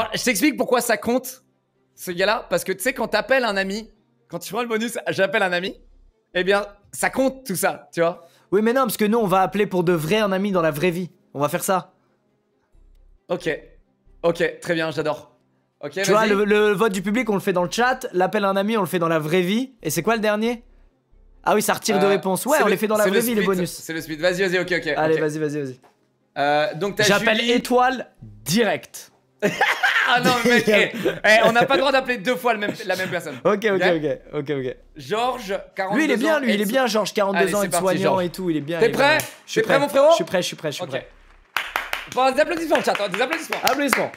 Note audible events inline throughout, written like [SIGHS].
Oh, je t'explique pourquoi ça compte, ce gars-là. Parce que tu sais, quand t'appelles un ami, quand tu vois le bonus, j'appelle un ami, eh bien, ça compte tout ça, tu vois. Oui, mais non, parce que nous, on va appeler pour de vrai un ami dans la vraie vie. On va faire ça. Ok. Ok, très bien, j'adore. Ok. tu vois, le, vote du public, on le fait dans le chat. L'appel à un ami, on le fait dans la vraie vie. Et c'est quoi le dernier Ah oui, ça retire de euh, réponse. Ouais, on les fait dans la vraie vie, les bonus. C'est le speed. Vas-y, vas-y, ok, ok. Allez, vas-y, vas-y, vas-y. Euh, donc J'appelle étoile direct. [LAUGHS] ah non, mec, [LAUGHS] eh, on n'a pas le droit d'appeler deux fois la même personne. [LAUGHS] Ok, ok, ok, ok, ok. Georges, 42 ans. Lui, il est bien, lui, il est bien, Georges, 42 ans, et soignant et tout, il est bien. T'es prêt Je suis prêt, mon frérot Je suis prêt, je suis prêt, je suis prêt. des applaudissements, chat, des applaudissements. Applaudissements.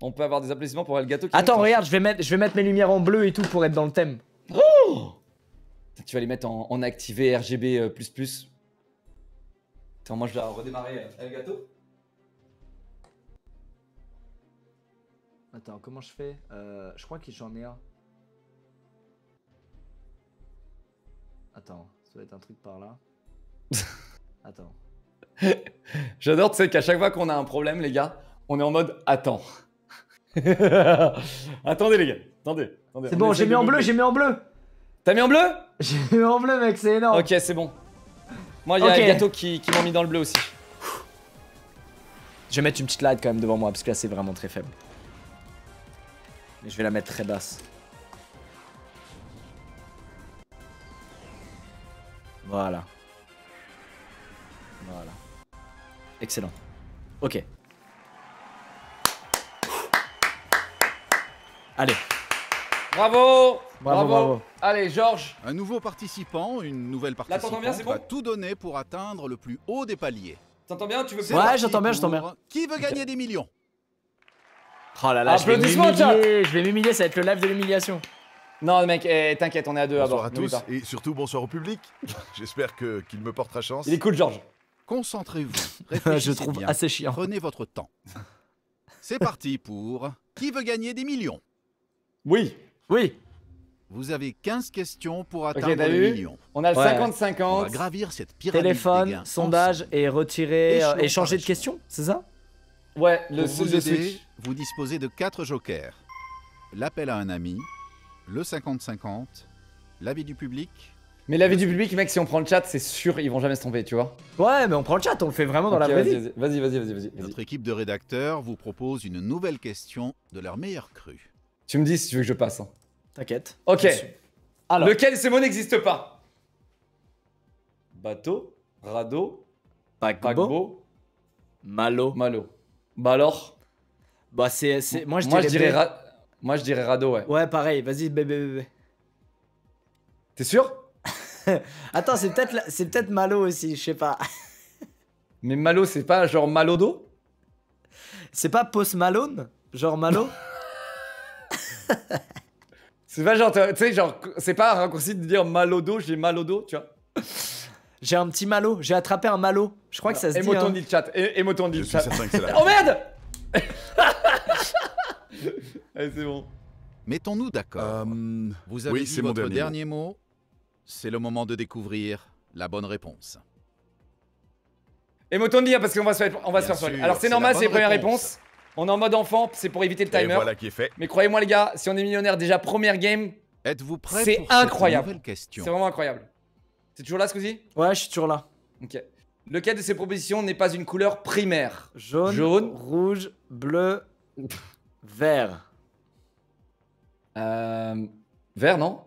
On peut avoir des applaudissements pour le gâteau qui Attends, hein. regarde, je vais, mettre, je vais mettre mes lumières en bleu et tout pour être dans le thème. Oh tu vas les mettre en, activé RGB. Euh, attends, moi je vais redémarrer euh, El Attends, comment je fais euh, Je crois que j'en ai un. Attends, ça doit être un truc par là. [LAUGHS] Attends. J'adore, tu sais qu'à chaque fois qu'on a un problème, les gars, on est en mode attends. [LAUGHS] attendez, les gars, attendez. C'est bon, j'ai mis, en bleu, j'ai mis en bleu. T'as mis en bleu J'ai mis en bleu, mec, c'est énorme. Ok, c'est bon. Moi, il y a gâteau qui, qui m'ont mis dans le bleu aussi. Je vais mettre une petite light quand même devant moi, parce que là, c'est vraiment très faible je vais la mettre très basse. Voilà. Voilà. Excellent. Ok. Allez. Bravo, bravo, Allez, Georges Un nouveau participant, une nouvelle participation. bien, bon va tout donner pour atteindre le plus haut des paliers. T'entends bien Tu veux Ouais, j'entends bien, j'entends bien. Qui veut gagner des millions Oh là là, je vais Je vais m'humilier, ça va être le live de l'humiliation. Non, mec, eh, t'inquiète, on est à deux bonsoir à bord. Bonsoir à tous et surtout bonsoir au public. [LAUGHS] J'espère que qu'il me portera chance. Il est cool, Georges. Concentrez-vous. [LAUGHS] je trouve assez chiant. Prenez votre temps. C'est parti pour qui veut gagner des millions Oui. Oui. Vous avez 15 questions pour atteindre okay, les millions. On a le 50-50. gravir cette pyramide. Téléphone, sondage et retirer, euh, et changer de question, c'est ça Ouais, le, Pour vous disposez de quatre jokers. L'appel à un ami, le 50-50, l'avis du public. Mais l'avis du public, mec, si on prend le chat, c'est sûr, ils vont jamais se tromper, tu vois. Ouais, mais on prend le chat, on le fait vraiment dans la vraie vie. Vas-y, vas-y, vas-y, vas-y. Notre équipe de rédacteurs vous propose une nouvelle question de leur meilleure crue. Tu me dis si tu veux que je passe. Hein. T'inquiète. Ok. Alors. Lequel ces mots n'existe pas Bateau, radeau, paquebot, malo. Malo. Bah alors Bah c'est. Moi je moi, dirais. Je Moi je dirais Rado, ouais. Ouais, pareil, vas-y, bébé. T'es sûr [LAUGHS] Attends, c'est peut-être c'est peut-être Malo aussi, je sais pas. [LAUGHS] Mais Malo, c'est pas genre Malodo C'est pas Post Malone Genre Malo [LAUGHS] C'est pas genre, tu sais, genre, c'est pas un raccourci de dire Malodo, j'ai Malodo, tu vois j'ai un petit malot, j'ai attrapé un malot. Je crois que ça se dit. Émoton hein. dit chat, émoton e, dit chat. [LAUGHS] Oh merde [LAUGHS] Allez, c'est bon. Mettons-nous d'accord. Euh, Vous avez dit votre dernier mot. C'est le moment de découvrir la bonne réponse. Émoton dit, hein, parce qu'on va se faire, on va se faire Alors c'est normal, c'est les premières réponses. On est en mode enfant, c'est pour éviter le timer. voilà qui est fait. Mais croyez-moi les gars, si on est millionnaire déjà première game, êtes-vous prêt C'est incroyable. C'est vraiment incroyable. T'es toujours là, Squeezie Ouais, je suis toujours là. Ok. Lequel de ces propositions n'est pas une couleur primaire Jaune, rouge, bleu, vert. Euh, vert, non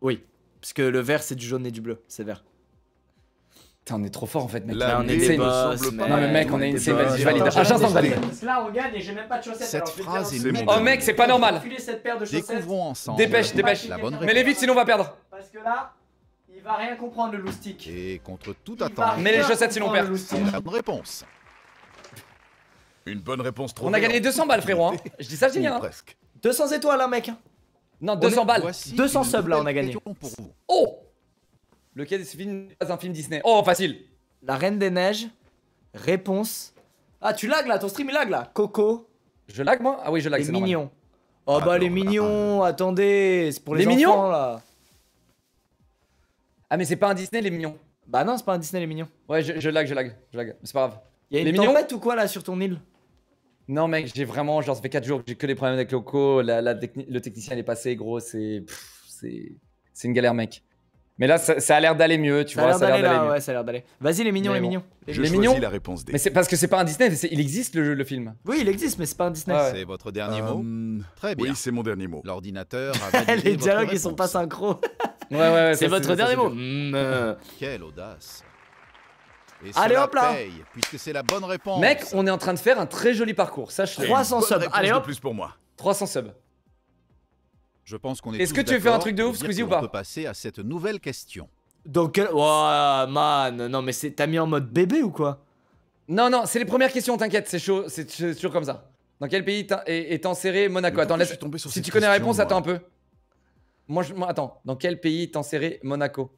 Oui, parce que le vert, c'est du jaune et du bleu, c'est vert. Putain, on est trop fort en fait, mec. Là, on est des boss, Non, mais mec, on est une vas-y, je valide. Ah, j'instant on gagne et j'ai même pas de chaussettes. Cette phrase est mon Oh, mec, c'est pas normal. Découvrons ensemble. Dépêche, dépêche. Mais Mets-les vite, sinon on va perdre. Parce que là va rien comprendre le loustic. Et contre toute attente. Mais les chaussettes l'on perd. Bonne réponse. Une bonne réponse trop. On a gagné 200 balles frérot. Hein. [LAUGHS] Je dis ça, génial. Hein. 200 étoiles hein mec. Hein. Non, 200 balles. 200 subs là on a gagné. Oh Lequel de ce film pas un film Disney Oh facile. La Reine des Neiges. Réponse. Ah tu lags là, ton stream il lag là. Coco. Je lag moi Ah oui je lag. Les mignons. Oh bah ah, les mignons, ah, attendez, c'est pour les, enfants là. Ah, mais c'est pas un Disney, les mignons. Bah non, c'est pas un Disney, les mignons. Ouais, je, lag, je lag, je lag. Mais c'est pas grave. Y'a une les tempête ou quoi là sur ton île Non, mec, j'ai vraiment, genre, ça fait 4 jours que j'ai que des problèmes avec Loco. La, le technicien, il est passé, gros, c'est. C'est une galère, mec. Mais là, ça, a l'air d'aller mieux, tu vois. ça a l'air d'aller. Ouais, ça a l'air d'aller. Vas-y, les mignons, les mignons. les mignons. la réponse Mais c'est parce que c'est pas un Disney, il existe le, le film. Oui, il existe, mais c'est pas un Disney. C'est votre dernier mot. Euh, très bien. Oui, c'est mon dernier mot. L'ordinateur. [LAUGHS] les dialogues, ils sont pas synchro. ouais, ouais, ouais C'est votre dernier mot. Quelle audace. Allez hop là Puisque c'est la bonne réponse. Mec, on est en train de faire un très joli parcours, sache-le. 300 subs. Allez hop. plus pour moi. 300 subs. Je pense qu'on est. Est-ce que tu veux faire un truc de ouf, Squeezie ou pas On peut passer à cette nouvelle question. Donc, quel. man, non, mais t'as mis en mode bébé ou quoi Non, non, c'est les premières questions, t'inquiète, c'est chaud, c'est sûr comme ça. Dans quel pays est serré Monaco Attends, laisse. si tu connais la réponse, attends un peu. Moi, je, attends, dans quel pays est serré Monaco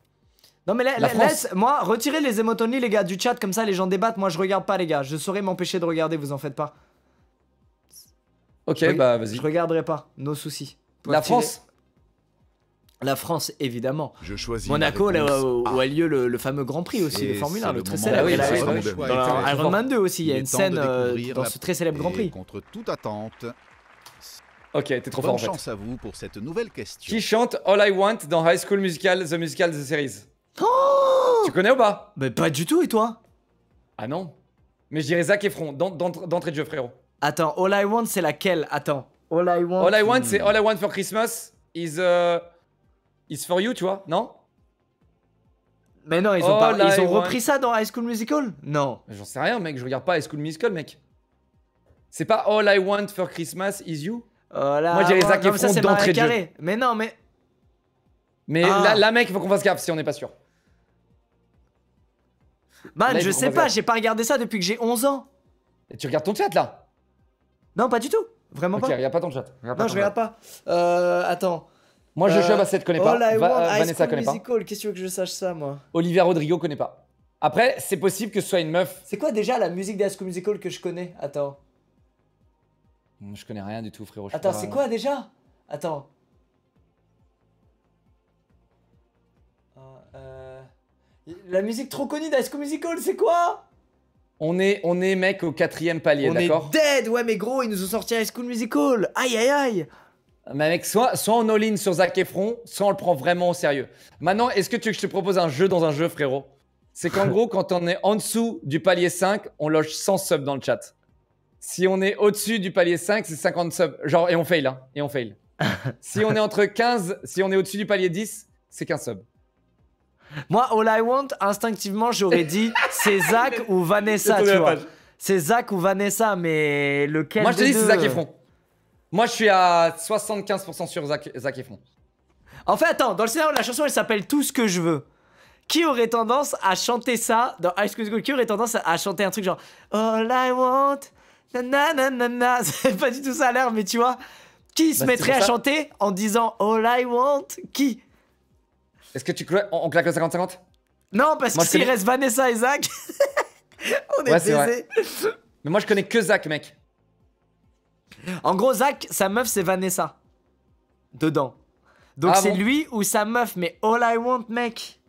non mais laisse, moi, retirez les émotonnies les gars du chat, comme ça les gens débattent, moi je regarde pas les gars, je saurais m'empêcher de regarder, vous en faites pas. Ok, bah vas-y. Je regarderai pas, nos soucis. La France la France, évidemment. Je choisis. Monaco, là où, ah. a lieu le, fameux Grand Prix aussi le Formule 1, le, très célèbre. Ah dans Iron Man 2 aussi, il y a une scène euh, dans ce très célèbre Grand Prix. Contre toute attente. Ok, t'es trop fort. chance à vous pour cette nouvelle question. Qui chante All I Want dans High School Musical, The Musical, The Series oh Tu connais ou pas Mais pas du tout, et toi Ah non Mais je dirais Zac Efron, d'entrée de jeu, frérot. Attends, All I Want, c'est laquelle Attends. All I want. All I want, c'est All I want for Christmas uh, is, for you, tu vois, non Mais non, ils ont, pas, ils ont repris ça dans High School Musical Non. J'en sais rien, mec, je regarde pas High School Musical, mec. C'est pas All I want for Christmas is you Moi, j'ai les Zac Efron d'entrée de jeu. Mais non, mais. Mais ah. la là, mec, il faut qu'on fasse gaffe si on n'est pas sûr. Man, je sais pas, j'ai pas regardé ça depuis que j'ai 11 ans. Et tu regardes ton chat là Non, pas du tout. Vraiment pas Ok, a pas ton chat. non, je regarde pas. Euh, attends. Moi, je euh, Joshua Bassett connaît pas. Want, High Vanessa School connaît pas. Musical. Qu'est-ce que tu veux que je sache ça, moi Olivia Rodrigo connaît pas. Après, c'est possible que ce soit une meuf. C'est quoi déjà la musique d'Asco School Musical que je connais Attends. Je connais rien du tout, frérot. Attends, c'est quoi déjà Attends. Ah, euh, la musique trop connue d'Asco School Musical, c'est quoi on est, on est, mec, au quatrième palier, d'accord On est dead Ouais, mais gros, ils nous ont sorti High School Musical Aïe, aïe, aïe euh, mais mec, soit, soit on all-in sur Zac Efron, soit on le prend vraiment au sérieux. Maintenant, est-ce que tu que je te propose un jeu dans un jeu, frérot C'est qu'en [LAUGHS] gros, quand on est en dessous du palier 5, on loge 100 subs dans le chat. Si on est au-dessus du palier 5, c'est 50 subs. Genre, et on fail, hein, et on fail. [LAUGHS] si on est entre 15, si on est au-dessus du palier 10, c'est 15 subs. Moi, All I Want, instinctivement, j'aurais dit c'est [LAUGHS] Zach ou Vanessa, tu vois. C'est Zach ou Vanessa, mais lequel Moi, je te dis, c'est Zach Efron. Moi, je suis à 75% sur Zach, Zach Efron. En fait, attends, dans le scénario, la chanson, elle s'appelle Tout ce que je veux. Qui aurait tendance à chanter ça dans High School School Qui aurait tendance à chanter un truc genre All I Want, nanana, na. [LAUGHS] C'est pas du tout ça l'air, mais tu vois. Qui se bah, mettrait à chanter en disant All I Want Qui est-ce que tu crois on, claque le 50-50 Non, parce que s'il reste Vanessa et Zach, [LAUGHS] on est, ouais, Mais moi, je connais que Zach, mec. En gros, Zach, sa meuf, c'est Vanessa. Dedans. Donc ah c'est lui ou sa meuf, mais all I want, mec.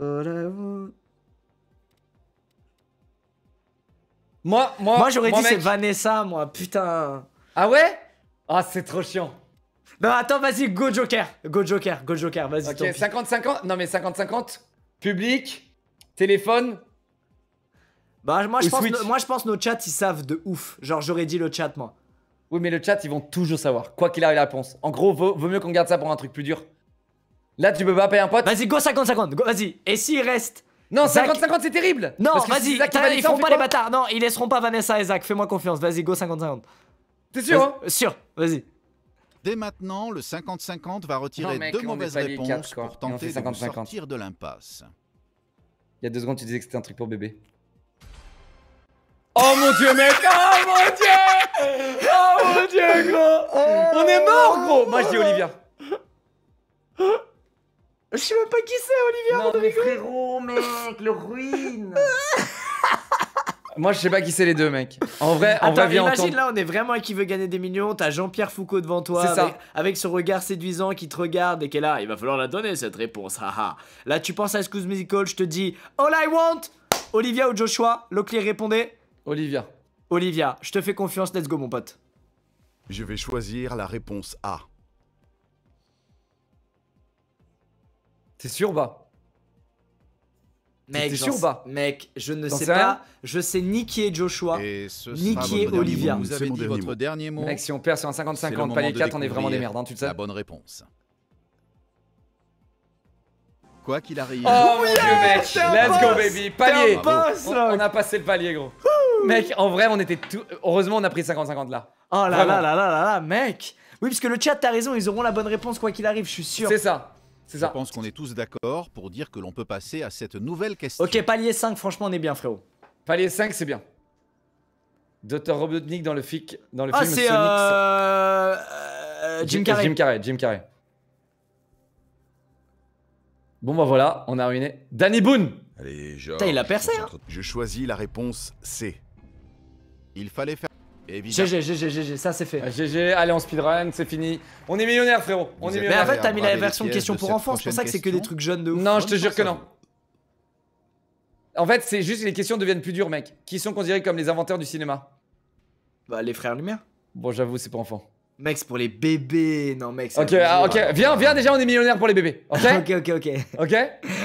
All I want. Moi, moi, moi j'aurais dit c'est Vanessa, moi, putain. Ah ouais Ah, c'est trop chiant. Non, attends, vas-y, go Joker. Go Joker, go Joker, vas-y. Ok, 50-50. Non, mais 50-50. Public, téléphone. Bah, moi je, pense, moi, je pense nos chats, ils savent de ouf. Genre, j'aurais dit le chat, moi. Oui, mais le chat, ils vont toujours savoir. Quoi qu'il arrive, la réponse. En gros, vaut, mieux qu'on garde ça pour un truc plus dur. Là, tu peux pas payer un pote. Vas-y, go 50-50. Vas-y. Et s'il reste. Non, 50-50, c'est terrible. Non, vas-y. ils feront pas les bâtards. Non, ils laisseront pas Vanessa et Zach. Fais-moi confiance. Vas-y, go 50-50. T'es sûr, hein Sûr. Vas-y. Dès maintenant, le 50-50 va retirer deux mauvaises réponses pour tenter 50 -50. de sortir de l'impasse. Il y a deux secondes, tu disais que c'était un truc pour bébé. Oh mon dieu, mec Oh mon dieu Oh mon dieu, gros On est mort, gros Moi, je dis Olivia. Je sais même pas qui c'est, Olivia Non, mais frérot, mec, le ruine [LAUGHS] Moi, je sais pas qui c'est les deux, mec. En vrai, en Attends, vrai, Imagine là, on est vraiment qui veut gagner des millions. T'as Jean-Pierre Foucault devant toi, avec, ça. ce regard séduisant qui te regarde et qui est là. Il va falloir la donner cette réponse. là, tu penses à Excuse Musical, je te dis All I want Olivia ou Joshua Lockley répondait Olivia. Olivia, je te fais confiance, let's go, mon pote. Je vais choisir la réponse A. T'es sûr, bah Mec, mec, je ne sais pas. Je sais ni qui est Joshua, ni qui est Olivia. Vous avez dit votre dernier mot. Mec, si on perd sur un 50-50 palier 4, on est vraiment des merdes, hein, tu le sais. La bonne réponse. Quoi qu'il arrive. Oh mon oh, dieu, mec Let's go, baby Palier On a passé le palier, gros. Mec, en vrai, on était tout. Heureusement, on a pris 50-50 là. Oh là là là là là là, mec Oui, parce que le chat, t'as raison, ils auront la bonne réponse quoi qu'il arrive, je suis sûr. C'est ça. Je pense qu'on est tous d'accord pour dire que l'on peut passer à cette nouvelle question. Ok, palier 5, franchement, on est bien, frérot. Palier 5, c'est bien. Docteur Robotnik dans le, fic, dans le ah, film Sonic. Euh, Jim Carrey. Jim Carrey, Bon bah voilà, on a ruiné. Danny Boone Allez, Putain, il a percé, hein. Je choisis la réponse C. Il fallait faire GG, GG, GG, ça c'est fait. GG, ah, allez en speedrun, c'est fini. On est millionnaire frérot, on Mais en fait t'as mis la version question pour enfants, c'est pour ça que c'est que des trucs jeunes de ouf. Non, je te jure que non. En fait, c'est juste que les questions deviennent plus dures, mec. Qui sont considérés comme les inventeurs du cinéma Bah, les frères Lumière. Bon, j'avoue, c'est pour enfants. Mec, c'est pour les bébés. Non, mec. Ok, ah, ok. Viens, viens déjà, on est millionnaire pour les bébés. Ok, [LAUGHS] ok, ok, [LAUGHS]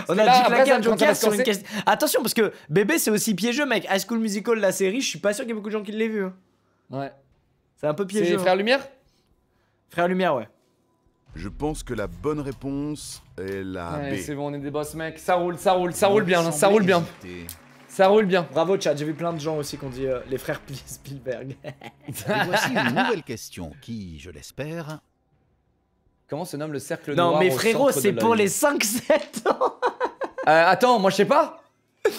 on a dit Joker sur une question. Attention, parce que bébé, c'est aussi piégeux, mec. High School Musical, la série, je suis pas sûr qu'il y ait beaucoup de gens qui l'aient vu. Hein. Ouais. C'est un peu piégé hein. Frère Lumière Frère Lumière, ouais. Je pense que la bonne réponse est la ouais, B. C'est bon, on est des boss, mec. Ça roule, ça roule, ça roule bien, hein, ça roule bien. Ça roule bien. Bravo, chat J'ai vu plein de gens aussi qui ont dit euh, les frères [LAUGHS] Spielberg. [LAUGHS] Et voici une nouvelle question qui, je l'espère. Comment se nomme le cercle noir Non, mais frérot, c'est pour les 5-7 ans. [LAUGHS] Euh, attends, moi je sais pas.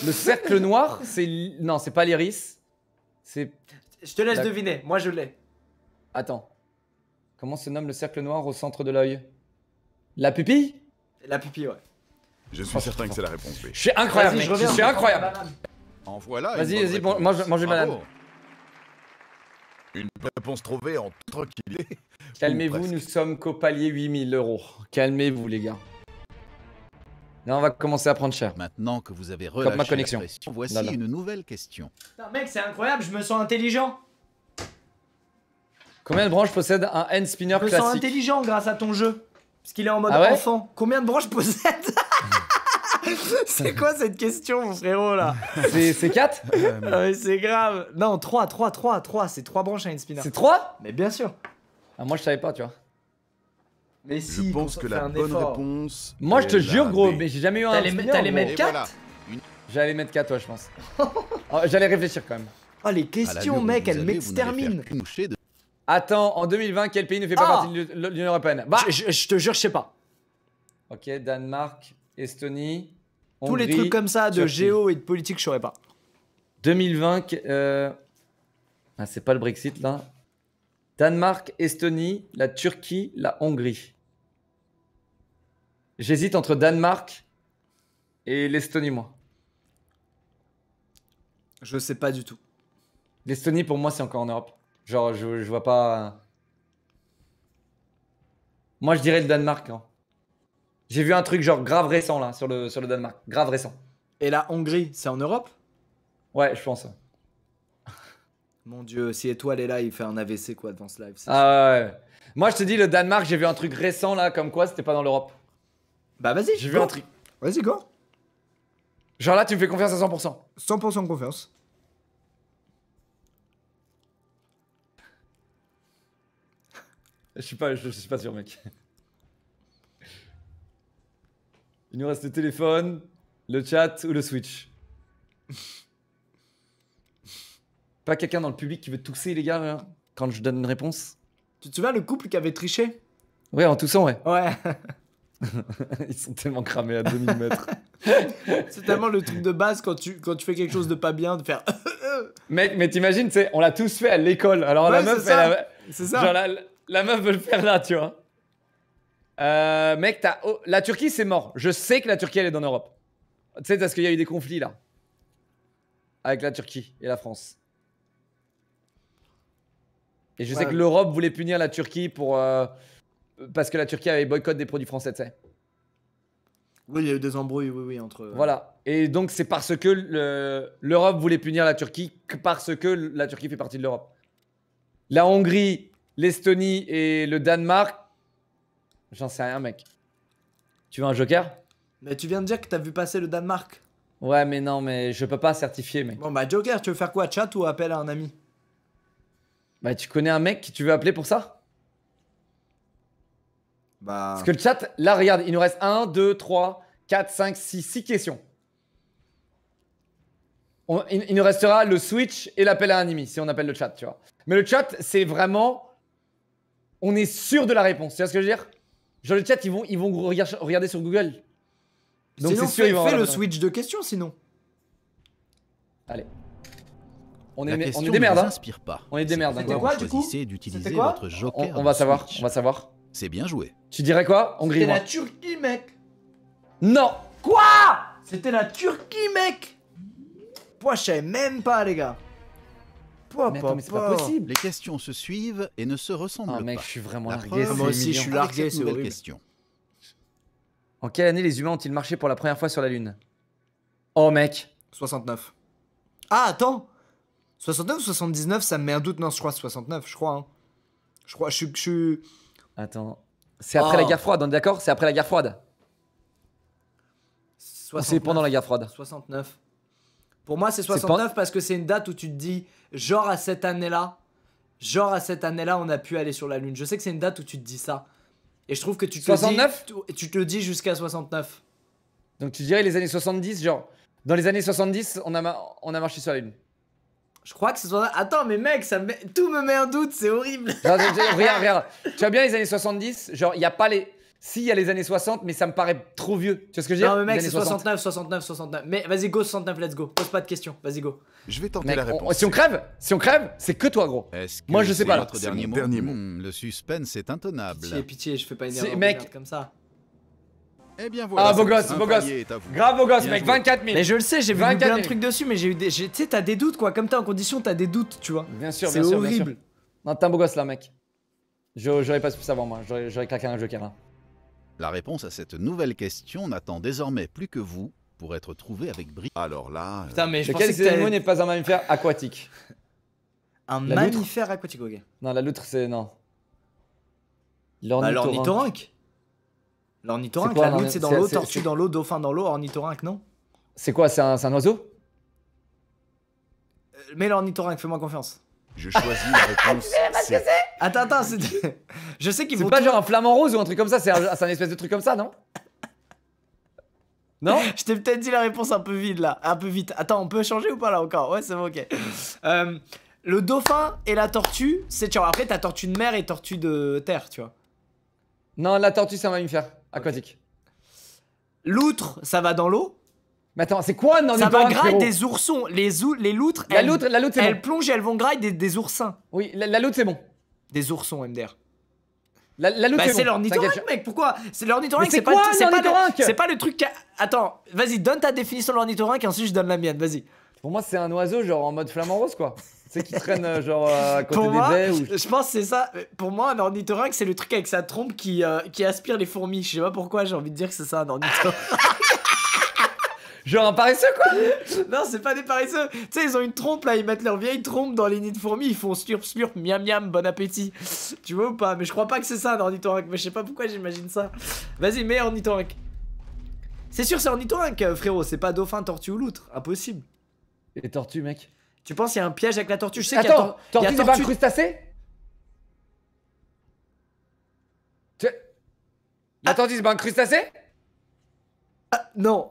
Le cercle noir, c'est. Non, c'est pas l'iris. C'est. Je te laisse deviner, moi je l'ai. Attends. Comment se nomme le cercle noir au centre de l'œil La pupille La pupille, ouais. Je suis certain que c'est la réponse, Je suis incroyable, Je, suis incroyable. En voilà. Vas-y, vas-y, mangez mange, une banane. Une réponse trouvée en toute tranquillité. Calmez-vous, nous sommes qu'au palier 8000 euros. Calmez-vous, les gars. Là, on va commencer à prendre cher. Maintenant que vous avez relâché ma La voici une nouvelle question. mec, c'est incroyable, je me sens intelligent. Combien de branches possède un end spinner classique Je me sens intelligent grâce à ton jeu. Parce qu'il est en mode ah enfant. Combien de branches possède [LAUGHS] C'est quoi cette question, mon frérot, là C'est 4 mais [LAUGHS] euh, ah c'est grave. Non, 3, 3, 3, 3. C'est 3 branches à end spinner. C'est 3 Mais bien sûr. Ah, moi, je savais pas, tu vois. Mais je pense que la bonne réponse. Moi, je te jure, gros, mais j'ai jamais eu un. T'allais mettre 4 J'allais mettre 4, toi, je pense. Oh, j'allais réfléchir quand même. Oh, les questions, ah, mec, elles m'exterminent. Attends, en 2020, quel pays ne fait pas ah partie de l'Union Européenne Bah, je, te jure, je sais pas. Ok, Danemark, Estonie. Hongrie, Tous les trucs comme ça de géo et de politique, je saurais pas. 2020, euh, ah, c'est pas le Brexit là. Danemark, Estonie, la Turquie, la Hongrie. J'hésite entre Danemark et l'Estonie, moi. Je sais pas du tout. L'Estonie, pour moi, c'est encore en Europe. Genre, je, je vois pas. Moi, je dirais le Danemark. Hein. J'ai vu un truc, genre, grave récent, là, sur le, sur le Danemark. Grave récent. Et la Hongrie, c'est en Europe Ouais, je pense. [LAUGHS] Mon Dieu, si Étoile est là, il fait un AVC, quoi, dans ce live. Ah ouais. Moi, je te dis, le Danemark, j'ai vu un truc récent, là, comme quoi, c'était pas dans l'Europe. Bah vas-y. J'ai vu un truc. Vas-y, go. Genre là, tu me fais confiance à 100%. 100% confiance. Je suis pas, je, pas sûr, mec. Il nous reste le téléphone, le chat ou le Switch. pas quelqu'un dans le public qui veut tousser, les gars, hein, quand je donne une réponse. Tu te souviens le couple qui avait triché Ouais, en toussant, ouais. Ouais. [LAUGHS] [LAUGHS] Ils sont tellement cramés à 2000 mètres. [LAUGHS] c'est tellement le truc de base quand tu, quand tu fais quelque chose de pas bien, de faire. [LAUGHS] Mec, mais t'imagines, on l'a tous fait à l'école. Alors la meuf, C'est ça. la, la, meuf veut le faire là, tu vois. Euh, mec, as... Oh, la Turquie, c'est mort. Je sais que la Turquie, elle est dans l'Europe. Tu sais, parce qu'il y a eu des conflits là. Avec la Turquie et la France. Et je sais que l'Europe voulait punir la Turquie pour. Euh parce que la Turquie avait boycott des produits français, tu sais. Oui, il y a eu des embrouilles, oui, oui, entre. Euh, voilà. Et donc, c'est parce que l'Europe voulait punir la Turquie, que parce que la Turquie fait partie de l'Europe. La Hongrie, l'Estonie et le Danemark. J'en sais rien, mec. Tu veux un joker Mais tu viens de dire que t'as vu passer le Danemark. Ouais, mais non, mais je peux pas certifier, mec. Bon, bah, joker, tu veux faire quoi Chat ou appel à un ami Bah, tu connais un mec Qui tu veux appeler pour ça bah... Parce que le chat, là, regarde, il nous reste 1, 2, 3, 4, 5, 6, 6 questions. il, nous restera le Switch et l'appel à un ami, si on appelle le chat, tu vois. Mais le chat, c'est vraiment. On est sûr de la réponse. Tu vois ce que je veux dire Genre, le chat, ils vont, ils vont regarder sur Google. Donc, c'est sûr, fait, ils vont. le Switch de questions, sinon. Allez. On est, on est des merdes. Hein. Pas. On est des merdes. Hein. C'était quoi, du coup votre joker on, va savoir, on va savoir. C'est bien joué. Tu dirais quoi Hongrie C'était la Turquie, mec Non Quoi C'était la Turquie, mec Pouah, même pas, les gars. Pouah, mais, c'est pas possible. Les questions se suivent et ne se ressemblent oh, pas. mec, je suis vraiment largué. Moi aussi, je suis largué, c'est horrible. Question. En quelle année les humains ont-ils marché pour la première fois sur la Lune Oh, mec 69. Ah, attends 69 ou 79, ça me met un doute. Non, je crois 69, je crois. Hein. Je crois, je suis... Attends. C'est après la oh. guerre froide, on est d'accord C'est après la guerre froide. C'est pendant la guerre froide. 69. Pour moi, c'est 69 parce que c'est une date où tu te dis, genre à cette année-là, genre à cette année-là, on a pu aller sur la Lune. Je sais que c'est une date où tu te dis ça. Et je trouve que tu te 69 dis, tu, tu te dis jusqu'à 69. Donc tu dirais les années 70, genre, dans les années 70, on a, on a marché sur la Lune. Je crois que ce soit. Attends, mais mec, ça tout me met en doute, c'est horrible. Regarde, [LAUGHS] regarde, Tu vois bien les années 70 Genre, il n'y a pas les. Si, il y a les années 60, mais ça me paraît trop vieux. Tu vois ce que je veux dire Non, mais mec, c'est 69, 69, 69. Mais vas-y, go 69, let's go. Pose pas de questions, vas-y, go. Je vais tenter la réponse. si on crève, si on crève, c'est que toi, gros. Moi, je sais pas. Notre dernier, dernier mot. Hmm, le suspense est intenable. Pitié, pitié, je fais pas une erreur mec... comme ça. Eh bien voilà. Ah, beau gosse, beau gosse. Grave beau gosse, mec, 24 000. Mais je le sais, j'ai vu un truc trucs dessus, mais j'ai eu des. Tu sais, t'as des doutes quoi. Comme t'es en condition, t'as des doutes, tu vois. Bien sûr, bien C'est horrible. Non, t'es un beau gosse là, mec. J'aurais pas pu savoir, moi. J'aurais claqué un joker là. La réponse à cette nouvelle question n'attend désormais plus que vous pour être trouvée avec bri. Alors là. Euh, Putain, mais je pense que Télémo n'est pas un mammifère aquatique. Un mammifère aquatique, ok. Non, la loutre, c'est. Non. Bah, l'ornithorynque. L'ornithorynque, la c'est dans l'eau, tortue dans l'eau, dauphin dans l'eau, ornithorynque, non C'est quoi C'est un, oiseau euh, Mais l'ornithorynque, fais-moi confiance. Je choisis la réponse. [LAUGHS] C Attends, attends, c'est. [LAUGHS] Je sais qu'il vont. C'est pas genre un flamant rose ou un truc comme ça, c'est un, espèce de truc comme ça, non non [LAUGHS] Je t'ai peut-être dit la réponse un peu vide là, un peu vite. Attends, on peut changer ou pas là encore Ouais, c'est bon, ok. Euh, le dauphin et la tortue, c'est tu vois, après t'as tortue de mer et tortue de terre, tu vois. Non, la tortue ça va me faire. Aquatique. L'outre, ça va dans l'eau mais attends, c'est quoi un Ça va grailler des oursons. Les, ou les loutres, elles, loutre, la loutre, bon. plongent et elles vont grailler des, des, oursins. Oui, la, loutre, c'est bon. Des oursons, MDR. La, la loutre, bah, c'est bon. l'ornithorynque, mec. Pourquoi C'est l'ornithorynque, c'est pas, c'est pas, le, truc. Qui Attends, vas-y, donne ta définition de l'ornithorynque et ensuite je donne la mienne. Vas-y. Pour moi, c'est un oiseau, genre en mode flamant rose, quoi. [LAUGHS] C'est qui traîne euh, genre à côté des baies. Ou... Je pense c'est ça. Pour moi, un ornithorynque, c'est le truc avec sa trompe qui, euh, qui aspire les fourmis. Je sais pas pourquoi j'ai envie de dire que c'est ça un ornithorynque. [LAUGHS] Genre un paresseux quoi Non, c'est pas des paresseux. Tu sais, ils ont une trompe là, ils mettent leur vieille trompe dans les nids de fourmis, ils font slurp slurp, miam miam, bon appétit. Tu vois ou pas Mais je crois pas que c'est ça un ornithorynque, mais je sais pas pourquoi j'imagine ça. Vas-y, mets ornithorynque. C'est sûr, c'est ornithorynque, euh, frérot, c'est pas dauphin, tortue ou loutre. Impossible. Et tortue, mec tu penses qu'il y a un piège avec la tortue Je sais qu'il y a Attends, pas un crustacé Tu- c'est pas un crustacé Ah, non.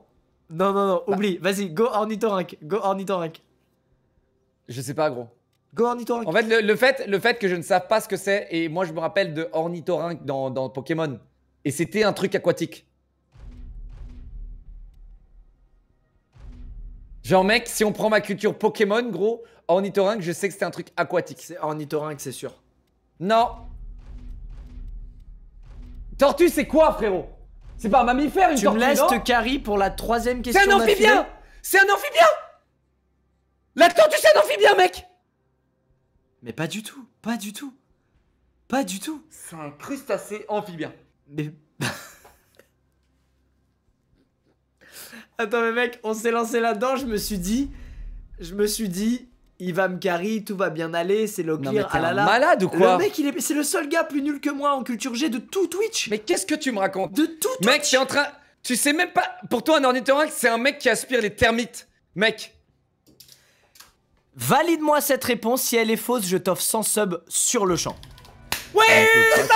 Non, non, non, bah. oublie. Vas-y, go ornithorynque. Go ornithorynque. Je sais pas gros. Go ornithorynque. En fait le, fait le fait que je ne savais pas ce que c'est et moi je me rappelle de ornithorynque dans Pokémon et c'était un truc aquatique. Genre, mec, si on prend ma culture Pokémon, gros, ornithorynque, je sais que c'est un truc aquatique. C'est ornithorynque, c'est sûr. Non. Tortue, c'est quoi, frérot C'est pas un mammifère, une tu tortue, Tu me laisses te pour la troisième question C'est un amphibien C'est un amphibien La tortue, c'est un amphibien, mec Mais pas du tout, pas du tout. Pas du tout. C'est un crustacé amphibien. Mais Attends, mais mec, on s'est lancé là-dedans, je me suis dit. Je me suis dit, il va me carry, tout va bien aller, c'est le clear, ah la malade ou quoi Le mec, il est, c'est le seul gars plus nul que moi en culture G de tout Twitch. Mais qu'est-ce que tu me racontes De tout Twitch. Mec, tu en train. Tu sais même pas. Pour toi, un ornithorynque, c'est un mec qui aspire les termites. Mec. Valide-moi cette réponse. Si elle est fausse, je t'offre 100 subs sur le champ. Oui, eh, C'est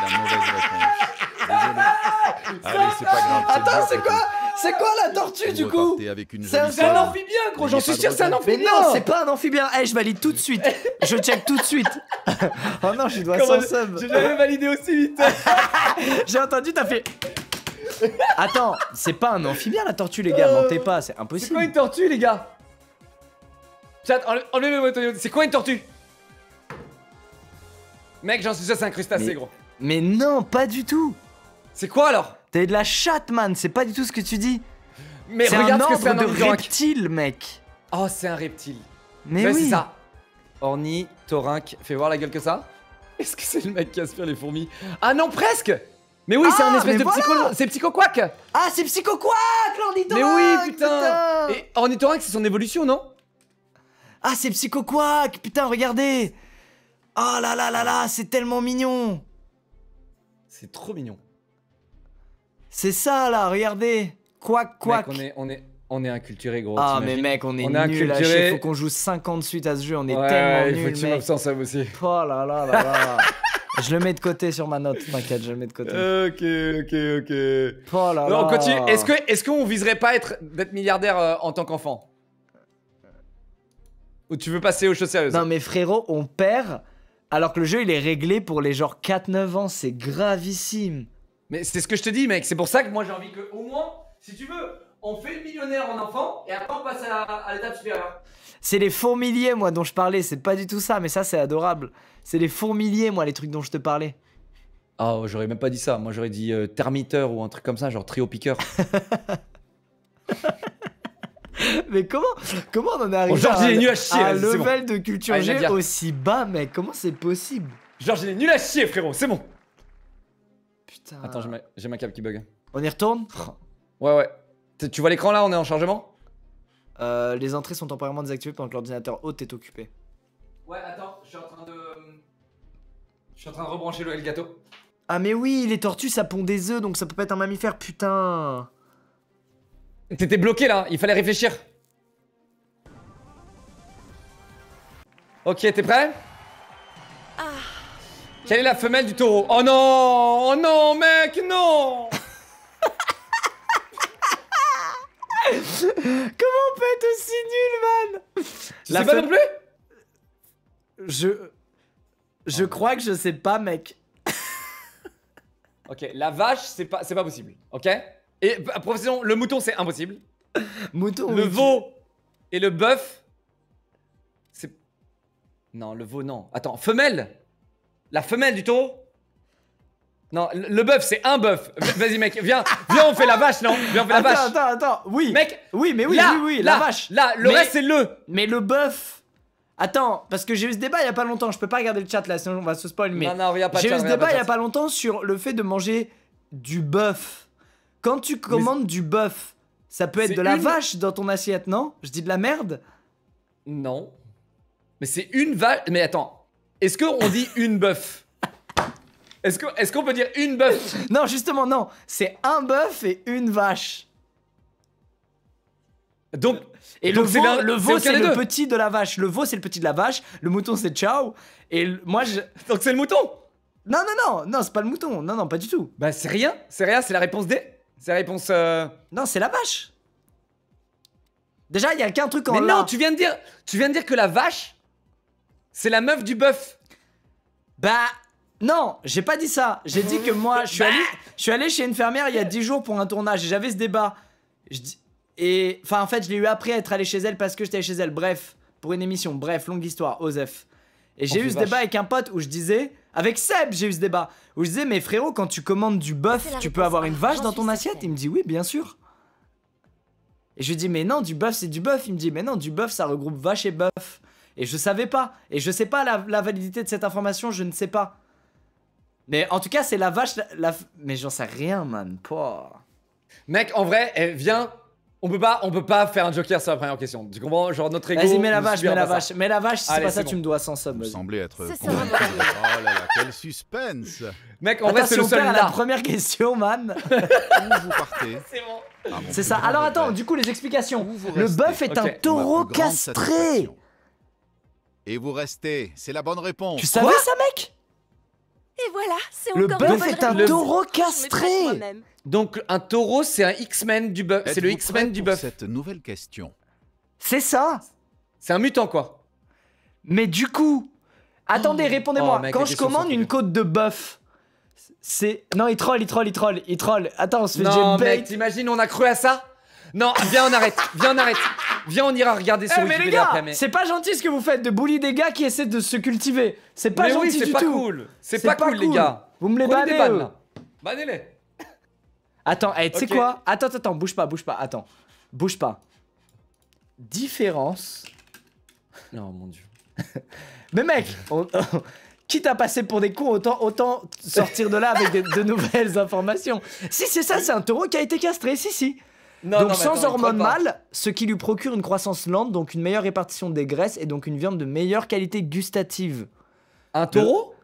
la mauvaise réponse. [LAUGHS] c'est pas Attends, c'est quoi C'est quoi la tortue du coup C'est un amphibien, gros. J'en suis sûr, c'est un amphibien. Mais non, c'est pas un amphibien. Eh, je valide tout de suite. Je check tout de suite. [LAUGHS] oh non, je dois sans sub. J'ai jamais validé aussi vite. [LAUGHS] J'ai entendu, t'as fait. Attends, c'est pas un amphibien la tortue, les gars. Euh, mentez pas, c'est impossible. C'est quoi une tortue, les gars Chat, enlevez-moi C'est quoi une tortue Mec, j'en suis sûr, c'est un crustacé, gros. Mais non, pas du tout c'est quoi alors T'es de la chatte, man, c'est pas du tout ce que tu dis. Mais regarde ce que c'est un reptile, mec. Oh, c'est un reptile. Mais oui. c'est ça. Orni, fais voir la gueule que ça. Est-ce que c'est le mec qui aspire les fourmis Ah non, presque Mais oui, c'est un ah, espèce de voilà. psycho... C'est -quac. Ah, c'est psychoquac, l'ornithorynque Mais oui, putain, c'est son évolution, non Ah, c'est psychoquac Putain, regardez Oh là là là là, c'est tellement mignon C'est trop mignon c'est ça là, regardez. quoi quoi. on est, on est, on est inculturé, gros. Ah, mais mec, on est on Il faut qu'on joue 50 suites à ce jeu. On est tellement nul. Il faut que tu m'absences aussi. Oh là là là là. [LAUGHS] je le mets de côté sur ma note, t'inquiète, je le mets de côté. Ok, ok, ok. Oh là là. continue. Est-ce que, est-ce qu'on viserait pas être d'être milliardaire euh, en tant qu'enfant Ou tu veux passer aux choses sérieuses Non, mais frérot, on perd. Alors que le jeu, il est réglé pour les genre 4-9 ans, c'est gravissime. Mais c'est ce que je te dis, mec. C'est pour ça que moi, j'ai envie que, au moins, si tu veux, on fait le millionnaire en enfant et après on passe à, l'étape supérieure. C'est les fourmiliers, moi, dont je parlais. C'est pas du tout ça, mais ça, c'est adorable. C'est les fourmiliers, moi, les trucs dont je te parlais. Ah, oh, j'aurais même pas dit ça. Moi, j'aurais dit euh, termiteur ou un truc comme ça, genre trio piqueur. [LAUGHS] mais comment, comment on en est arrivé à, à chier, un level de culture G aussi bas, mec Comment c'est possible Genre j'ai est nul à chier, frérot. C'est bon. Putain. Attends, j'ai ma, cap qui bug. On y retourne Ouais, ouais. Tu vois l'écran là On est en chargement euh, Les entrées sont temporairement désactivées pendant que l'ordinateur haute est occupé. Ouais, attends, je suis en train de. Je suis en train de rebrancher le gâteau. Ah, mais oui, les tortues ça pond des œufs donc ça peut pas être un mammifère, putain T'étais bloqué là, il fallait réfléchir. Ok, t'es prêt quelle est la femelle du taureau Oh non Oh non, mec, non Comment on peut être aussi nul, man la sais non plus Je... Je crois que je sais pas, mec. ok, la vache, c'est pas, pas possible, ok Et bah, profession, le mouton, c'est impossible. mouton Le veau et le bœuf, c'est... Non, le veau, non. Attends, femelle la femelle du taureau non, le bœuf, c'est un bœuf. Vas-y, mec, viens, viens, on fait la vache, non Viens, on fait la vache. Attends, attends, oui. Mec, oui, mais oui, oui, oui, la vache. Là, le reste, c'est le. Mais le bœuf. Attends, parce que j'ai eu ce débat il y a pas longtemps, je peux pas regarder le chat là, sinon on va se spoil. non, non, pas J'ai eu ce débat il y a pas longtemps sur le fait de manger du bœuf. Quand tu commandes du bœuf, ça peut être de la vache dans ton assiette, non Je dis de la merde Non. Mais c'est une vache. Mais attends, est-ce qu'on dit une bœuf Est-ce qu'on peut dire une bœuf Non, justement, non. C'est un bœuf et une vache. Donc, et le veau, le veau c'est le petit de la vache. Le veau, c'est le petit de la vache. Le mouton, c'est ciao. Et moi, je. Donc, c'est le mouton Non, non, non, non, c'est pas le mouton. Non, non, pas du tout. Bah, c'est rien. C'est rien, c'est la réponse D. C'est la réponse. Euh, non, c'est la vache. Déjà, il y a qu'un truc en. Mais non, tu viens de dire, tu viens de dire que la vache, c'est la meuf du bœuf. Bah, non, j'ai pas dit ça. J'ai dit que moi, je suis, bah. allé, allé chez une fermière il y a 10 jours pour un tournage et j'avais ce débat. et enfin, en fait, je l'ai eu après être allé chez elle parce que j'étais chez elle. Bref, pour une émission. Bref, longue histoire, Osef. Et j'ai oh, eu ce débat avec un pote où je disais, avec Seb, j'ai eu ce débat où je disais, mais frérot, quand tu commandes du bœuf, tu peux avoir une vache dans ton assiette. Il me dit, oui, bien sûr. Et je dis, mais non, du bœuf, c'est du bœuf. Il me dit, mais non, du bœuf, ça regroupe vache et bœuf. Et je savais pas. Et je sais pas la, validité de cette information, je ne sais pas. Mais en tout cas, c'est la vache. La, Mais j'en sais rien, man. Pouah. Mec, en vrai, eh, viens. On peut pas, on peut pas faire un joker sur la première question. Tu comprends Genre notre égo... Vas-y, mets la vache, mets la vache. Mets la vache, si c'est pas ça, tu me dois 100 sommes. Ça semblait être. Ça. oh là là, quel suspense Mec, en vrai, le seul. Perd la première question, man. Où vous partez [LAUGHS] C'est bon. Ah, c'est ça. Alors attends, du coup, les explications. Le bœuf est un taureau castré. Et vous restez, c'est la bonne réponse. Tu savais ça, mec Et voilà, c'est encore Le bœuf est un taureau castré Donc un taureau, c'est un X-Men du bœuf. C'est le X-Men du bœuf. Cette nouvelle question. C'est ça C'est un mutant, quoi. Mais du coup... Attendez, oh, répondez-moi. Quand je commande une côte de bœuf, c'est... Non, il troll, il troll, il troll, il troll. Attends, on se fait non, mec, t'imagines, on a cru à ça non, viens, on arrête. Viens, on arrête. Viens, on ira regarder eh, sur eh, mais les gars, C'est pas gentil ce que vous faites de bully des gars qui essaient de se cultiver. C'est pas gentil du tout. C'est pas, cool. cool, les gars. Vous me les bannez. Euh... les Attends, eh, tu sais quoi Attends, attends, bouge pas, bouge pas. Attends, bouge pas. Différence. Non, mon dieu. [LAUGHS] mais mec, [LAUGHS] quitte à passer pour des cons, autant, sortir de là avec de, de nouvelles [LAUGHS] informations. Si, c'est ça, c'est un taureau qui a été castré, si, si donc sans hormones mâles, ce qui lui procure une croissance lente, donc une meilleure répartition des graisses et donc une viande de meilleure qualité gustative. Un taureau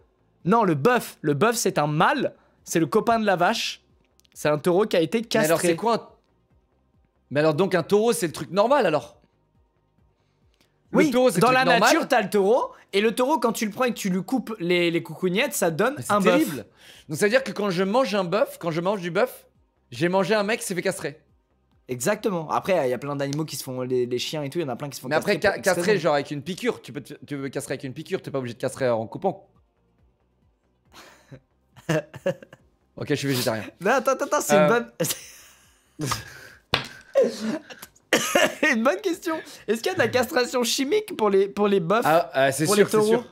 Non, le bœuf. Le bœuf, c'est un mâle. C'est le copain de la vache. C'est un taureau qui a été castré. Mais alors c'est quoi un... Mais alors donc un taureau, c'est le truc normal alors oui, dans la nature, t'as le taureau, et le taureau, quand tu le prends et que tu lui coupes les, les coucougnettes, ça donne un bœuf. Donc ça veut dire que quand je mange un bœuf, quand je mange du bœuf, j'ai mangé un mec qui s'est fait castré Exactement. Après, il y a plein d'animaux qui se font les, chiens et tout. Il y en a plein qui se font. Mais après, castrer, genre avec une piqûre, tu peux, tu castrer avec une piqûre. T'es pas obligé de castrer en coupant. [LAUGHS] ok, je suis végétarien. Non, attends, attends, c'est une euh. bonne. [LAUGHS] une bonne question. Est-ce qu'il y a de la castration chimique pour les pour les bœufs ah, euh, C'est sûr,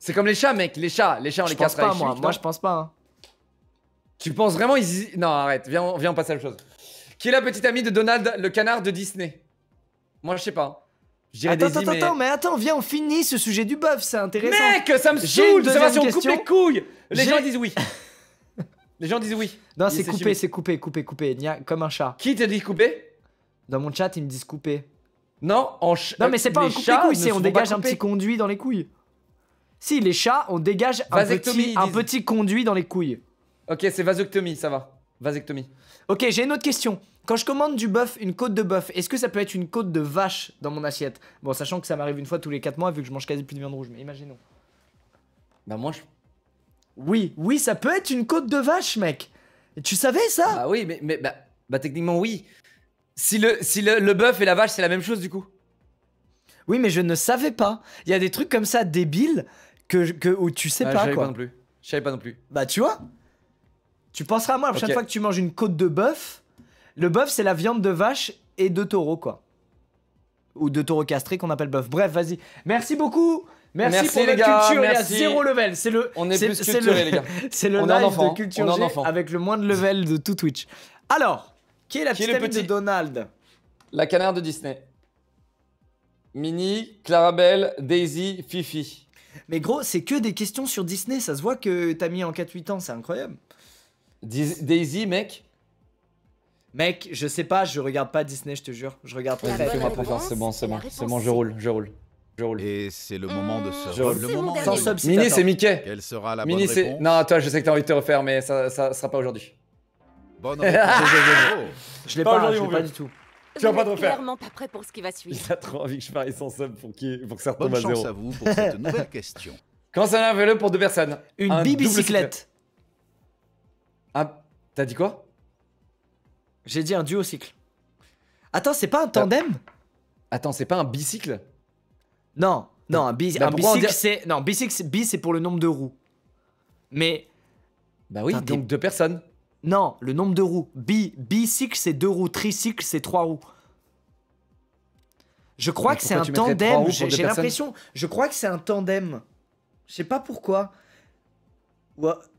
c'est comme les chats, mec. Les chats, les chats, on les castre pas, moi. moi, je pense pas. Hein. Tu penses vraiment Non, arrête. Viens, viens, on passe à autre chose. Qui est la petite amie de Donald, le canard de Disney Moi, je sais pas. Je attends, attends, mais... attends, mais attends, viens, on finit ce sujet du bœuf, c'est intéressant. Mec, ça me saoule de savoir si on coupe les couilles. Les gens disent oui. les gens disent oui. Non, c'est coupé, c'est coupé, coupé, coupé. Comme un chat. Qui te dit coupé Dans mon chat, ils me disent coupé. Non, en Non, mais c'est pas un coupé c'est on dégage un petit conduit dans les couilles. Si, les chats, on dégage un petit, un petit conduit dans les couilles. Ok, c'est vasectomie, ça va. Vasectomie. Ok, j'ai une autre question. Quand je commande du bœuf, une côte de bœuf, est-ce que ça peut être une côte de vache dans mon assiette Bon, sachant que ça m'arrive une fois tous les 4 mois vu que je mange quasi plus de viande rouge, mais imaginons. Bah moi je... Oui, oui, ça peut être une côte de vache, mec Tu savais ça Bah oui, mais, mais bah, bah techniquement oui. Si le, si le, le bœuf et la vache c'est la même chose du coup Oui, mais je ne savais pas. Il y a des trucs comme ça débiles que, que où tu sais ah, pas je quoi. Pas non plus. Je savais pas non plus. Bah tu vois Tu penseras à moi la prochaine fois que tu manges une côte de bœuf le bœuf, c'est la viande de vache et de taureau, quoi. Ou de taureau castré qu'on appelle bœuf. Bref, vas-y. Merci beaucoup. Merci, pour les culture. Merci. Il zéro level. C'est le, on est, plus culturé, les gars. [LAUGHS] C'est le on live enfant, de culture avec le moins de level de tout Twitch. Alors, qui est la petite de Donald La canard de Disney. Minnie, Clarabelle, Daisy, Fifi. Mais gros, c'est que des questions sur Disney. Ça se voit que t'as mis en 4-8 ans. C'est incroyable. Daisy, mec, Mec, je sais pas, je regarde pas Disney, je te jure. Je regarde pas. C'est bon, c'est bon, c'est bon, je roule, je roule. Je roule. Et c'est le moment de se. Le Mini, c'est Mickey. Quelle sera la Mini, bonne Non, toi, je sais que t'as envie de te refaire, mais ça, ça sera pas aujourd'hui. Bonne [LAUGHS] réponse. je l'ai pas, je l'ai pas du tout. Tu vas pas te refaire. clairement pas prêt pour ce qui va suivre. Il a trop envie que je parie sans sub pour, qui, pour que ça retombe à zéro. Bonne chance à vous pour cette [LAUGHS] nouvelle question. Quand ça un vélo pour deux personnes Une bicyclette. Ah, t'as dit quoi j'ai dit un duo-cycle. Attends, c'est pas un tandem Attends, c'est pas un bicycle Non, non, un, bah, bicycle, c'est. Non, bicycle, bi, c'est pour le nombre de roues. Mais. Bah oui, donc deux personnes. Non, le nombre de roues. Bi, bicycle, c'est deux roues. Tricycle, c'est trois roues. Je crois que c'est un tandem. J'ai l'impression. Je crois que c'est un tandem. Je sais pas pourquoi.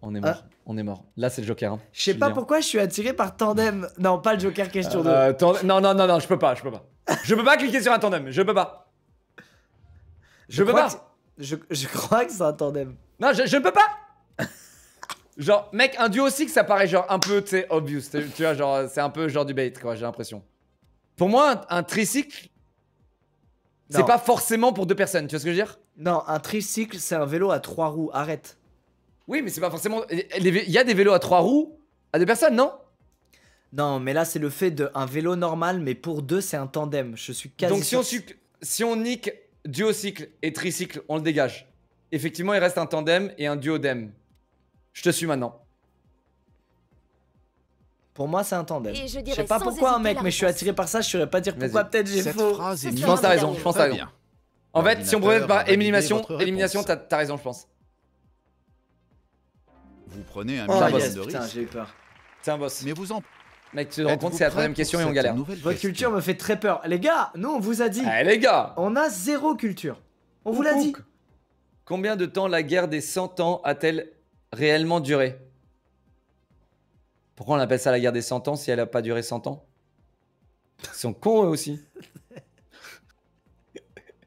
On, est mort. Ah. on est mort. Là, c'est le Joker. Hein. Je sais pas pourquoi je suis attiré par tandem. Non, pas le Joker question de. Euh, non, non, non, non, je peux pas, je peux pas. je peux pas cliquer sur un tandem, je peux pas. Je, peux pas. Je, crois que c'est un tandem. Non, je, je peux pas. genre, mec, un duo que ça paraît genre un peu, tu sais, obvious. Tu vois, genre, c'est un peu genre du bait, quoi, j'ai l'impression. Pour moi, un tricycle, c'est pas forcément pour deux personnes, tu vois ce que je veux dire Non, un tricycle, c'est un vélo à trois roues, arrête. Oui, mais c'est pas forcément. Il y a des vélos à trois roues à deux personnes, non Non, mais là, c'est le fait d'un vélo normal, mais pour deux, c'est un tandem. Je suis quasi. Donc, si on, su... si on nique duocycle et tricycle, on le dégage. Effectivement, il reste un tandem et un duodème. Je te suis maintenant. Pour moi, c'est un tandem. Je, sais pas pourquoi, un mec, mais je suis attiré par ça. Je saurais pas dire pourquoi. Peut-être j'ai faux. je pense t'as raison. Je pense t'as raison. En fait, si on prenait par élimination, élimination, t'as raison, je pense vous prenez un boss oh, de risques. Putain, j'ai eu peur. C'est boss. Mais vous en. Mec, tu te rends compte, c'est la troisième question et on galère. Votre culture me fait très peur. Les gars, nous on vous a dit. Eh, les gars On a zéro culture. On vous l'a dit. Combien de temps la guerre des 100 ans a-t-elle réellement duré Pourquoi on appelle ça la guerre des 100 ans si elle n'a pas duré 100 ans Ils sont cons eux aussi. [LAUGHS]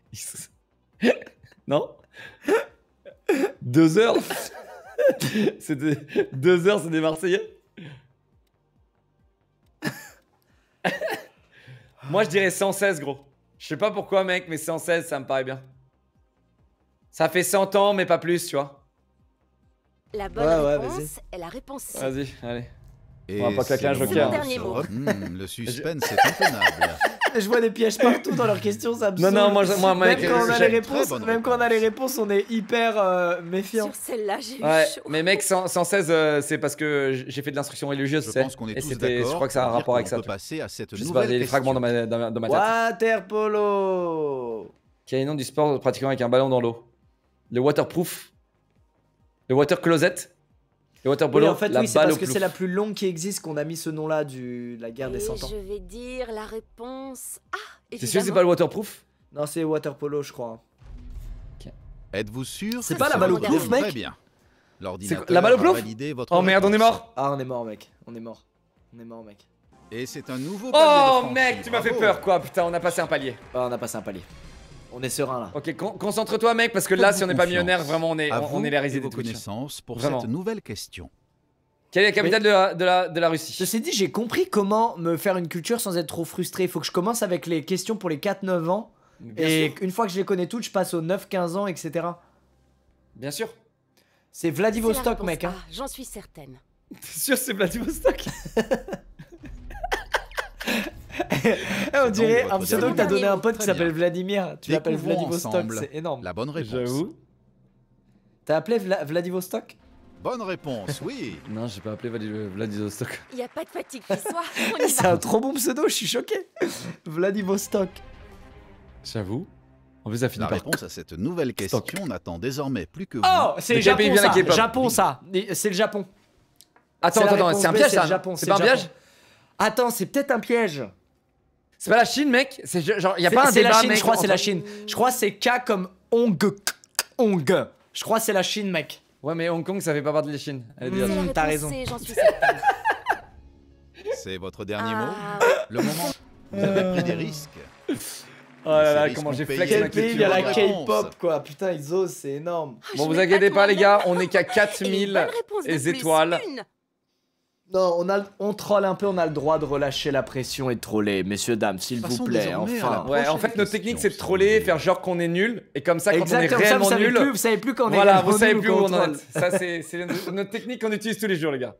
[LAUGHS] non Deux heures [LAUGHS] C'était deux heures, c'est des Marseillais. [LAUGHS] Moi, je dirais 116, gros. Je sais pas pourquoi, mec, mais 116, ça me paraît bien. Ça fait 100 ans, mais pas plus, tu vois. La bonne réponse est la réponse Vas-y, allez. On va pas claquer un joker. Hein. Hmm, le suspense est intenable. [LAUGHS] [LAUGHS] je vois des pièges partout dans leurs questions, ça me Non, non, moi, même, quand on a les réponses, quand on a les réponses, on est hyper euh, méfiant. Sur celle-là, j'ai eu chaud. Mais mec, 116, euh, c'est parce que j'ai fait de l'instruction religieuse, je pense qu'on est tous d'accord. Je crois que ça a un rapport avec ça. On passer à cette je sais pas, des fragments dans ma, dans, dans ma tête. polo Quel est le nom du sport pratiquant avec un ballon dans l'eau Le waterproof Le water closet waterpolo, en fait, oui, c'est parce que c'est la plus longue qui existe qu'on a mis ce nom-là de la guerre des 100 ans. Je vais dire la réponse. Ah, C'est sûr que c'est pas le waterproof Non, c'est waterpolo, je crois. Êtes-vous sûr C'est pas la balle au plouf, mec bien. La balle au proof Oh merde, on est mort Ah, on est mort, mec. On est mort. On est mort, mec. Et c'est un nouveau. Oh, mec, tu m'as fait peur, quoi. Putain, on a passé un palier. Ah, on a passé un palier on est serein là. Ok, concentre-toi, mec, parce que là, si on n'est pas millionnaire, vraiment, on est, à on, on est la risée vos connaissances pour vraiment. cette nouvelle question. Quelle est la capitale de, la, de, la, de, la, Russie dit, j'ai compris comment me faire une culture sans être trop frustré. Il faut que je commence avec les questions pour les 4-9 ans. et une fois que je les connais toutes, je passe aux 9-15 ans, etc. Bien sûr. C'est Vladivostok, mec. Hein. J'en suis certaine. [LAUGHS] T'es sûr c'est Vladivostok [LAUGHS] Eh, on dirait un pseudo que t'as donné à un pote qui s'appelle Vladimir. Tu l'appelles Vladivostok, c'est énorme. La bonne réponse. J'avoue. T'as appelé Vladivostok Bonne réponse, oui. [LAUGHS] non, j'ai pas appelé Vladivostok. Il y a pas de fatigue ce soir. [LAUGHS] c'est un trop bon pseudo, je suis choqué. Vladivostok. J'avoue. On plus, ça finit La par réponse à cette nouvelle question n'attend désormais plus que oh, vous. Oh, c'est le Japon, ça. Japon, ça. C'est le Japon. Attends, attends, c'est un piège, ça. C'est pas un piège. Attends, c'est peut-être un piège. C'est pas la Chine, mec. C'est genre, y a pas un débat, la Chine, mec, Je crois c'est la Chine. Je crois c'est K comme Hong. Kong. Je crois c'est la Chine, mec. Ouais, mais Hong Kong, ça fait pas partie de la Chine. Mmh, T'as raison. [LAUGHS] C'est votre dernier mot. Ah. Le moment. Vous avez pris des risques. Oh là là, comment j'ai flex ma culture. Il y a la K-pop quoi, putain ils osent, c'est énorme. Ah, bon, vous inquiétez pas les gars, on est qu'à 4000 étoiles. Non, on, a, on troll un peu, on a le droit de relâcher la pression et de troller, messieurs, dames, s'il vous plaît, enfin. Ouais, en fait, notre technique, c'est de troller, faire genre qu'on est nul, et comme ça, quand on est réellement vous nul. Plus, vous savez plus qu'on est est Voilà, vous savez plus où on est. Ça, c'est notre technique qu'on utilise tous les jours, les gars.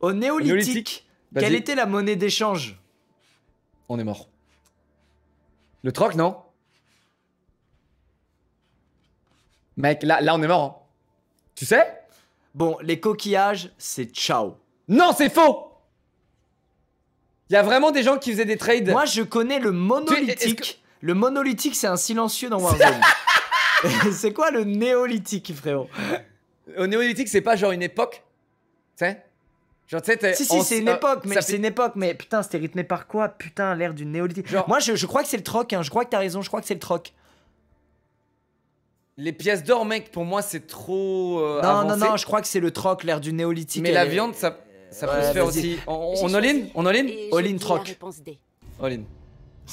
Au néolithique, quelle était la monnaie d'échange On est mort. Le troc, non Mec, là, là, on est mort. Hein. Tu sais Bon, les coquillages, c'est ciao. Non, c'est faux Il y a vraiment des gens qui faisaient des trades. Moi, je connais le monolithique. Le monolithique, c'est un silencieux dans Warzone. [LAUGHS] [LAUGHS] c'est quoi le néolithique, frérot Au néolithique, c'est pas genre une époque Tu sais Genre, tu sais, si, si, c'est une ah, époque, mais c'est une époque, mais putain, c'était rythmé par quoi Putain, l'ère du néolithique. Moi, je, crois que c'est le troc, hein, je crois que t'as raison, je crois que c'est le troc. Les pièces d'or, mec, pour moi, c'est trop. Euh, non, non, non, je crois que c'est le troc, l'ère du néolithique. Mais la viande, ça. Ça peut se faire aussi. On all-in On all-in All-in troc. All-in.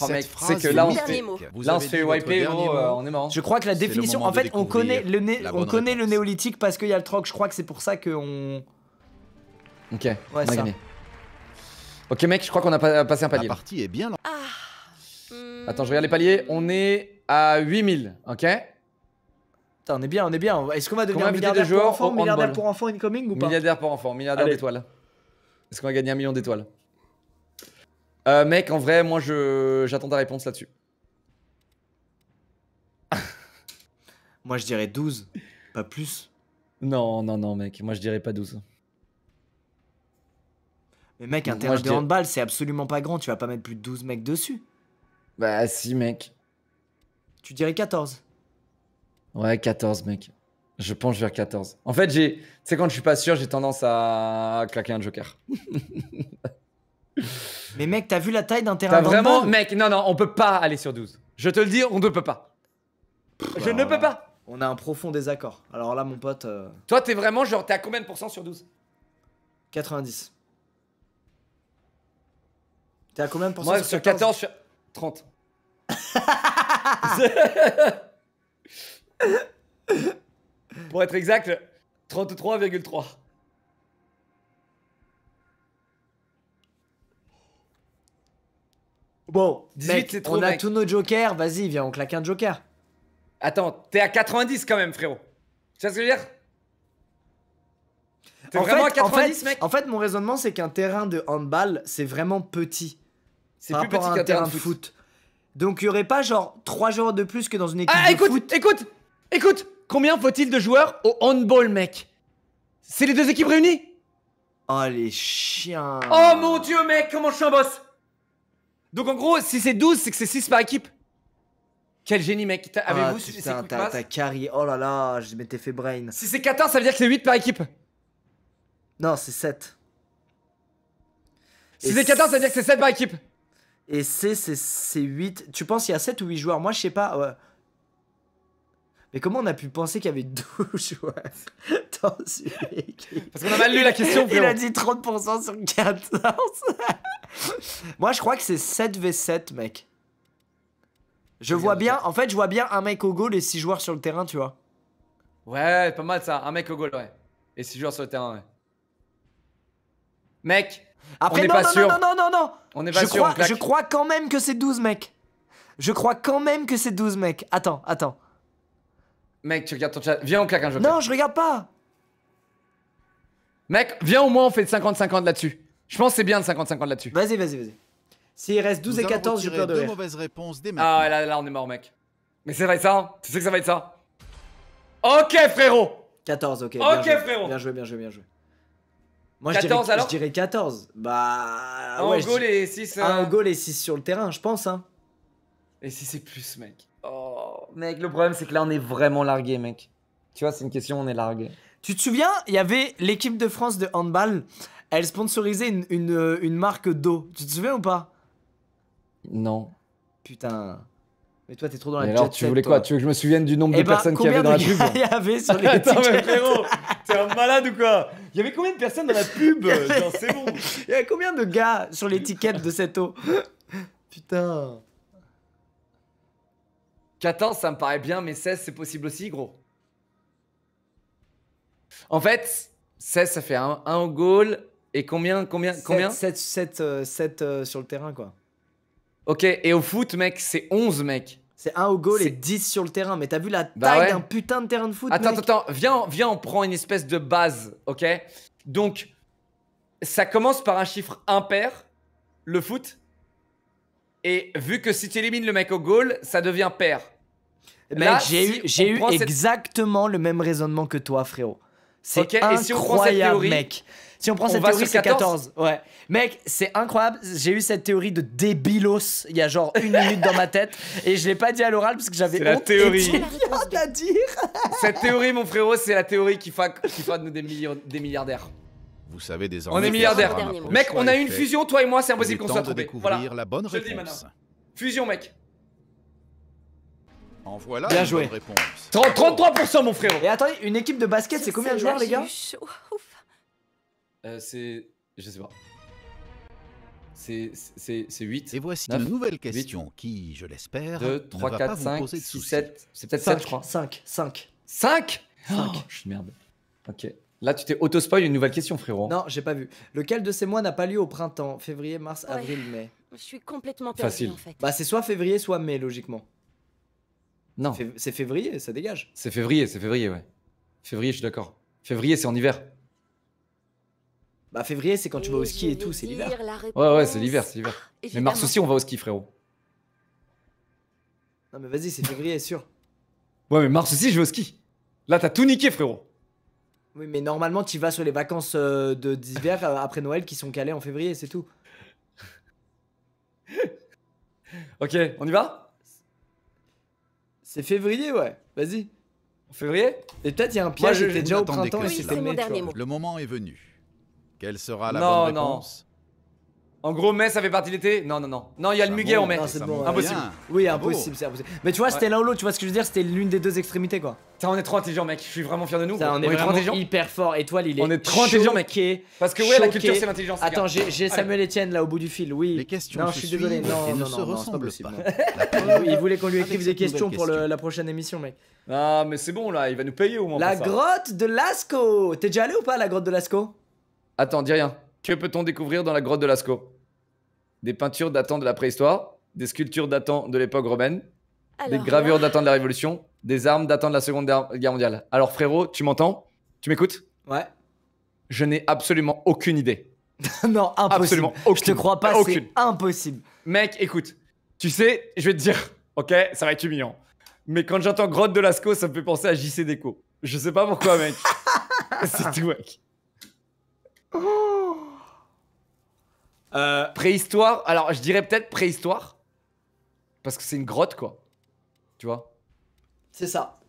Oh mec, c'est que là on, fait, là on se fait wiper, euh, on est mort. Je crois que la définition, en fait, on connaît, le, on connaît le néolithique parce qu'il y a le troc. Je crois que c'est pour ça qu'on. Ok, ouais, on a ça. Ok, mec, je crois qu'on a passé un palier. La partie est bien. Ah. Attends, je regarde les paliers. On est à 8000, ok Putain, on est bien, on est bien. Est-ce qu'on va devenir milliardaire, de pour enfants, milliardaire pour enfants incoming ou pas Milliardaire pour enfant, milliardaire d'étoiles. Est-ce qu'on va gagner un million d'étoiles euh, Mec, en vrai, moi, je j'attends ta réponse là-dessus. [LAUGHS] moi, je dirais 12, pas plus. Non, non, non, mec. Moi, je dirais pas 12. Mais mec, un terrain de handball, c'est absolument pas grand. Tu vas pas mettre plus de 12 mecs dessus. Bah, si, mec. Tu dirais 14 Ouais, 14, mec. Je penche vers 14. En fait, j'ai, tu sais, quand je suis pas sûr, j'ai tendance à claquer un joker. [LAUGHS] Mais mec, t'as vu la taille d'un terrain vraiment, mec, non, non, on peut pas aller sur 12. Je te le dis, on ne peut pas. je ne peux pas. On a un profond désaccord. Alors là, mon pote. Euh, Toi, t'es vraiment genre, t'es à combien de pourcents sur 12 90. T'es à combien de pourcents Moi, sur 14, 30. [LAUGHS] [LAUGHS] Pour être exact, 33,3. Bon, 18, on a tous nos jokers, vas-y, viens, on claque un joker. Attends, t'es à 90 quand même, frérot. Tu vois ce que je veux dire T'es vraiment à 90, en fait, mec En fait, mon raisonnement, c'est qu'un terrain de handball, c'est vraiment petit. C'est plus petit qu'un terrain de foot. Donc, il y aurait pas genre 3 joueurs de plus que dans une ah, équipe de foot. Écoute, écoute, écoute Combien faut-il de joueurs au handball, mec C'est les deux équipes réunies Oh les chiens Oh mon dieu, mec, comment je suis un boss Donc en gros, si c'est 12, c'est que c'est 6 par équipe. Quel génie, mec. Avez-vous ah, T'as carry. Oh là là, je m'étais fait brain. Si c'est 14, ça veut dire que c'est 8 par équipe. Non, c'est 7. Si c'est 14, ça veut dire que c'est 7 par équipe. Et c'est 8. Tu penses qu'il y a 7 ou 8 joueurs Moi, je sais pas. Mais comment on a pu penser qu'il y avait 12 [LAUGHS] joueurs dans une équipe Parce qu'on a mal lu la question. Il a dit 30% sur 14. [LAUGHS] Moi, je crois que c'est 7v7, mec. Je vois bien, en fait, je vois bien un mec au goal et 6 joueurs sur le terrain, tu vois. Ouais, pas mal ça. Un mec au goal, ouais. Et 6 joueurs sur le terrain, ouais. Mec, Après, on pas non, sûr. Non, non, non, non, On pas je sûr. Crois, je crois quand même que c'est 12 mec. Je crois quand même que c'est 12 mec. Attends, attends. Mec, tu regardes ton chat. Viens, on claque un joker. Non, je regarde pas. Mec, viens au moins, on fait de 50-50 là-dessus. Je pense que c'est bien de 50-50 là-dessus. Vas-y, vas-y, vas-y. S'il reste 12 et 14, je peux de deux mauvaises réponses Ah ouais, là, là, on est mort, mec. Mais ça va être ça, hein Tu sais que ça va être ça. Ok, frérot 14, ok. ok, joué. frérot Bien joué, bien joué, bien joué. Moi, 14, je, dirais, je dirais 14. Bah. Un euh, goal et 6. goal 6 sur le terrain, je pense, hein. Et si c'est plus, mec Oh. mec, le problème, c'est que là, on est vraiment largué, mec. Tu vois, c'est une question, on est largué. Tu te souviens, il y avait l'équipe de France de handball. Elle sponsorisait une, euh, marque d'eau. Tu te souviens ou pas Non. Putain. Mais toi, t'es trop dans la tête. alors, tu voulais quoi Tu veux que je me souvienne du nombre eh de ben, personnes qui y dans la pub Il y avait sur [LAUGHS] un malade ou quoi Il y avait combien de personnes dans la pub c'est bon. Il y avait combien de gars sur l'étiquette de cette eau Putain. 14, ça me paraît bien, mais 16, c'est possible aussi, gros. En fait, 16, ça fait un, au goal. Et combien combien, 7, combien 7, 7, 7 sur le terrain, quoi. Ok, et au foot, mec, c'est 11, mec. C'est 1 au goal et 10 sur le terrain. Mais t'as vu la bah taille d'un putain de terrain de foot Attends, attends, viens, viens, on prend une espèce de base, ok Donc, ça commence par un chiffre impair, le foot. Et vu que si tu élimines le mec au goal, ça devient père Mec, j'ai eu, exactement le même raisonnement que toi, frérot. C'est incroyable, si on prend cette théorie, mec. Si on prend cette théorie, c'est 14. Ouais. Mec, c'est incroyable. J'ai eu cette théorie de débilos il y a genre une minute dans ma tête. Et je l'ai pas dit à l'oral parce que j'avais la théorie. à dire. cette théorie, mon frérot, c'est la théorie qui fait qui de nous des, des milliardaires vous savez désormais. On est milliardaire. Mec, on a une fusion, toi et moi, c'est impossible qu'on soit trompés. Voilà. Je dis Fusion, mec. En voilà Bien joué. 33% mon frérot. Et attendez, une équipe de basket, c'est combien de joueurs les gars C'est... Euh, je sais pas. C'est 8. Et voici une nouvelle question qui, je l'espère, 2, 3, 4, pas 5, vous 6, 7. C'est peut-être 7, je crois. 5, 5. 5 5 Je suis merde. Ok. Là, tu t'es auto-spoil une nouvelle question, frérot. Non, j'ai pas vu. Lequel de ces mois n'a pas lieu au printemps Février, mars, avril, mai Je suis complètement perdu Facile. en fait. Bah, c'est soit février, soit mai, logiquement. Non. C'est février, ça dégage. C'est février, c'est février, ouais. Février, je suis d'accord. Février, c'est en hiver. Bah, février, c'est quand tu vas au ski et tout, c'est l'hiver. Ouais, ouais, c'est l'hiver, c'est l'hiver. mais mars aussi, on va au ski, frérot. Non, mais vas-y, c'est février, sûr. Ouais, mais mars aussi, je vais au ski. Là, t'as tout niqué, frérot. Oui, mais normalement, tu vas sur les vacances euh, de d'hiver euh, après Noël qui sont calées en février, c'est tout. [LAUGHS] ok, on y va C'est février, ouais. Vas-y. En février Et peut-être il y a un piège, j'étais déjà au printemps et c'était Le moment est venu. Quelle sera la Non, bonne réponse en gros, mai, ça fait partie de l'été Non, non, non. Non, il y a le ah muguet on met. mai. bon, impossible. Oui, ah impossible, c'est impossible. Mais tu vois, c'était l'un ou l'autre, tu vois ce que je veux dire C'était l'une des deux extrémités, quoi. Ça, on est trop intelligents, mec. Je suis vraiment fier de nous. on, est, est vraiment hyper fort. Étoile, il est. On est trop intelligents, mec. Parce que, ouais, la culture, c'est l'intelligence. Attends, j'ai Samuel Etienne là au bout du fil, oui. Les questions. Non, je suis désolé. Non, non, non, pas [LAUGHS] Il voulait qu'on lui écrive des questions pour la prochaine émission, mec. Ah, mais c'est bon, là, il va nous payer au moins. La grotte de Lascaux. T'es déjà allé ou pas à la grotte de Lascaux Attends, dis rien. Que peut-on découvrir dans la grotte de Lascaux des peintures datant de la préhistoire, des sculptures datant de l'époque romaine, des gravures datant de la Révolution, des armes datant de la Seconde Guerre mondiale. Alors frérot, tu m'entends Tu m'écoutes Ouais. Je n'ai absolument aucune idée. [LAUGHS] non, impossible. Absolument Je te crois pas, c'est impossible. Mec, écoute, tu sais, je vais te dire, [LAUGHS] ok, ça va être humiliant. Mais quand j'entends Grotte de Lascaux, ça me fait penser à JC Déco. Je sais pas pourquoi, mec. [LAUGHS] c'est tout, mec. Oh euh, préhistoire, alors je dirais peut-être préhistoire. Parce que c'est une grotte, quoi. Tu vois C'est ça.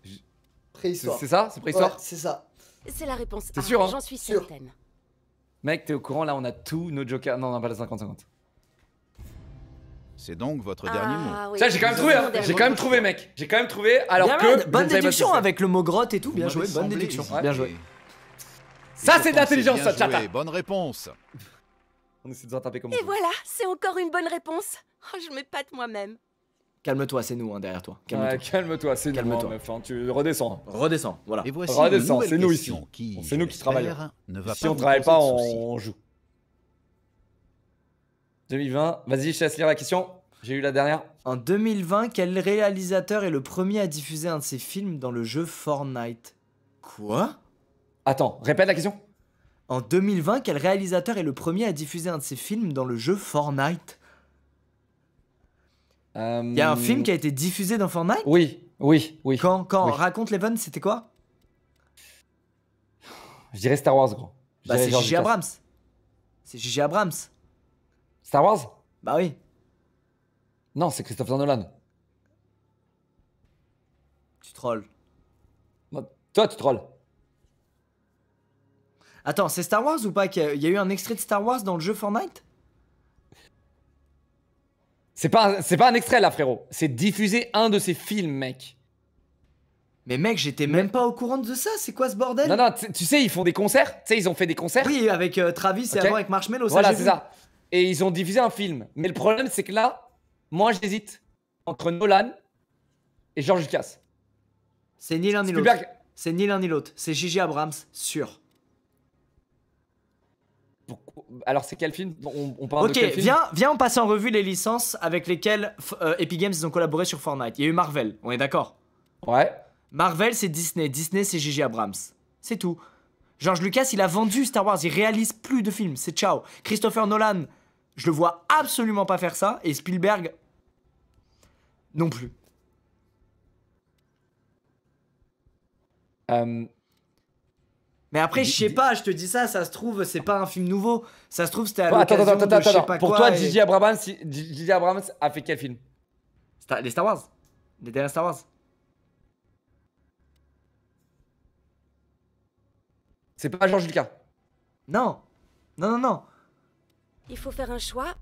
Préhistoire. C'est ça C'est préhistoire C'est ça. C'est la réponse. sûr, hein? J'en suis certaine. Mec, t'es au courant, là, on a tous nos jokers. Non, on n'a pas la 50-50. C'est donc votre dernier mot. Ah, ça, j'ai quand même trouvé, hein. j'ai quand même trouvé, mec. J'ai quand même trouvé, alors que. bonne déduction avec le mot grotte et tout. Bien joué, bonne déduction. Bien joué. Ça, c'est de l'intelligence, ça, Bonne réponse. On essaie de s'en taper Et voilà, c'est encore une bonne réponse. Oh, je m'épate moi-même. Calme-toi, c'est nous hein, derrière toi. Ah, calme-toi, calme c'est nous. Enfin, hein, tu redescends. Redescends, voilà. redescends, c'est nous ici. C'est nous qui travaillons. Ne va si on travaille pas, on joue. 2020, vas-y, je te laisse lire la question. J'ai eu la dernière. En 2020, quel réalisateur est le premier à diffuser un de ses films dans le jeu Fortnite Quoi Attends, répète la question. En 2020, quel réalisateur est le premier à diffuser un de ses films dans le jeu Fortnite Il y a un film qui a été diffusé dans Fortnite Oui, oui, oui. Quand, on raconte l'Event, c'était quoi Je dirais Star Wars, gros. bah, c'est J.J. Abrams. C'est J.J. Abrams. Star Wars Bah oui. Non, c'est Christopher Nolan. Tu trolls. Toi, tu trolls. Attends, c'est Star Wars ou pas qu'il y, a eu un extrait de Star Wars dans le jeu Fortnite c'est pas, c'est pas un extrait là, frérot. C'est diffuser un de ses films, mec. Mais mec, j'étais même pas au courant de ça. C'est quoi ce bordel Non, non, tu sais, ils font des concerts. Tu sais, ils ont fait des concerts. Oui, avec euh, Travis et avant avec Marshmello. Voilà, c'est ça. Et ils ont diffusé un film. Mais le problème, c'est que là, moi, j'hésite entre Nolan et George Lucas. C'est ni l'un ni l'autre. C'est ni l'un ni l'autre. C'est Gigi Abrams, sûr alors c'est quel film on, parle Ok, de quel film viens, viens, on passe en revue les licences avec lesquelles euh, Epic Games ils ont collaboré sur Fortnite. Il y a eu Marvel, on est d'accord Ouais. Marvel c'est Disney, Disney c'est J.J. Abrams. C'est tout. George Lucas il a vendu Star Wars, il réalise plus de films, c'est ciao. Christopher Nolan, je le vois absolument pas faire ça. Et Spielberg, non plus. Euh, mais après, je sais pas, je te dis ça, ça se trouve, c'est pas un film nouveau. Ça se trouve, c'était à la l'occasion de Pour toi, et... Gigi, Abrams, a fait quel film Les Star Wars. Les derniers Star Wars. C'est pas George Lucas. Non. Non, non, non. Il faut faire un choix.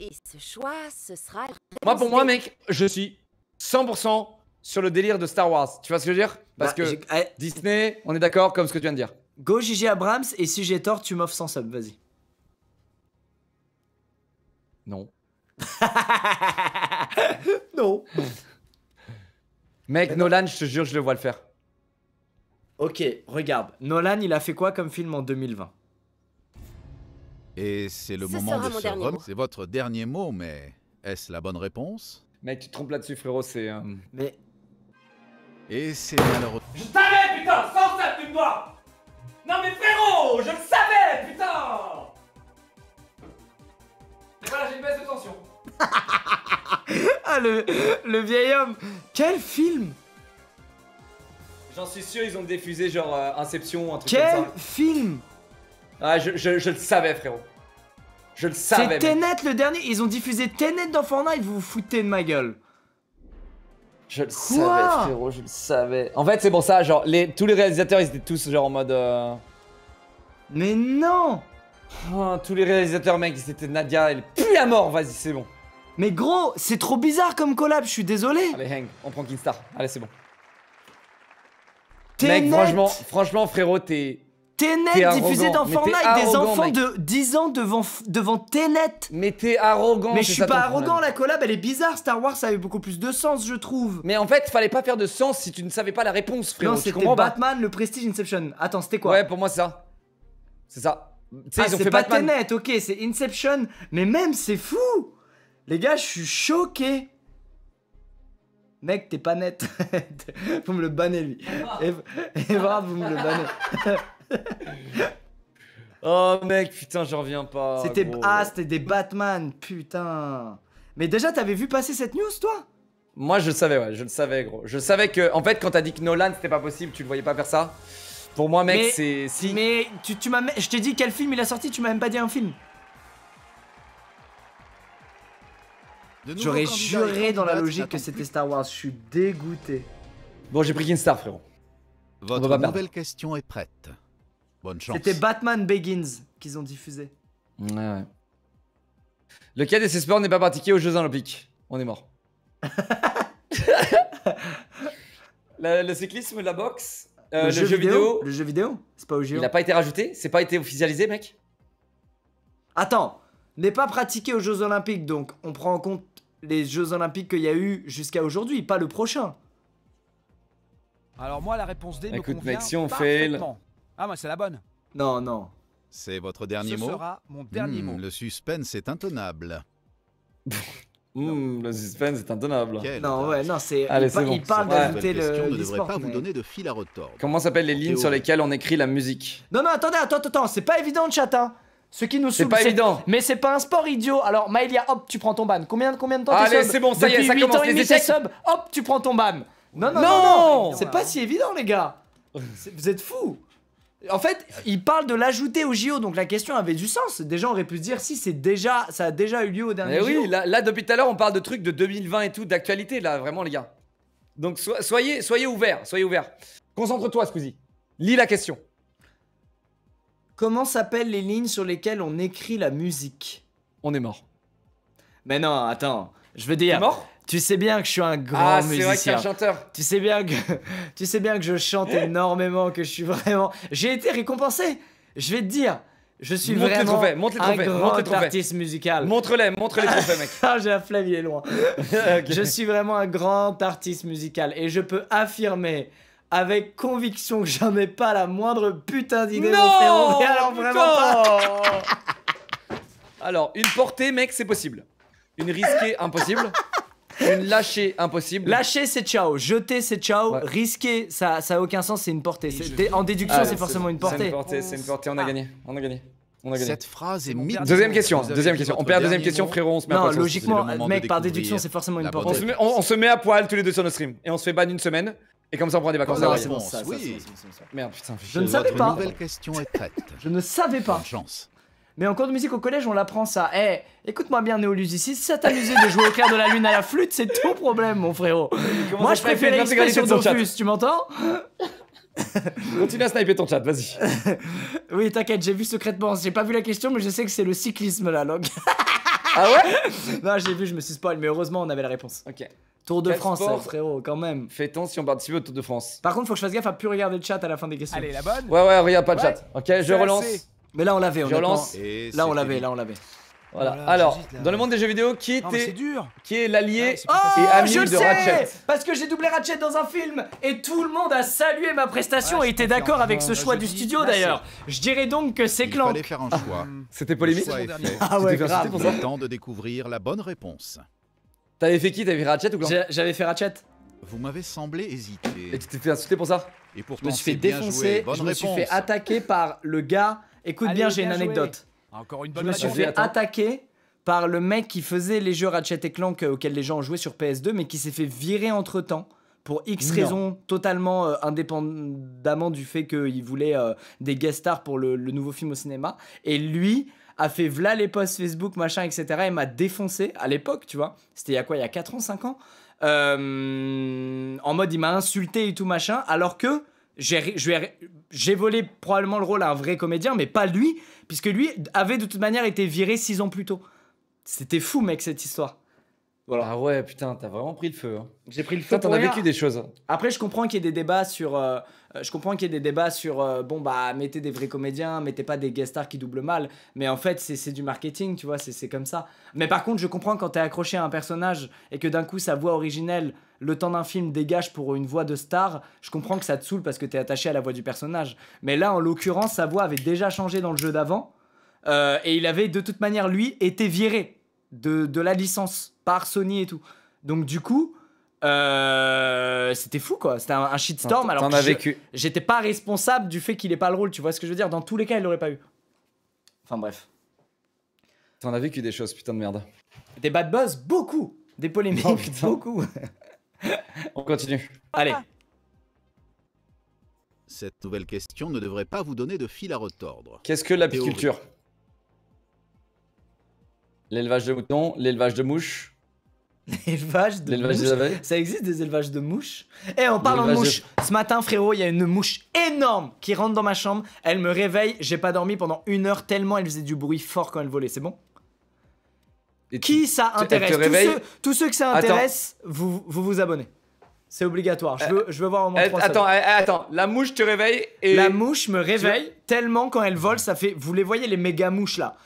Et ce choix, ce sera... Moi, pour moi, mec, je suis 100% sur le délire de Star Wars. Tu vois ce que je veux dire Parce bah, que eh, Disney, on est d'accord comme ce que tu viens de dire. Go Gigi Abrams et si j'ai tort, tu m'offres sans ça vas-y. Non. [LAUGHS] non. Mec, Nolan, je te jure, je le vois le faire. Ok, regarde. Nolan, il a fait quoi comme film en 2020 et c'est le moment de se C'est votre dernier mot, mais est-ce la bonne réponse Mec, tu te trompes là-dessus, frérot, c'est... Euh, mais... Et c'est malheureux... Je t'avais, putain Sans ça, tu me non mais frérot, je le savais, putain Et voilà, j'ai une baisse de tension. [LAUGHS] ah, le, le vieil homme Quel film J'en suis sûr, ils ont diffusé genre euh, Inception, un truc comme ça. Quel film Ah, je, je, je le savais, frérot. Je le savais. C'est Tenet le dernier. Ils ont diffusé Tenet dans Fortnite. Vous vous foutez de ma gueule. Je le savais, frérot, je le savais. En fait, c'est bon, ça, genre, les, tous les réalisateurs, ils étaient tous genre en mode. Euh, Mais non oh, Tous les réalisateurs, mec, ils étaient Nadia, elle puis à mort, vas-y, c'est bon. Mais gros, c'est trop bizarre comme collab, je suis désolé. Allez, Hang, on prend Kingstar. Allez, c'est bon. Mec, franchement, franchement, frérot, t'es. Tenet diffusé dans Fortnite, des enfants de 10 ans devant, devant Tenet. Mais t'es arrogant. Mais je suis pas arrogant, la collab elle est bizarre. Star Wars ça avait beaucoup plus de sens, je trouve. Mais en fait, fallait pas faire de sens si tu ne savais pas la réponse, frérot. Non, c'était Batman, le Prestige, Inception. Attends, c'était quoi Ouais, pour moi, c'est ça. C'est ça. Ah, c'est ah, pas Batman. ok, c'est Inception. Mais même, c'est fou. Les gars, je suis choqué. Mec, t'es pas net. [LAUGHS] vous me le bannez, lui. Ah. Evra vous me le bannez. [LAUGHS] oh mec, putain, j'en reviens pas. C'était ah, c'était des Batman, putain. Mais déjà, t'avais vu passer cette news, toi Moi, je le savais, ouais, je le savais, gros. Je savais que, en fait, quand t'as dit que Nolan, c'était pas possible, tu le voyais pas faire ça. Pour moi, mec, c'est si. Mais tu, tu je t'ai dit quel film il a sorti, tu m'as même pas dit un film. J'aurais juré dans la logique que c'était Star Wars. Je suis dégoûté. Bon, j'ai pris star frérot. Votre nouvelle question est prête. Bonne chance. C'était Batman Begins qu'ils ont diffusé. Ouais, ouais. Le cas des sports n'est pas pratiqué aux Jeux Olympiques. On est mort. [LAUGHS] le, cyclisme, la boxe, euh, le, jeu, vidéo, Le jeu vidéo, c'est pas au jeu. Il n'a pas été rajouté, c'est pas été officialisé, mec. Attends, n'est pas pratiqué aux Jeux Olympiques, donc on prend en compte les Jeux Olympiques qu'il y a eu jusqu'à aujourd'hui, pas le prochain. Alors moi, la réponse D Écoute, me si on parfaitement. Ah, moi, c'est la bonne. Non, non. C'est votre dernier Ce mot sera mon dernier hmm, mot. Le suspense est intenable. [LAUGHS] Hmm, le suspense est intenable. non, ouais, non, c'est. il, bon, il parle d'ajouter le. ne devrait pas vous donner de fil à retordre. Comment s'appellent les lignes sur lesquelles on écrit la musique Non, non, attendez, attends, attends, c'est pas évident, chat, hein. Ce qui nous C'est pas évident. Mais c'est pas un sport idiot. Alors, Maëlia, hop, tu prends ton ban. Combien, combien de temps Allez, c'est bon, ça y est, ça commence les échecs. sub, hop, tu prends ton ban. Non, non, non, non, c'est pas si évident, les gars. Vous êtes fous. En fait, il parle de l'ajouter au JO, donc la question avait du sens. Déjà, on aurait pu se dire si c'est déjà, ça a déjà eu lieu au dernier Mais eh oui, Là, depuis tout à l'heure, on parle de trucs de 2020 et tout, d'actualité, là, vraiment, les gars. Donc, soyez, soyez ouverts, soyez ouverts. Concentre-toi, Squeezie. Lis la question. Comment s'appellent les lignes sur lesquelles on écrit la musique On est mort. Mais non, attends, je veux dire. mort tu sais bien que je suis un grand musicien. Ah, c'est vrai que chanteur. Tu sais bien que [LAUGHS] tu sais bien que je chante [LAUGHS] énormément, que je suis vraiment. J'ai été récompensé. Je vais te dire, je suis vraiment montre les trophées, un grand artiste musical. Montre-les, montre les trophées, mec. [LAUGHS] ah, j'ai la flemme, il est loin. Je suis vraiment un grand artiste musical et je peux affirmer avec conviction que j'en ai pas la moindre putain d'idée. Non, alors vraiment pas. alors une portée, mec, c'est possible. Une risquée, impossible lâcher impossible. Lâcher c'est ciao, jeter c'est ciao, risquer ça ça a aucun sens, c'est une portée. en déduction ah, c'est forcément une portée. C'est une portée, c'est une portée, on a ah. gagné. On a gagné. On a gagné. Cette phrase est Deuxième question, deuxième question. On perd deuxième question, frérot, on se met à poil. Non, logiquement, mec, par déduction, c'est forcément une portée. On se, met, à poil tous les deux sur nos streams et on se fait ban une semaine. Et comme ça, on prend des vacances. Ah, c'est bon, Merde, putain. Je, ne savais pas. question je ne savais pas. chance. Mais en cours de musique au collège, on l'apprend ça. Eh, écoute-moi bien, Néolus, si ça t'amusait de jouer au clair de la lune à la flûte, c'est ton problème, mon frérot. Moi, je préfère l'expression Dofus, tu m'entends [LAUGHS] Continue à sniper ton chat, vas-y. [LAUGHS] oui, t'inquiète, j'ai vu secrètement. J'ai pas vu la question, mais je sais que c'est le cyclisme, la langue. ah ouais [LAUGHS] Non, j'ai vu, je me suis spoil, mais heureusement, on avait la réponse. Ok. Tour de France, eh, frérot, quand même. Fait-on si on participe au Tour de France Par contre, faut que je fasse gaffe à plus regarder le chat à la fin des questions. Allez, la bonne Ouais, ouais, regarde pas le chat. Ok, je relance. Mais là on l'avait, on lance. Là on l'avait, là on l'avait. Voilà. Oh Alors, dans le monde des jeux vidéo, qui était, est qui est l'allié ah, et ami de Ratchet Parce que j'ai doublé Ratchet dans un film et tout le monde a salué ma prestation et était d'accord avec ce choix du studio d'ailleurs. Je dirais donc que c'est Clank. Il faire un ah. choix. C'était polémique. Ah ouais, grave. Pour ça. temps de découvrir la bonne réponse. T'avais fait qui T'avais fait Ratchet ou Clank J'avais fait Ratchet. Vous m'avez semblé hésiter. Et tu t'es fait insulter pour ça Et pourtant, je me suis fait défoncer. je me suis fait attaquer par le gars Écoute bien, j'ai une anecdote. Je me suis fait attaquer par le mec qui faisait les jeux Ratchet Clank euh, auxquels les gens ont joué sur PS2, mais qui s'est fait virer entre temps pour X raisons totalement euh, indépendamment du fait qu'il voulait euh, des guest stars pour le, nouveau film au cinéma. Et lui a fait vla les posts Facebook, machin, etc. et m'a défoncé à l'époque, tu vois. C'était il y a quoi Il y a 4 ans, 5 ans En mode, il m'a insulté et tout, machin, alors que j'ai volé probablement le rôle à un vrai comédien, mais pas lui, puisque lui avait de toute manière été viré six ans plus tôt. C'était fou, mec, cette histoire. Voilà. Ah ouais, putain, t'as vraiment pris le feu. Hein. J'ai pris le feu. T'en as vécu des choses. Hein. Après, je comprends qu'il y ait des débats sur. Euh, euh, je comprends qu'il y ait des débats sur. Euh, bon, bah, mettez des vrais comédiens, mettez pas des guest stars qui doublent mal. Mais en fait, c'est du marketing, tu vois, c'est comme ça. Mais par contre, je comprends quand t'es accroché à un personnage et que d'un coup, sa voix originelle le temps d'un film dégage pour une voix de star, je comprends que ça te saoule parce que t'es attaché à la voix du personnage. Mais là, en l'occurrence, sa voix avait déjà changé dans le jeu d'avant. Euh, et il avait de toute manière, lui, été viré de, la licence par Sony et tout. Donc du coup, euh, c'était fou quoi. C'était un, un shitstorm. alors j'étais pas responsable du fait qu'il ait pas le rôle. Tu vois ce que je veux dire Dans tous les cas, il l'aurait pas eu. Enfin bref. T'en as vécu des choses, putain de merde. Des bad buzz, beaucoup. Des polémiques, oh, beaucoup. [LAUGHS] [LAUGHS] On continue. Ah, Allez. Cette nouvelle question ne devrait pas vous donner de fil à retordre. Qu'est-ce que l'apiculture L'élevage de moutons, l'élevage de mouches. L'élevage de mouches. Ça existe des élevages de mouches Eh, on parle de mouches. Ce matin, frérot, il y a une mouche énorme qui rentre dans ma chambre. Elle me réveille. J'ai pas dormi pendant une heure tellement elle faisait du bruit fort quand elle volait. C'est bon qui ça intéresse tous ceux, que ça intéresse, vous, vous, abonnez. C'est obligatoire. Je euh, veux, voir en moins Attends, attends, la mouche te réveille La mouche me réveille tellement quand elle vole, ça fait. Vous les voyez les méga mouches là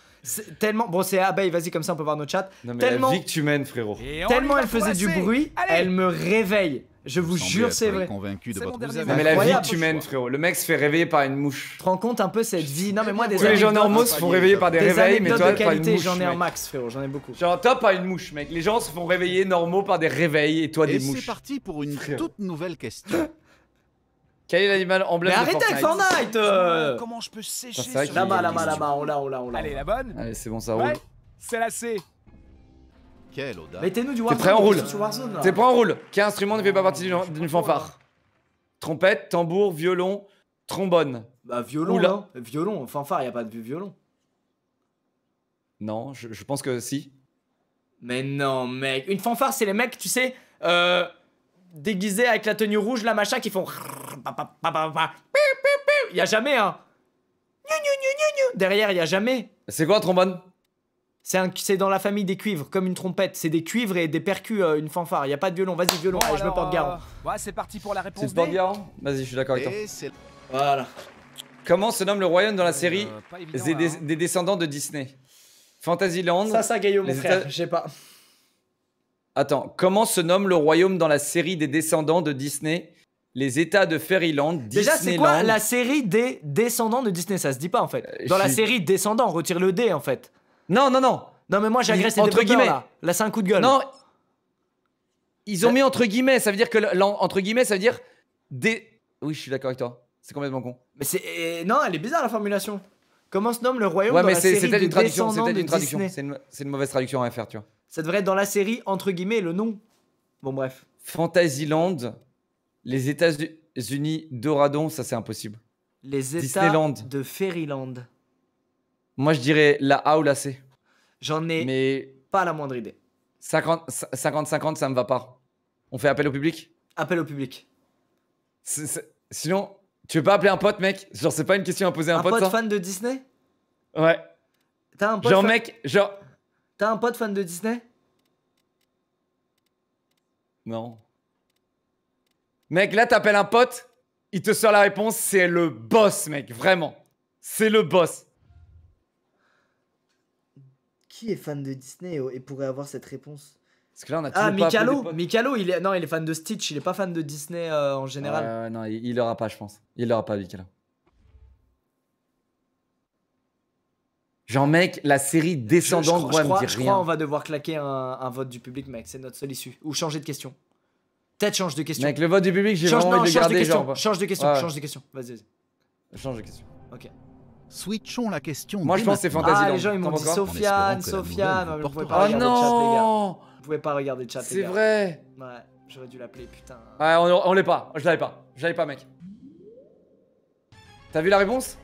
tellement bon c'est abeille vas-y comme ça on peut voir notre chat tellement la vie que tu mènes frérot tellement elle faisait du bruit elle me réveille je vous jure, c'est vrai. convaincu de votre Mais la vie que tu mènes, frérot. Le mec se fait réveiller par une mouche. Tu te rends compte un peu cette vie Non, mais moi, des les gens normaux se font réveiller par des, réveils, mais toi, par une mouche. J'en ai un max, frérot. J'en ai beaucoup. Genre, toi, par une mouche, mec. Les gens se font réveiller normaux par des réveils et toi, des mouches. Et c'est parti pour une toute nouvelle question. [LAUGHS] Quel est l'animal emblème Mais arrêtez avec Fortnite euh. Comment je peux sécher Là-bas, là-bas, oh là-bas, on oh l'a, on oh l'a, on l'a. Allez, la bonne Allez, c'est bon, ça roule. C'est la C. Quelle Mettez-nous du Warzone. T'es prêt en roule. T'es prêt en roule. Quel instrument ne fait pas partie d'une fanfare Trompette, tambour, violon, trombone. Bah violon, non hein. Violon, fanfare, il a pas de violon. Non, je, pense que si. Mais non, mec. Une fanfare, c'est les mecs, tu sais, euh, déguisés avec la tenue rouge, la machin, qui font... Il n'y a jamais un... Hein. Derrière, il n'y a jamais. C'est quoi, trombone c'est dans la famille des cuivres, comme une trompette. C'est des cuivres et des percus, euh, une fanfare. Il y a pas de violon. Vas-y, violon. Oh je me porte garant. Ouais, c'est parti pour la réponse. C'est porte garant Vas-y, je suis d'accord avec toi. Voilà. Comment se nomme le royaume dans la euh, série hein. des, descendants de Disney Fantasyland. Ça, ça, Gaillot, mon frère. Je sais pas. Attends, comment se nomme le royaume dans la série des descendants de Disney les états de Fairyland, Déjà, c'est quoi la série des descendants de Disney Ça se dit pas en fait. Euh, dans la série descendants, retire le D en fait. Non, non, non. Non, mais moi j'agresse les entre guillemets. Là, là c'est un coup de gueule. Non. Ils ont mis entre guillemets. Ça veut dire que entre guillemets, ça veut dire des. Oui, je suis d'accord avec toi. C'est complètement con. Mais c'est eh, non, elle est bizarre la formulation. Comment se nomme le royaume ouais, dans la série une traduction. une traduction. C'est une, mauvaise traduction à faire, tu vois. Ça devrait être dans la série entre guillemets le nom. Bon bref. Fantasyland, les États-Unis d'Oradon, ça c'est impossible. Les États de Fairyland. Moi, je dirais la A ou la C. J'en ai Mais pas la moindre idée. 50-50, ça me va pas. On fait appel au public Appel au public. Sinon, tu veux pas appeler un pote, mec Genre, c'est pas une question à poser à un, pote ça Un pote fan de Disney Ouais. T'as un Genre, mec, genre. T'as un pote fan de Disney Non. Mec, là, t'appelles un pote, il te sort la réponse, c'est le boss, mec, vraiment. C'est le boss. Qui est fan de Disney et pourrait avoir cette réponse Parce que là, on Ah, Mikalo Mikalo, il est... non, il est fan de Stitch, il est pas fan de Disney euh, en général. Euh, non, il, l'aura pas, je pense. Il l'aura pas, Mikalo. Genre, mec, la série descendante je, me dire je crois on va devoir claquer un, vote du public, mec. C'est notre seule issue. Ou changer de question. Peut-être change de question. Mec, le vote du public, j'ai vraiment change De question, Change de question, change de question. Vas-y, vas-y. Change de question. Ok. Switchons la question. Moi, je pense que c'est Fantasyland. Ah, les gens, ils m'ont dit Sofiane, Sofiane. Vous pouvez pas regarder Vous pouvez pas regarder le chat, les gars. C'est vrai. Ouais, j'aurais dû l'appeler, putain. Ouais, on, l'est pas. Je l'avais pas. Je l'avais pas, mec. T'as vu la réponse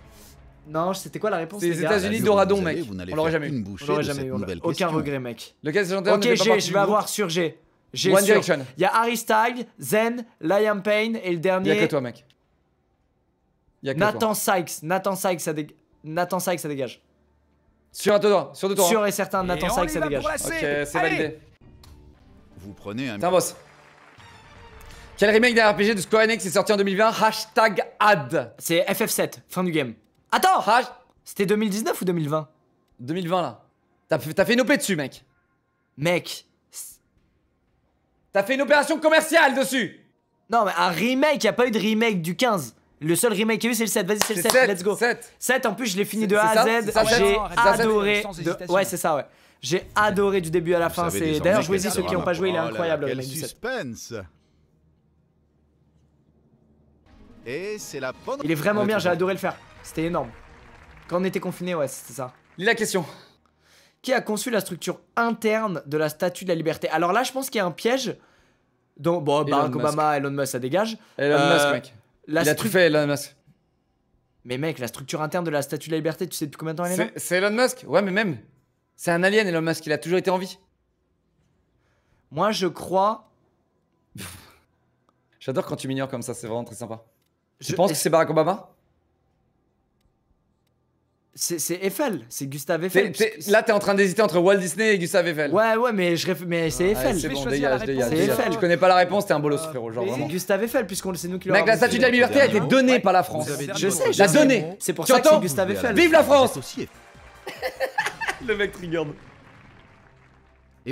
non, c'était quoi la réponse C'est les États-Unis d'Oradon, mec. on l'aurait jamais eu. On l'aurait jamais eu. Aucun regret, mec. Le cas Ok, je vais avoir sur G. One Direction. Il y a Harry Styles, Zen, Liam Payne et le dernier. Il y a que toi, mec. Nathan Sykes, Nathan Sykes, ça dégage. Nathan Sykes, ça dégage. Sur un sur Sûr hein. et certain, Nathan Sykes, ça dégage. Ok, c'est validé. Vous prenez un. boss. Quel remake d'un de Square Enix est sorti en 2020 Hashtag ad. C'est FF7, fin du game. Attends C'était 2019 ou 2020 2020 là. T'as fait une OP dessus, mec. Mec. T'as fait une opération commerciale dessus. Non, mais un remake, y a pas eu de remake du 15. Le seul remake qu'il y a eu, c'est le 7. Vas-y, c'est le 7. Let's go. 7. En plus, je l'ai fini de A à Z. J'ai adoré. Ouais, c'est ça, ouais. J'ai adoré du début à la fin. D'ailleurs, jouez-y ceux qui n'ont pas joué, il est incroyable. le suspense. Et c'est la Il est vraiment bien, j'ai adoré le faire. C'était énorme. Quand on était confiné, ouais, c'était ça. La question. Qui a conçu la structure interne de la statue de la liberté Alors là, je pense qu'il y a un piège. Donc, bon, Barack Obama, Elon Musk, ça dégage. Elon Musk, euh, mec. La il a Elon Musk. Mais mec, la structure interne de la Statue de la Liberté, tu sais depuis combien de temps elle est là C'est Elon Musk Ouais, mais même. C'est un alien, Elon Musk. Il a toujours été en vie. Moi, je crois. J'adore quand tu m'ignores comme ça, c'est vraiment très sympa. Je tu penses que c'est Barack Obama c'est Eiffel, c'est Gustave Eiffel. es, là, t'es en train d'hésiter entre Walt Disney et Gustave Eiffel. Ouais, ouais, mais, mais c'est ah, Eiffel. Je c'est bon, dégage, dégage. Tu connais pas la réponse, t'es un bolos, frérot. Genre, vraiment. Gustave Eiffel, puisqu'on c'est nous qui l'avons. Mec, la statue de la liberté a été donnée par la France. Je sais, je La donnée. C'est pour ça que Gustave Eiffel. Vive la France [LAUGHS] Le mec triggered.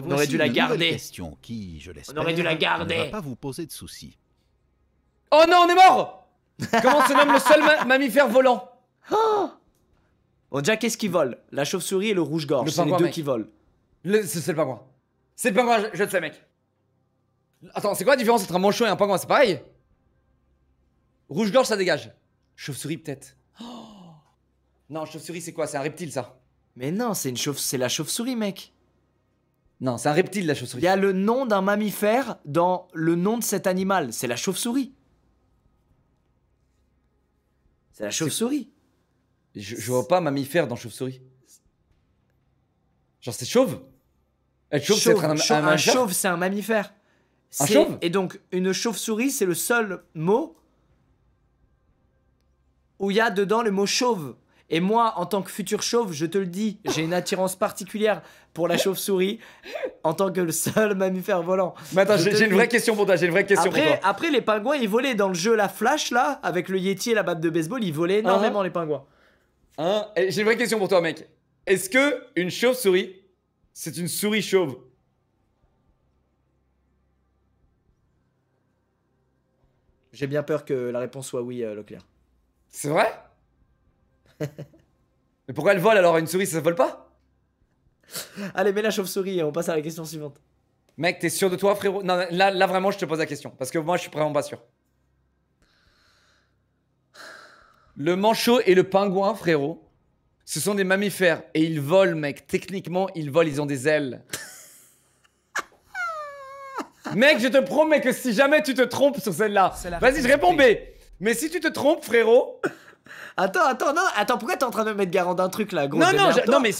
on aurait dû la garder. Question qui, je on aurait dû la garder. Ne va pas vous poser de soucis. Oh non, on est mort Comment se nomme le seul mammifère volant oh on oh, déjà qu'est-ce qui vole La chauve-souris et le rouge-gorge. c'est les deux qui volent. Le, c'est, c'est le pingouin. C'est le pingouin, je, je le sais, mec. Attends, c'est quoi la différence entre un manchot et un pingouin C'est pareil Rouge-gorge, ça dégage. Chauve-souris, peut-être. [GASPS] non, chauve-souris, c'est quoi C'est un reptile, ça Mais non, c'est une chauve, c'est la chauve-souris, mec. Non, c'est un reptile, la chauve-souris. Il y a le nom d'un mammifère dans le nom de cet animal. C'est la chauve-souris. C'est la chauve-souris. Je, vois pas mammifère dans chauve-souris. Genre, c'est chauve chauve, c'est un, chauve, chauve, c'est un mammifère. Un chauve Et donc, une chauve-souris, c'est le seul mot où il y a dedans le mot chauve. Et moi, en tant que futur chauve, je te le dis, j'ai une attirance particulière pour la chauve-souris en tant que le seul mammifère volant. attends, j'ai une vraie question pour toi, j'ai une vraie question après, les pingouins, ils volaient dans le jeu La Flash, là, avec le Yeti et la batte de baseball, ils volaient uh-huh. énormément, les pingouins. Hein? Eh, j'ai une vraie question pour toi, mec. Est-ce que une chauve-souris, c'est une souris chauve J'ai bien peur que la réponse soit oui, euh, Leclerc. C'est vrai [LAUGHS] Mais pourquoi elle vole alors Une souris, ça vole pas Allez, mets la chauve-souris et hein, on passe à la question suivante. Mec, t'es sûr de toi, frérot Non, là, là, vraiment, je te pose la question. Parce que moi, je suis vraiment pas sûr. Le manchot et le pingouin, frérot, ce sont des mammifères et ils volent, mec. Techniquement, ils volent, ils ont des ailes. [LAUGHS] mec, je te promets que si jamais tu te trompes sur celle-là, vas-y, je réponds B. Mais si tu te trompes, frérot, Attends, attends, non, attends, pourquoi t'es en train de me mettre garant d'un truc là, gros Non, non, non, mais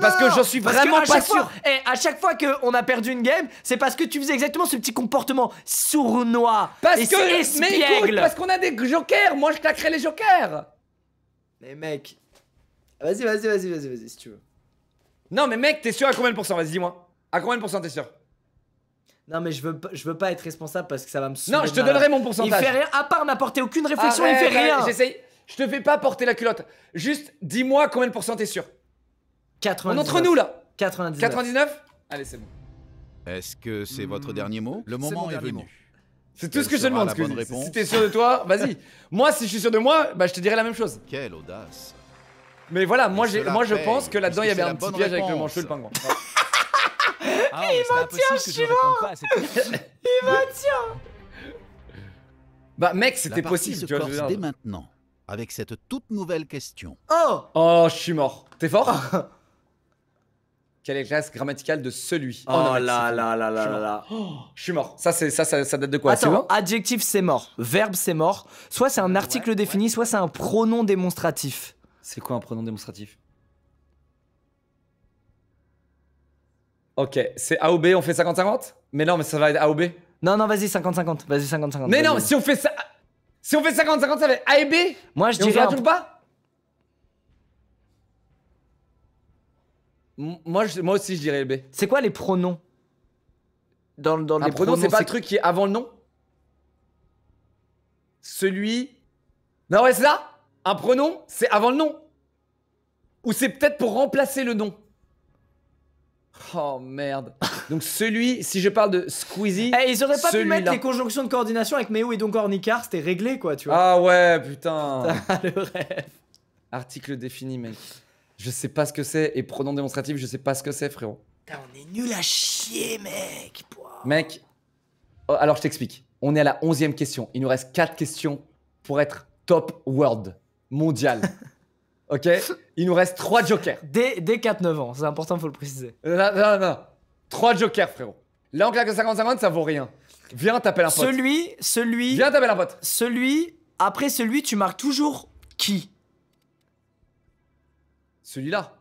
parce que j'en suis vraiment pas sûr. et eh, à chaque fois que on a perdu une game, c'est parce que tu faisais exactement ce petit comportement sournois. Parce et que, mais parce qu'on a des jokers, moi je claquerai les jokers. Mais mec, vas-y, vas-y, vas-y, vas-y, vas-y, si tu veux. Non, mais mec, t'es sûr à combien de pourcents Vas-y, dis-moi. À combien de pourcents t'es sûr non mais je veux pas, je veux pas être responsable parce que ça va me Non, je te donnerai mon pourcentage. Il fait rien à part n'apporter aucune réflexion, il fait rien. J'essaye je te fais pas porter la culotte. Juste, dis-moi combien de pourcents t'es sûr. 99. On entre nous là 99. 99 Allez, c'est bon. Est-ce que c'est votre hmm, dernier mot Le moment est, venu. C'est tout ce que je demande. La bonne Si t'es sûr de toi, vas-y. moi, si je suis sûr de moi, bah, je te dirais la même chose. Quelle audace. Mais voilà, moi, moi je pense que là-dedans, il y avait un petit piège avec le manchot le pingouin. [LAUGHS] Ah il m'en tient, je suis mort [LAUGHS] Il m'en tient Bah, mec, c'était possible, tu vois. dès maintenant avec cette toute nouvelle question. Oh Oh, je suis mort. T'es fort [LAUGHS] Quelle est la classe grammaticale de celui Oh, oh là là là là là là. Je suis mort. Oh, ça, ça, ça, date de quoi Attends, adjectif c'est mort, verbe c'est mort. Soit c'est un article défini, soit c'est un pronom démonstratif. C'est quoi un pronom démonstratif Ok, c'est A ou B, on fait 50-50 Mais non, mais ça va être A ou B Non, non, vas-y, 50-50. Vas-y, 50-50. Mais non, si on fait ça. Si on fait 50-50, ça fait A et B Moi, je dirais. On un... pas moi, je... moi aussi, je dirais B. C'est quoi les pronoms Dans, dans les pronom, c'est pas le truc qui est avant le nom Celui. Non, ouais, c'est ça Un pronom, c'est avant le nom Ou c'est peut-être pour remplacer le nom Oh merde. Donc celui, si je parle de Squeezie. Eh, ils auraient pas pu mettre les conjonctions de coordination avec Meo et donc Ornicar, c'était réglé quoi, tu vois. Ah ouais, [LAUGHS] putain. le rêve. Article défini, mec. Je sais pas ce que c'est et pronom démonstratif, je sais pas ce que c'est, frérot. Putain, on est nul à chier, mec. Mec, oh, alors je t'explique. On est à la onzième question. Il nous reste 4 questions pour être top world mondial. [LAUGHS] Ok Il nous reste 3 jokers. Dès, 4-9 ans, c'est important, faut le préciser. Non, non, non. 3 jokers, frérot. Là, on claque 50-50, ça vaut rien. Viens, t'appelles un pote. Celui, celui. Viens, t'appelles un pote. Celui, après celui, tu marques toujours qui Celui-là.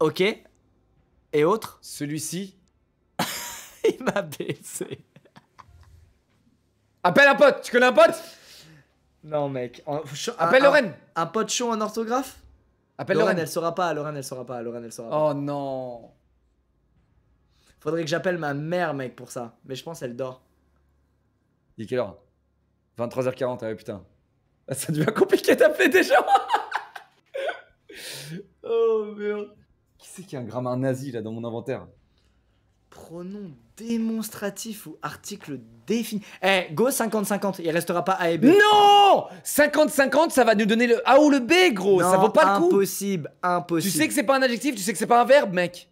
Ok. Et autre Celui-ci. [LAUGHS] Il m'a baissé. Appelle un pote, tu connais un pote non, mec. Appelle Lorraine Un, un pote en orthographe Appelle Lorraine. elle saura pas. Lorraine, elle saura pas. Lorraine, elle saura pas. Oh non. Faudrait que j'appelle ma mère, mec, pour ça. Mais je pense qu'elle dort. Il quelle heure 23h40, ah ouais, putain. Ah, ça devient compliqué d'appeler des gens. [LAUGHS] oh merde. Qui c'est qui a un grammaire nazi là dans mon inventaire pronom démonstratif ou article défini. Eh, go 50-50, il restera pas A et B. Non 50-50, ça va nous donner le A ou le B, gros, ça vaut pas le coup. Impossible, impossible. Tu sais que c'est pas un adjectif, tu sais que c'est pas un verbe, mec.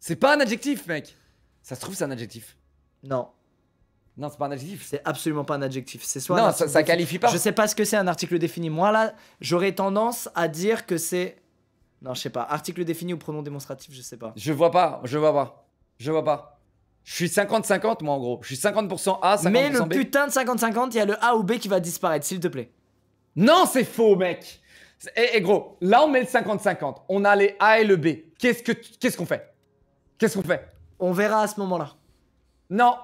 C'est pas un adjectif, mec. Ça se trouve, c'est un adjectif. Non. Non, c'est pas un adjectif. C'est absolument pas un adjectif. C'est soit. Non, ça, ça qualifie pas. Je sais pas ce que c'est un article défini. Moi, là, j'aurais tendance à dire que c'est non, je sais pas. Article défini ou pronom démonstratif, je sais pas. Je vois pas, je vois pas. Je vois pas. Je suis 50-50, moi, en gros. Je suis 50% A, 50% B. Mais le putain de 50-50, il y a le A ou B qui va disparaître, s'il te plaît. Non, c'est faux, mec. Et, eh, eh, gros, là, on met le 50-50. On a les A et le B. Qu'est-ce qu'on qu'est-ce fait Qu'est-ce qu'on fait On verra à ce moment-là. Non.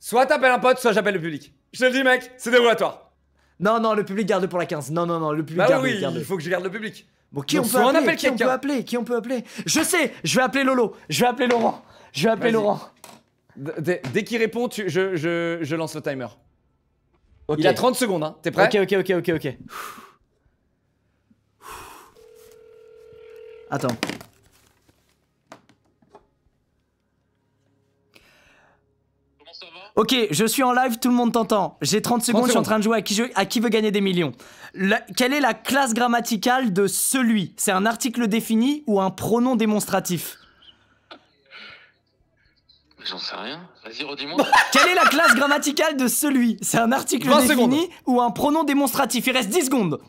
Soit t'appelles un pote, soit j'appelle le public. Je te le dis, mec, c'est déroulatoire. Non, non, le public garde pour la 15. Non, non, non, le public bah oui, il faut que je garde le public. Bon, qui, on peut, appeler, qui on peut appeler Qui on peut appeler Je sais, je vais appeler Lolo, je vais appeler Laurent, je vais appeler Laurent. dès qu'il répond, je, lance le timer. Il Il a 30 secondes, hein. T'es prêt Ok, ok, ok, ok, ok. Attends. Ok, je suis en live, tout le monde t'entend. J'ai 30 secondes, je suis en train de jouer à qui, veut gagner des millions. quelle est la classe grammaticale de celui C'est un article défini ou un pronom démonstratif J'en sais rien. Vas-y, redis-moi. [LAUGHS] quelle est la classe grammaticale de celui C'est un article défini ou un pronom démonstratif Il reste 10 secondes.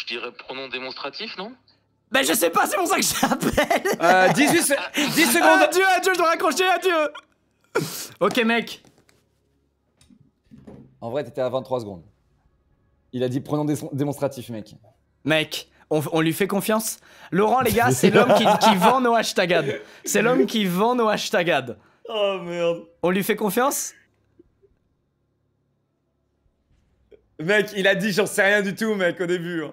je dirais pronom démonstratif, non ben je sais pas, c'est pour ça que j'appelle euh, 10 [LAUGHS] euh, secondes Adieu, adieu, je dois raccrocher, adieu [LAUGHS] ok, mec. En vrai, t'étais à 23 secondes. Il a dit prenons démonstratif, mec. Mec, on, lui fait confiance Laurent, les gars, c'est l'homme qui, [LAUGHS] vend nos hashtagades. C'est l'homme qui vend nos hashtagades. Oh merde. On lui fait confiance Mec, il a dit j'en sais rien du tout, mec, au début. Hein.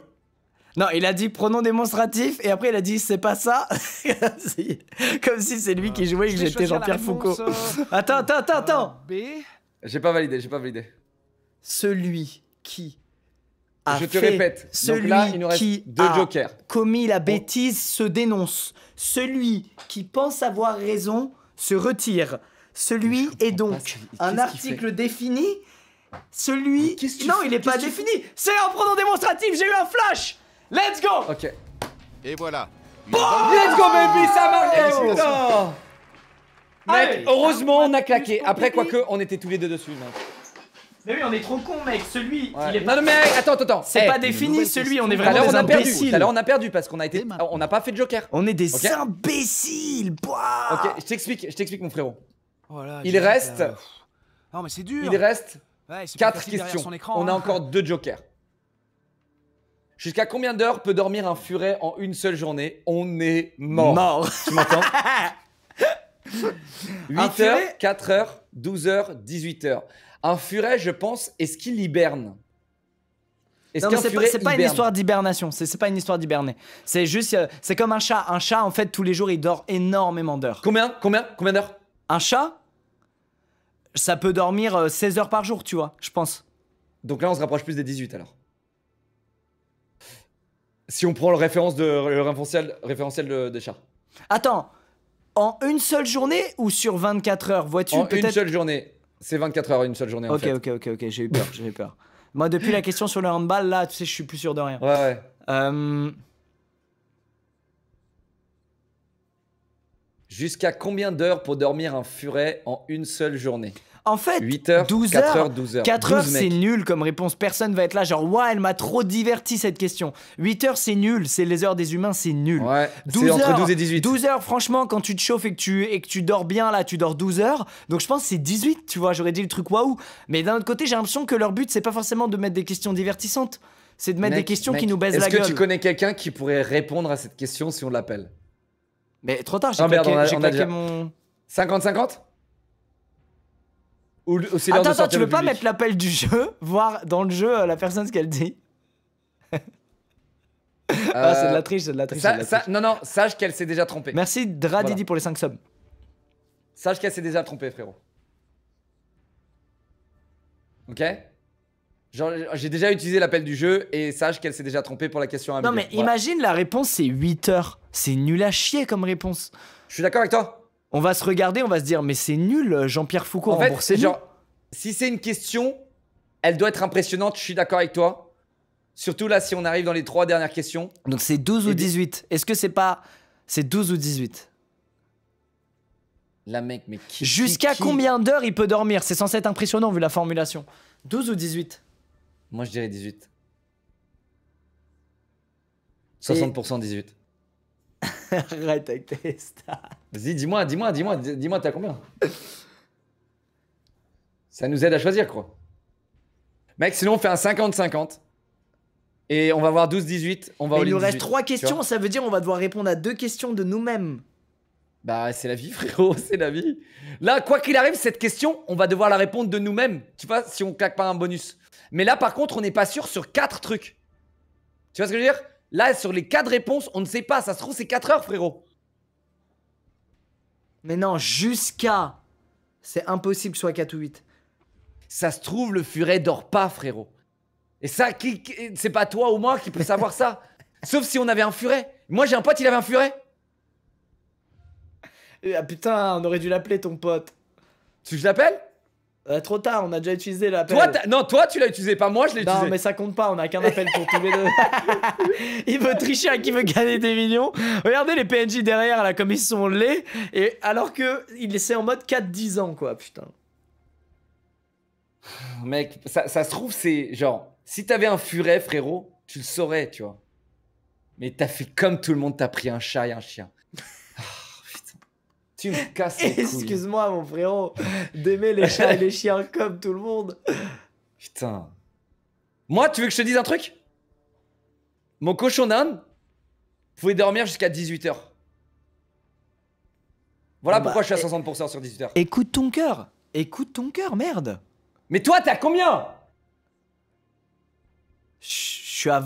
Non, il a dit pronom démonstratif et après il a dit c'est pas ça. [LAUGHS] Comme si c'est lui qui ah. jouait et que j'étais Jean-Pierre Foucault. [LAUGHS] attends, attends, attends, attends. B. J'ai pas validé, j'ai pas validé. Celui qui a Je te répète. Celui qui deux a jokers. commis la bêtise se dénonce. Celui qui pense avoir raison se retire. Celui est donc un article défini. Celui. Non, il est pas défini. C'est un pronom démonstratif. J'ai eu un flash. Let's go Ok. Et voilà. BOOM Let's go baby, ça marche Mec, heureusement on a claqué. Après quoique, on était tous les deux dessus. Mais oui, on est trop con, mec. Celui, il est. Non, non, mais attends, attends, C'est pas défini, celui. On est vraiment Alors, on a perdu. Alors, on a perdu parce qu'on a été. On n'a pas fait de Joker. On est des imbéciles. ok, je t'explique, je t'explique, mon frérot. Voilà. Oh il reste. Euh, non, mais c'est dur. Il reste Quatre questions. on a hein. encore deux Jokers. Jusqu'à combien d'heures peut dormir un furet en une seule journée On est mort. Mort. Tu m'entends 8 [LAUGHS] heures, 4 heures, 12 heures, 18 heures. Un furet, je pense, est-ce qu'il hiberne c'est pas, pas, une histoire d'hibernation, c'est pas une histoire d'hiberner. C'est juste, euh, c'est comme un chat. Un chat, en fait, tous les jours, il dort énormément d'heures. Combien Combien Combien d'heures Un chat, ça peut dormir 16 euh, heures par jour, tu vois, je pense. Donc là, on se rapproche plus des 18 alors. Si on prend le, référence de, référentiel, référentiel de, des chars. Attends, en une seule journée ou sur 24 heures Vois-tu En une seule journée. C'est 24 heures, une seule journée. Ok, en fait. ok, ok, ok, j'ai eu peur, j'ai eu peur. Moi, depuis la question sur le handball, là, tu sais, je suis plus sûr de rien. Ouais, euh, Jusqu'à combien d'heures pour dormir un furet en une seule journée en fait, 8 heures, 12 4 heures, 12 heures. 4 heures, c'est nul comme réponse. Personne va être là, genre, Waouh elle m'a trop diverti cette question. 8 heures, c'est nul. C'est les heures des humains, c'est nul. Ouais, 12 heures, entre 12 et 18. 12 heures, franchement, quand tu te chauffes et que tu, et que tu dors bien, là, tu dors 12 heures. Donc je pense que c'est 18, tu vois. J'aurais dit le truc waouh. Mais d'un autre côté, j'ai l'impression que leur but, c'est pas forcément de mettre des questions divertissantes. C'est de mettre des questions qui nous baissent la gueule. Est-ce que tu connais quelqu'un qui pourrait répondre à cette question si on l'appelle Mais trop tard, j'ai claqué, a, mon. 50-50 Attends, attends, tu veux pas mettre l'appel du jeu, [LAUGHS] voir dans le jeu euh, la personne ce qu'elle dit euh, Ah, c'est de la triche, c'est de la triche. non, non, sache qu'elle s'est déjà trompée. Merci Dradidi pour les 5 sommes Sache qu'elle s'est déjà trompée, frérot. Ok j'ai déjà utilisé l'appel du jeu et sache qu'elle s'est déjà trompée pour la question à Non, mais imagine la réponse c'est 8 heures. C'est nul à chier comme réponse. Je suis d'accord avec toi on va se regarder, on va se dire, mais c'est nul, Jean-Pierre Foucault en fait, c'est genre, si c'est une question, elle doit être impressionnante, je suis d'accord avec toi. Surtout là, si on arrive dans les trois dernières questions. Donc c'est 12 ou 18. Est-ce que c'est pas. C'est 12 ou 18 La mec, mais qui. Jusqu'à combien d'heures il peut dormir C'est censé être impressionnant vu la formulation. 12 ou 18 Moi je dirais 18. 60% 18. [LAUGHS] Arrête avec tes Vas-y, dis-moi, dis-moi, dis-moi, dis-moi, t'as combien Ça nous aide à choisir, quoi. Mec, sinon, on fait un 50-50. Et on va voir 12-18. On va il nous reste 3 questions, ça veut dire on va devoir répondre à deux questions de nous-mêmes. Bah, c'est la vie, frérot, [LAUGHS] c'est la vie. Là, quoi qu'il arrive, cette question, on va devoir la répondre de nous-mêmes. Tu vois, si on claque pas un bonus. Mais là, par contre, on n'est pas sûr sur quatre trucs. Tu vois ce que je veux dire Là, sur les quatre réponses, on ne sait pas. Ça se trouve, c'est 4 heures, frérot. Mais non, jusqu'à. C'est impossible que ce soit 4 ou 8. Ça se trouve, le furet dort pas, frérot. Et ça, qui, c'est pas toi ou moi qui peut savoir ça. [LAUGHS] Sauf si on avait un furet. Moi, j'ai un pote, il avait un furet. Ah putain, on aurait dû l'appeler ton pote. Tu veux que je l'appelle euh, trop tard, on a déjà utilisé l'appel. Toi, non, toi, tu l'as utilisé, pas moi, je l'ai utilisé. Non, mais ça compte pas, on a qu'un appel pour tous les deux. [LAUGHS] il veut tricher à qui veut gagner des millions. Regardez les PNJ derrière, là, comme ils sont laids. Et alors que il sait en mode 4-10 ans, quoi, putain. [SIGHS] Mec, ça, ça se trouve, c'est genre, si t'avais un furet, frérot, tu le saurais, tu vois. Mais t'as fait comme tout le monde, t'as pris un chat et un chien. Tu me casses les couilles. Excuse-moi, mon frérot, d'aimer les chats et les chiens comme tout le monde. Putain. Moi, tu veux que je te dise un truc Mon cochon d'Inde pouvait dormir jusqu'à 18h. Voilà bah, pourquoi je suis à 60% eh. sur 18h. Écoute ton cœur. Écoute ton cœur, merde. Mais toi, t'as combien Je suis à...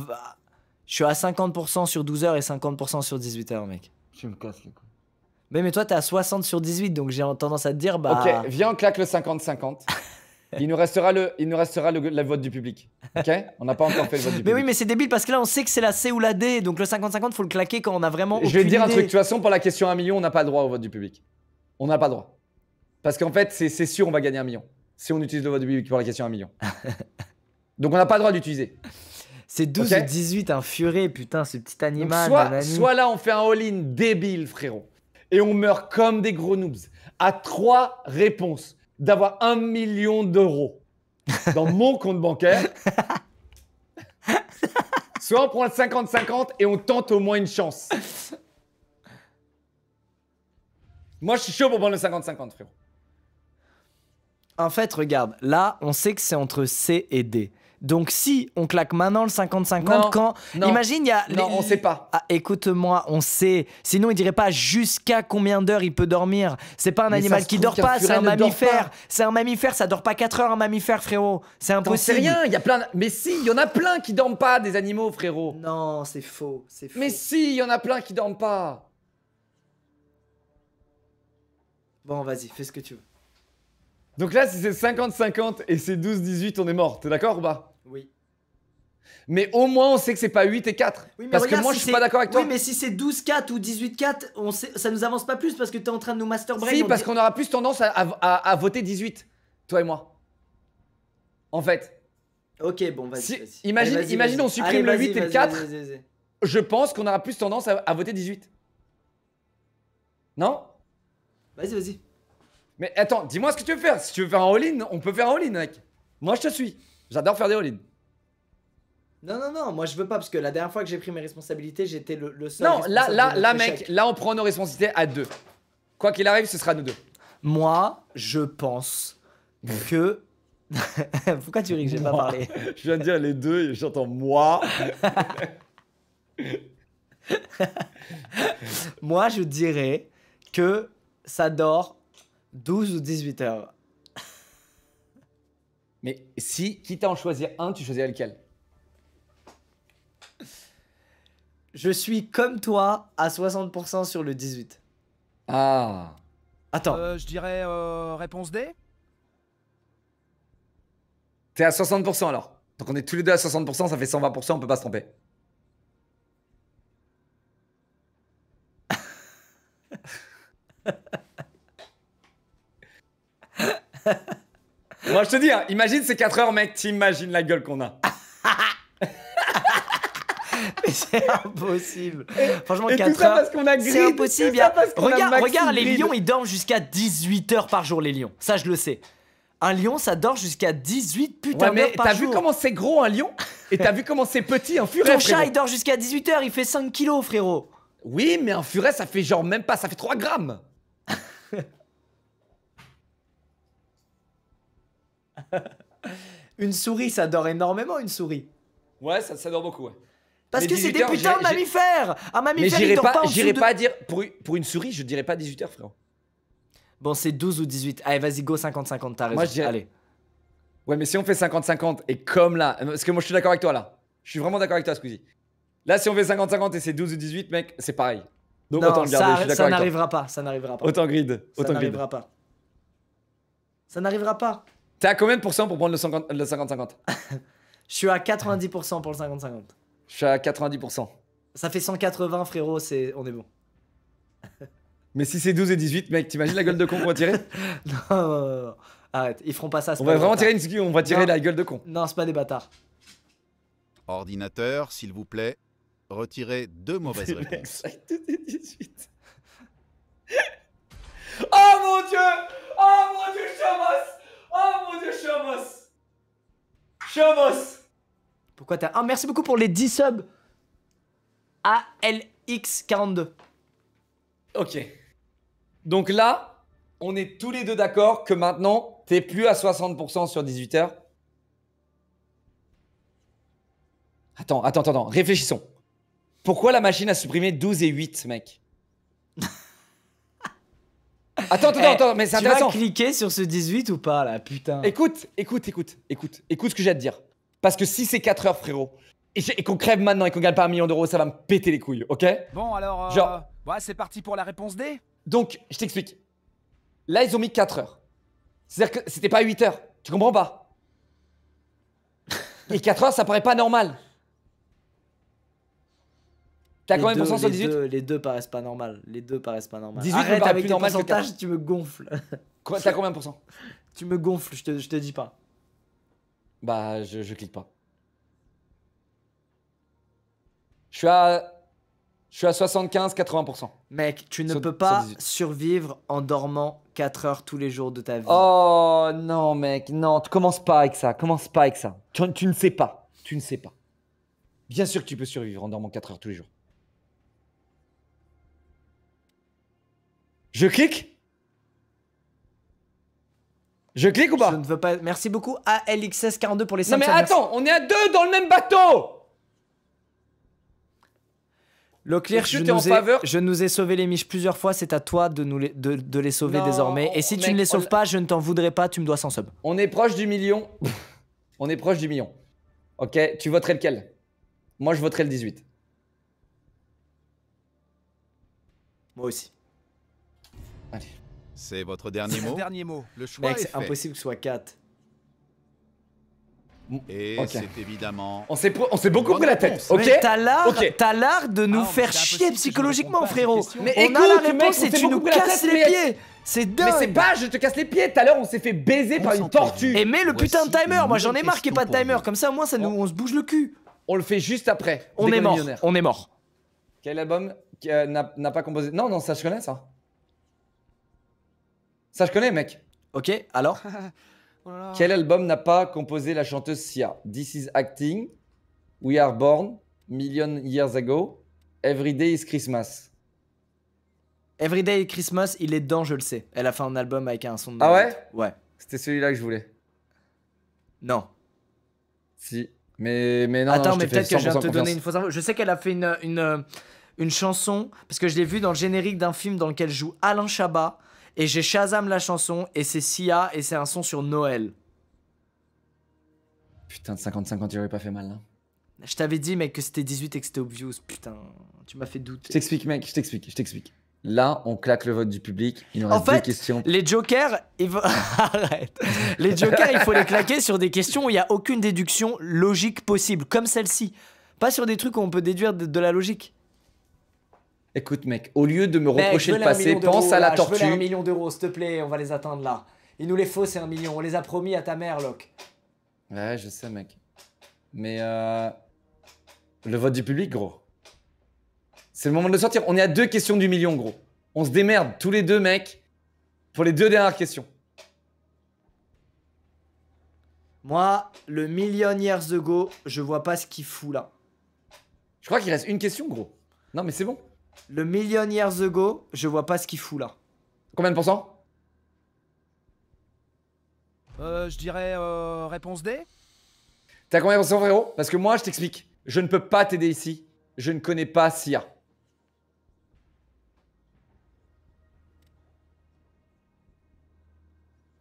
Je suis à 50% sur 12h et 50% sur 18h, mec. Tu me casses les couilles. Mais, mais toi, t'es à 60 sur 18, donc j'ai tendance à te dire. Bah... Ok, viens, on claque le 50-50. [LAUGHS] il nous restera le, il nous restera le, la vote du public. Ok On n'a pas encore fait le vote du public. [LAUGHS] Mais oui, mais c'est débile parce que là, on sait que c'est la C ou la D. Donc le 50-50, faut le claquer quand on a vraiment. Je vais te dire un truc. De toute façon, pour la question 1 million, on n'a pas le droit au vote du public. On n'a pas le droit. Parce qu'en fait, c'est sûr, on va gagner 1 million. Si on utilise le vote du public pour la question 1 million. [LAUGHS] donc on n'a pas le droit d'utiliser. C'est 12 18, un furet, putain, ce petit animal. soit, soit là, on fait un all-in débile, frérot et on meurt comme des gros noobs à trois réponses d'avoir un million d'euros dans [LAUGHS] mon compte bancaire. Soit on prend le 50-50 et on tente au moins une chance. Moi, je suis chaud pour prendre le 50-50, frérot. En fait, regarde, là, on sait que c'est entre C et D. Donc si on claque maintenant le 50-50 quand imagine il y a Non, on sait pas. Ah, écoute-moi, on sait. Sinon il dirait pas jusqu'à combien d'heures il peut dormir. C'est pas un animal qui dort pas, c'est un mammifère. C'est un mammifère, ça dort pas 4 heures un mammifère frérot. C'est impossible. C'est rien, il y a plein mais si, il y en a plein qui dorment pas des animaux frérot. Non, c'est faux, c'est faux. Mais si, il y en a plein qui dorment pas. Bon, vas-y, fais ce que tu veux. Donc là, si c'est 50-50 et c'est 12-18, on est mort. T'es d'accord ou pas mais au moins, on sait que c'est pas 8 et 4. Oui, parce que moi, je suis pas d'accord avec toi. Oui, mais si c'est 12-4 ou 18-4, on sait... ça nous avance pas plus parce que tu es en train de nous master Si, parce qu'on aura plus tendance à, voter 18, toi et moi. En fait. Ok, bon, vas-y. imagine, on supprime le 8 et le 4. Je pense qu'on aura plus tendance à, à voter 18. Non Vas-y, vas-y. Mais attends, dis-moi ce que tu veux faire. Si tu veux faire un all-in, on peut faire un all-in, mec. Moi, je te suis. J'adore faire des all-in. Non, non, non, moi je veux pas parce que la dernière fois que j'ai pris mes responsabilités, j'étais le, seul. Non, là, là, là, mec, là on prend nos responsabilités à deux. Quoi qu'il arrive, ce sera nous deux. Moi, je pense que. [LAUGHS] Pourquoi tu ris que j'ai pas parlé Je viens de dire les deux et j'entends moi. [LAUGHS] moi, je dirais que ça dort 12 ou 18 heures. Mais si, quitte à en choisir un, tu choisirais lequel je suis comme toi à 60% sur le 18. Ah. Attends. Euh, je dirais euh, réponse D. T'es à 60% alors. Donc on est tous les deux à 60%, ça fait 120%, on peut pas se tromper. [LAUGHS] Moi je te dis, hein, imagine ces 4 heures mec, t'imagines la gueule qu'on a. [LAUGHS] c'est impossible. Franchement, et tout parce qu'on a C'est impossible. Regarde, regarde les lions, ils dorment jusqu'à 18 heures par jour, les lions. Ça, je le sais. Un lion, ça dort jusqu'à 18 putains ouais, par as jour. T'as vu comment c'est gros un lion Et t'as vu comment c'est petit un furet Ton chat, il dort jusqu'à 18 heures, il fait 5 kilos, frérot. Oui, mais un furet, ça fait genre même pas, ça fait 3 grammes. [LAUGHS] une souris, ça dort énormément, une souris. Ouais, ça, ça dort beaucoup, ouais. Parce que c'est des putains de mammifères Un mammifère, il dort pas, J'irai pas dire... Pour, une souris, je dirais pas 18h, frérot. Bon, c'est 12 ou 18. Allez, vas-y, go 50-50, t'as raison. Allez. Ouais, mais si on fait 50-50 et comme là... Parce que moi, je suis d'accord avec toi, là. Je suis vraiment d'accord avec toi, Squeezie. Là, si on fait 50-50 et c'est 12 ou 18, mec, c'est pareil. Donc autant le garder, ça, je suis d'accord Ça n'arrivera pas, ça n'arrivera pas. Autant grid, autant ça n'arrivera pas. Ça n'arrivera pas. T'es à combien de pourcents pour prendre le 50-50 [LAUGHS] Je suis à 90% pour le 50-50. Je suis à 90%. Ça fait 180, frérot, c'est... on est bon. [LAUGHS] Mais si c'est 12 et 18, mec, t'imagines la gueule de con qu'on va tirer [LAUGHS] non, arrête, ils feront pas ça. On va vraiment tirer une on va tirer la gueule de con. Non, c'est pas des bâtards. Ordinateur, s'il vous plaît, retirez deux mauvaises [LAUGHS] réponses. 18. oh mon dieu Oh mon dieu, Chamos Oh mon dieu, Chamos Chamos pourquoi t'as... Ah, merci beaucoup pour les 10 subs ALX42. Ok. Donc là, on est tous les deux d'accord que maintenant, t'es plus à 60% sur 18 h Attends, attends, attends, réfléchissons. Pourquoi la machine a supprimé 12 et 8, mec [LAUGHS] Attends, attends, eh, attends, mais c'est intéressant. Tu vas cliquer sur ce 18 ou pas, là, putain Écoute, écoute, écoute, écoute, écoute ce que j'ai à te dire. Parce que si c'est 4 heures, frérot, et, qu'on crève maintenant et qu'on gagne pas un million d'euros, ça va me péter les couilles, ok Bon, alors. Euh, Genre. Ouais, c'est parti pour la réponse D Donc, je t'explique. Là, ils ont mis 4 heures. C'est-à-dire que c'était pas 8 heures. Tu comprends pas [LAUGHS] Et 4 heures, ça paraît pas normal. T'as combien de pourcents sur 18 Les deux paraissent pas normal. Les deux paraissent pas normal. 18 Arrête avec plus normal que tu me gonfles. T'as combien de pourcents Tu me gonfles, je te, je te dis pas. Bah, je, clique pas. Je suis à. Je suis à 75-80%. Mec, tu ne peux pas survivre en dormant 4 heures tous les jours de ta vie. Oh non, mec, non, tu commences pas avec ça, commence pas avec ça. Tu, tu ne sais pas, tu ne sais pas. Bien sûr que tu peux survivre en dormant 4 heures tous les jours. Je clique je clique ou pas Je ne veux pas. Merci beaucoup à LXS42 pour les 5 Non mais attends, on est à deux dans le même bateau clear je, nous en je nous ai sauvé les miches plusieurs fois, c'est à toi de, nous les, de, les sauver désormais. Et si tu ne les sauves pas, je ne t'en voudrais pas, tu me dois 100 subs. On est proche du million. [LAUGHS] on est proche du million. Ok, tu voterais lequel Moi, je voterais le 18. Moi aussi. Allez. C'est votre dernier mot dernier mot. Le choix Mec, est, impossible que ce soit 4. Et c'est évidemment. On s'est, beaucoup pris la tête, ok mais T'as l'art, de nous ah, faire chier psychologiquement, frérot. Mais on a la réponse mec, tu nous casses les pieds. C'est dingue. Mais c'est pas, je te casse les pieds. Tout à l'heure, on s'est fait baiser par une tortue. Et mets le putain de timer. Moi, j'en ai marre qu'il n'y ait pas de timer. Comme ça, au moins, ça nous, on se bouge le cul. On le fait juste après. On est mort. On est mort. Quel album euh, n'a pas composé Non, non, ça je connais ça. Ça, je connais, mec. Ok, alors [LAUGHS] oh Quel album n'a pas composé la chanteuse Sia This is Acting, We Are Born, Million Years Ago, Every Day is Christmas. Every Day is Christmas, il est dedans, je le sais. Elle a fait un album avec un son de. Ah ouais Ouais. C'était celui-là que je voulais. Non. Si. Mais, mais non, Attends, mais peut-être que je te donner une fausse Je sais qu'elle a fait une, euh, une, euh, une chanson, parce que je l'ai vue dans le générique d'un film dans lequel joue Alain Chabat. Et j'ai Shazam la chanson, et c'est Sia, et c'est un son sur Noël. Putain, de 50-50, j'aurais pas fait mal, là. Hein. Je t'avais dit, mec, que c'était 18 et que c'était obvious. Putain, tu m'as fait douter. Je t'explique, mec, je t'explique, je t'explique. Là, on claque le vote du public. Il nous en reste fait, questions. Les jokers, ils [LAUGHS] arrête. Les jokers, il faut les claquer sur des questions où il n'y a aucune déduction logique possible, comme celle-ci. Pas sur des trucs où on peut déduire de la logique. Écoute, mec, au lieu de me reprocher le passé, pense à la tortue. Je veux un million d'euros, s'il te plaît, on va les atteindre là. Il nous les faut, c'est un million. On les a promis à ta mère, Locke. Ouais, je sais, mec. Mais euh... le vote du public, gros. C'est le moment de le sortir. On est à deux questions du million, gros. On se démerde, tous les deux, mec, pour les deux dernières questions. Moi, le million years ago, je vois pas ce qu'il fout là. Je crois qu'il reste une question, gros. Non, mais c'est bon. Le Million Years Ago, je vois pas ce qu'il fout là. Combien de pourcents euh, Je dirais euh, réponse D. T'as combien de pourcents, frérot Parce que moi, je t'explique. Je ne peux pas t'aider ici. Je ne connais pas Sia.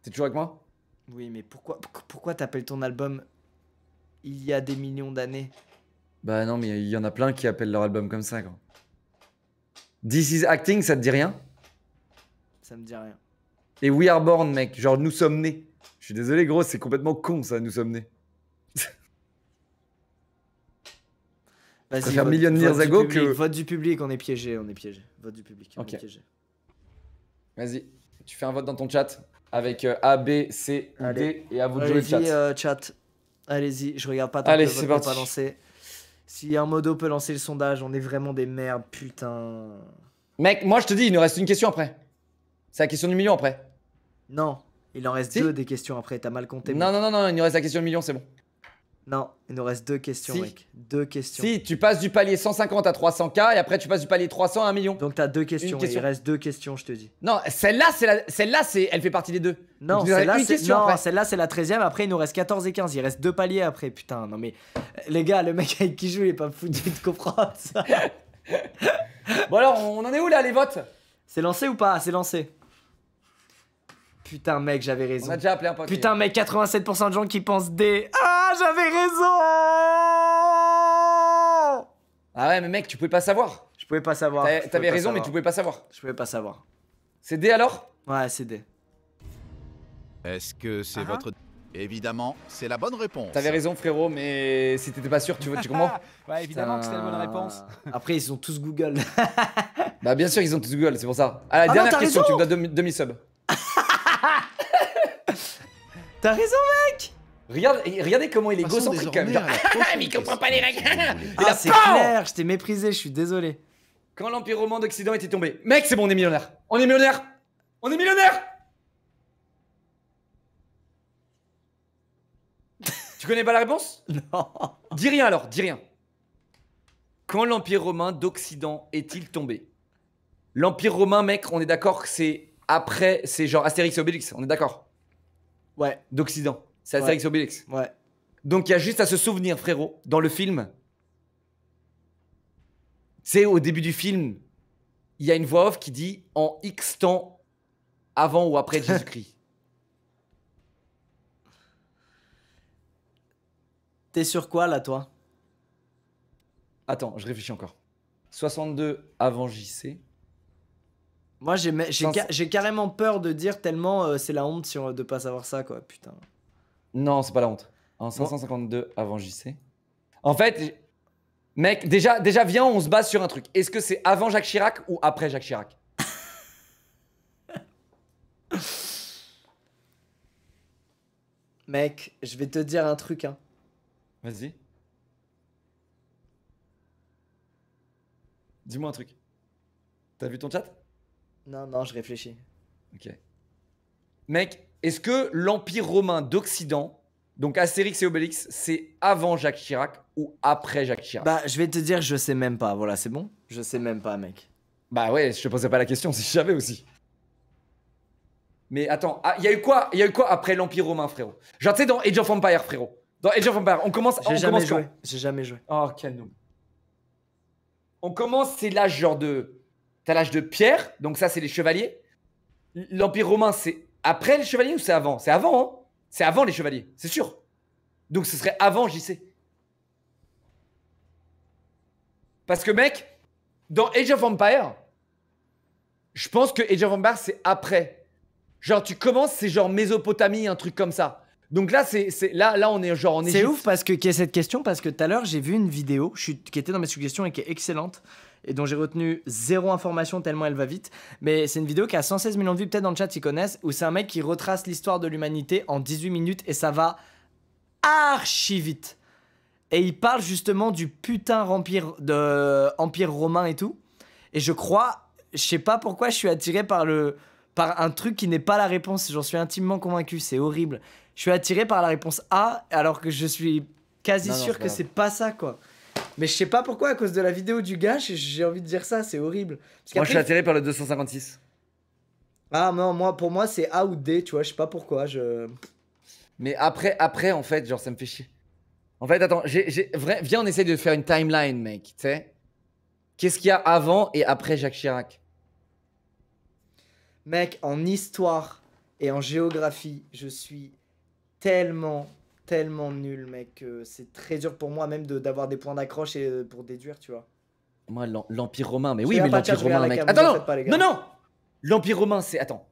T'es toujours avec moi Oui, mais pourquoi, pourquoi t'appelles ton album Il y a des millions d'années Bah non, mais il y en a plein qui appellent leur album comme ça, quoi. This is acting, ça te dit rien Ça me dit rien. Et We Are Born, mec, genre nous sommes nés. Je suis désolé, gros, c'est complètement con ça, nous sommes nés. Vas-y, vote, Million vote Ago que. Vote du public, on est piégé, on est piégé. Vote du public, on est piégé. Vas-y, tu fais un vote dans ton chat avec euh, A, B, C, D et à vous de jouer le chat. Euh, chat. Allez-y, je regarde pas tant Allez, c'est le pas lancé. Si un modo peut lancer le sondage, on est vraiment des merdes, putain. Mec, moi je te dis, il nous reste une question après. C'est la question du million après. Non, il en reste deux des questions après, t'as mal compté. Non, non, non, non, il nous reste la question du million, c'est bon. Non, il nous reste deux questions, mec. Deux questions. Si, tu passes du palier 150 à 300K et après tu passes du palier 300 à 1 million. Donc t'as deux questions. Il reste deux questions, je te dis. Non, celle-là, celle-là, c'est, elle fait partie des deux. Non, celle-là, c'est, la 13 Après, il nous reste 14 et 15. Il reste deux paliers après. Putain, non mais euh, les gars, le mec avec qui joue, il est pas foutu de comprendre ça. [LAUGHS] bon alors, on en est où là, les votes C'est lancé ou pas C'est lancé. Putain, mec, j'avais raison. Putain, mec, 87% de gens qui pensent D Ah, j'avais raison Ah ouais, mais mec, tu pouvais pas savoir. Je pouvais pas savoir. T'avais raison, mais tu pouvais pas savoir. Je pouvais pas savoir. C'est D alors Ouais, c'est D. Est-ce que c'est ah ah. votre. Évidemment, c'est la bonne réponse. T'avais raison, frérot, mais si t'étais pas sûr, tu, vois tu comprends [LAUGHS] Ouais, évidemment que c'était la bonne réponse. [LAUGHS] Après, ils ont tous Google. bah, bien sûr, ils ont tous Google, c'est pour ça. Ah, la dernière question, tu me dois demi-sub. demi sub [LAUGHS] T'as raison, mec Regarde, regardez comment il est quand même. [LAUGHS] mais il comprend pas les règles. ah, c'est clair, je t'ai méprisé, je suis désolé. Quand l'Empire romain d'Occident était tombé. Mec, c'est bon, on est millionnaire. On est millionnaire. On est millionnaire. [LAUGHS] tu connais pas la réponse Non. Dis rien alors, dis rien. Quand l'Empire romain d'Occident est-il tombé L'Empire romain, mec, on est d'accord que c'est après, c'est genre Astérix et Obélix, on est d'accord Ouais. D'Occident. C'est Astérix Obélix. Ouais. Donc il y a juste à se souvenir, frérot, dans le film. C'est au début du film, il y a une voix off qui dit en X temps avant ou après Jésus-Christ. [LAUGHS] T'es sur quoi là, toi Attends, je réfléchis encore. 62 avant JC. Moi, j'ai carrément peur de dire tellement euh, c'est la honte sur, de pas savoir ça, quoi. Putain. Non, c'est pas la honte. En 552 avant JC. En fait, mec, déjà, déjà, viens, on se base sur un truc. Est-ce que c'est avant Jacques Chirac ou après Jacques Chirac [LAUGHS] Mec, je vais te dire un truc, hein. Vas-y. Dis-moi un truc. T'as vu ton chat non, non, je réfléchis. Ok. Mec, est-ce que l'Empire romain d'Occident, donc Astérix et Obélix, c'est avant Jacques Chirac ou après Jacques Chirac Bah, je vais te dire, je sais même pas. Voilà, c'est bon Je sais même pas, mec. Bah ouais, je te posais pas la question si j'avais aussi. Mais attends, ah, il y a eu quoi y a eu quoi après l'Empire romain, frérot Genre, tu sais, dans Age of Empire, frérot. Dans Age of Empire, on commence. J'ai jamais joué. J'ai jamais joué. Oh, quel On commence, c'est l'âge genre de l'âge de pierre, donc ça, c'est les chevaliers. L'Empire romain, c'est après les chevaliers ou c'est avant C'est avant, hein. C'est avant les chevaliers, c'est sûr. Donc ce serait avant sais. Parce que, mec, dans Age of Empire, je pense que Age of Empire, c'est après. Genre, tu commences, c'est genre Mésopotamie, un truc comme ça. Donc là, c'est, là, là, on est genre en Égypte. C'est ouf parce que qu'il y a cette question parce que tout à l'heure j'ai vu une vidéo je qui était dans mes suggestions et qui est excellente et dont j'ai retenu zéro information tellement elle va vite. Mais c'est une vidéo qui a 116 millions de vues, peut-être dans le chat ils connaissent, où c'est un mec qui retrace l'histoire de l'humanité en 18 minutes et ça va archi vite. Et il parle justement du putain empire, de, empire romain et tout. Et je crois, je sais pas pourquoi je suis attiré par le par un truc qui n'est pas la réponse. J'en suis intimement convaincu, c'est horrible. Je suis attiré par la réponse A alors que je suis quasi sûr que c'est pas ça quoi. Mais je sais pas pourquoi, à cause de la vidéo du gars, j'ai envie de dire ça, c'est horrible. moi, je suis attiré par le 256. Ah non, moi, pour moi, c'est A ou D, tu vois, je sais pas pourquoi. Je... Mais après, après, en fait, genre, ça me fait chier. En fait, attends, viens, on essaye de faire une timeline, mec, tu sais. Qu'est-ce qu'il y a avant et après Jacques Chirac Mec, en histoire et en géographie, je suis tellement tellement nul, mec. C'est très dur pour moi même d'avoir des points d'accroche et euh, pour déduire, tu vois. Moi, l'Empire romain, mais oui, mais l'Empire romain, mec. attends, non, non, non L'Empire romain, c'est. Attends.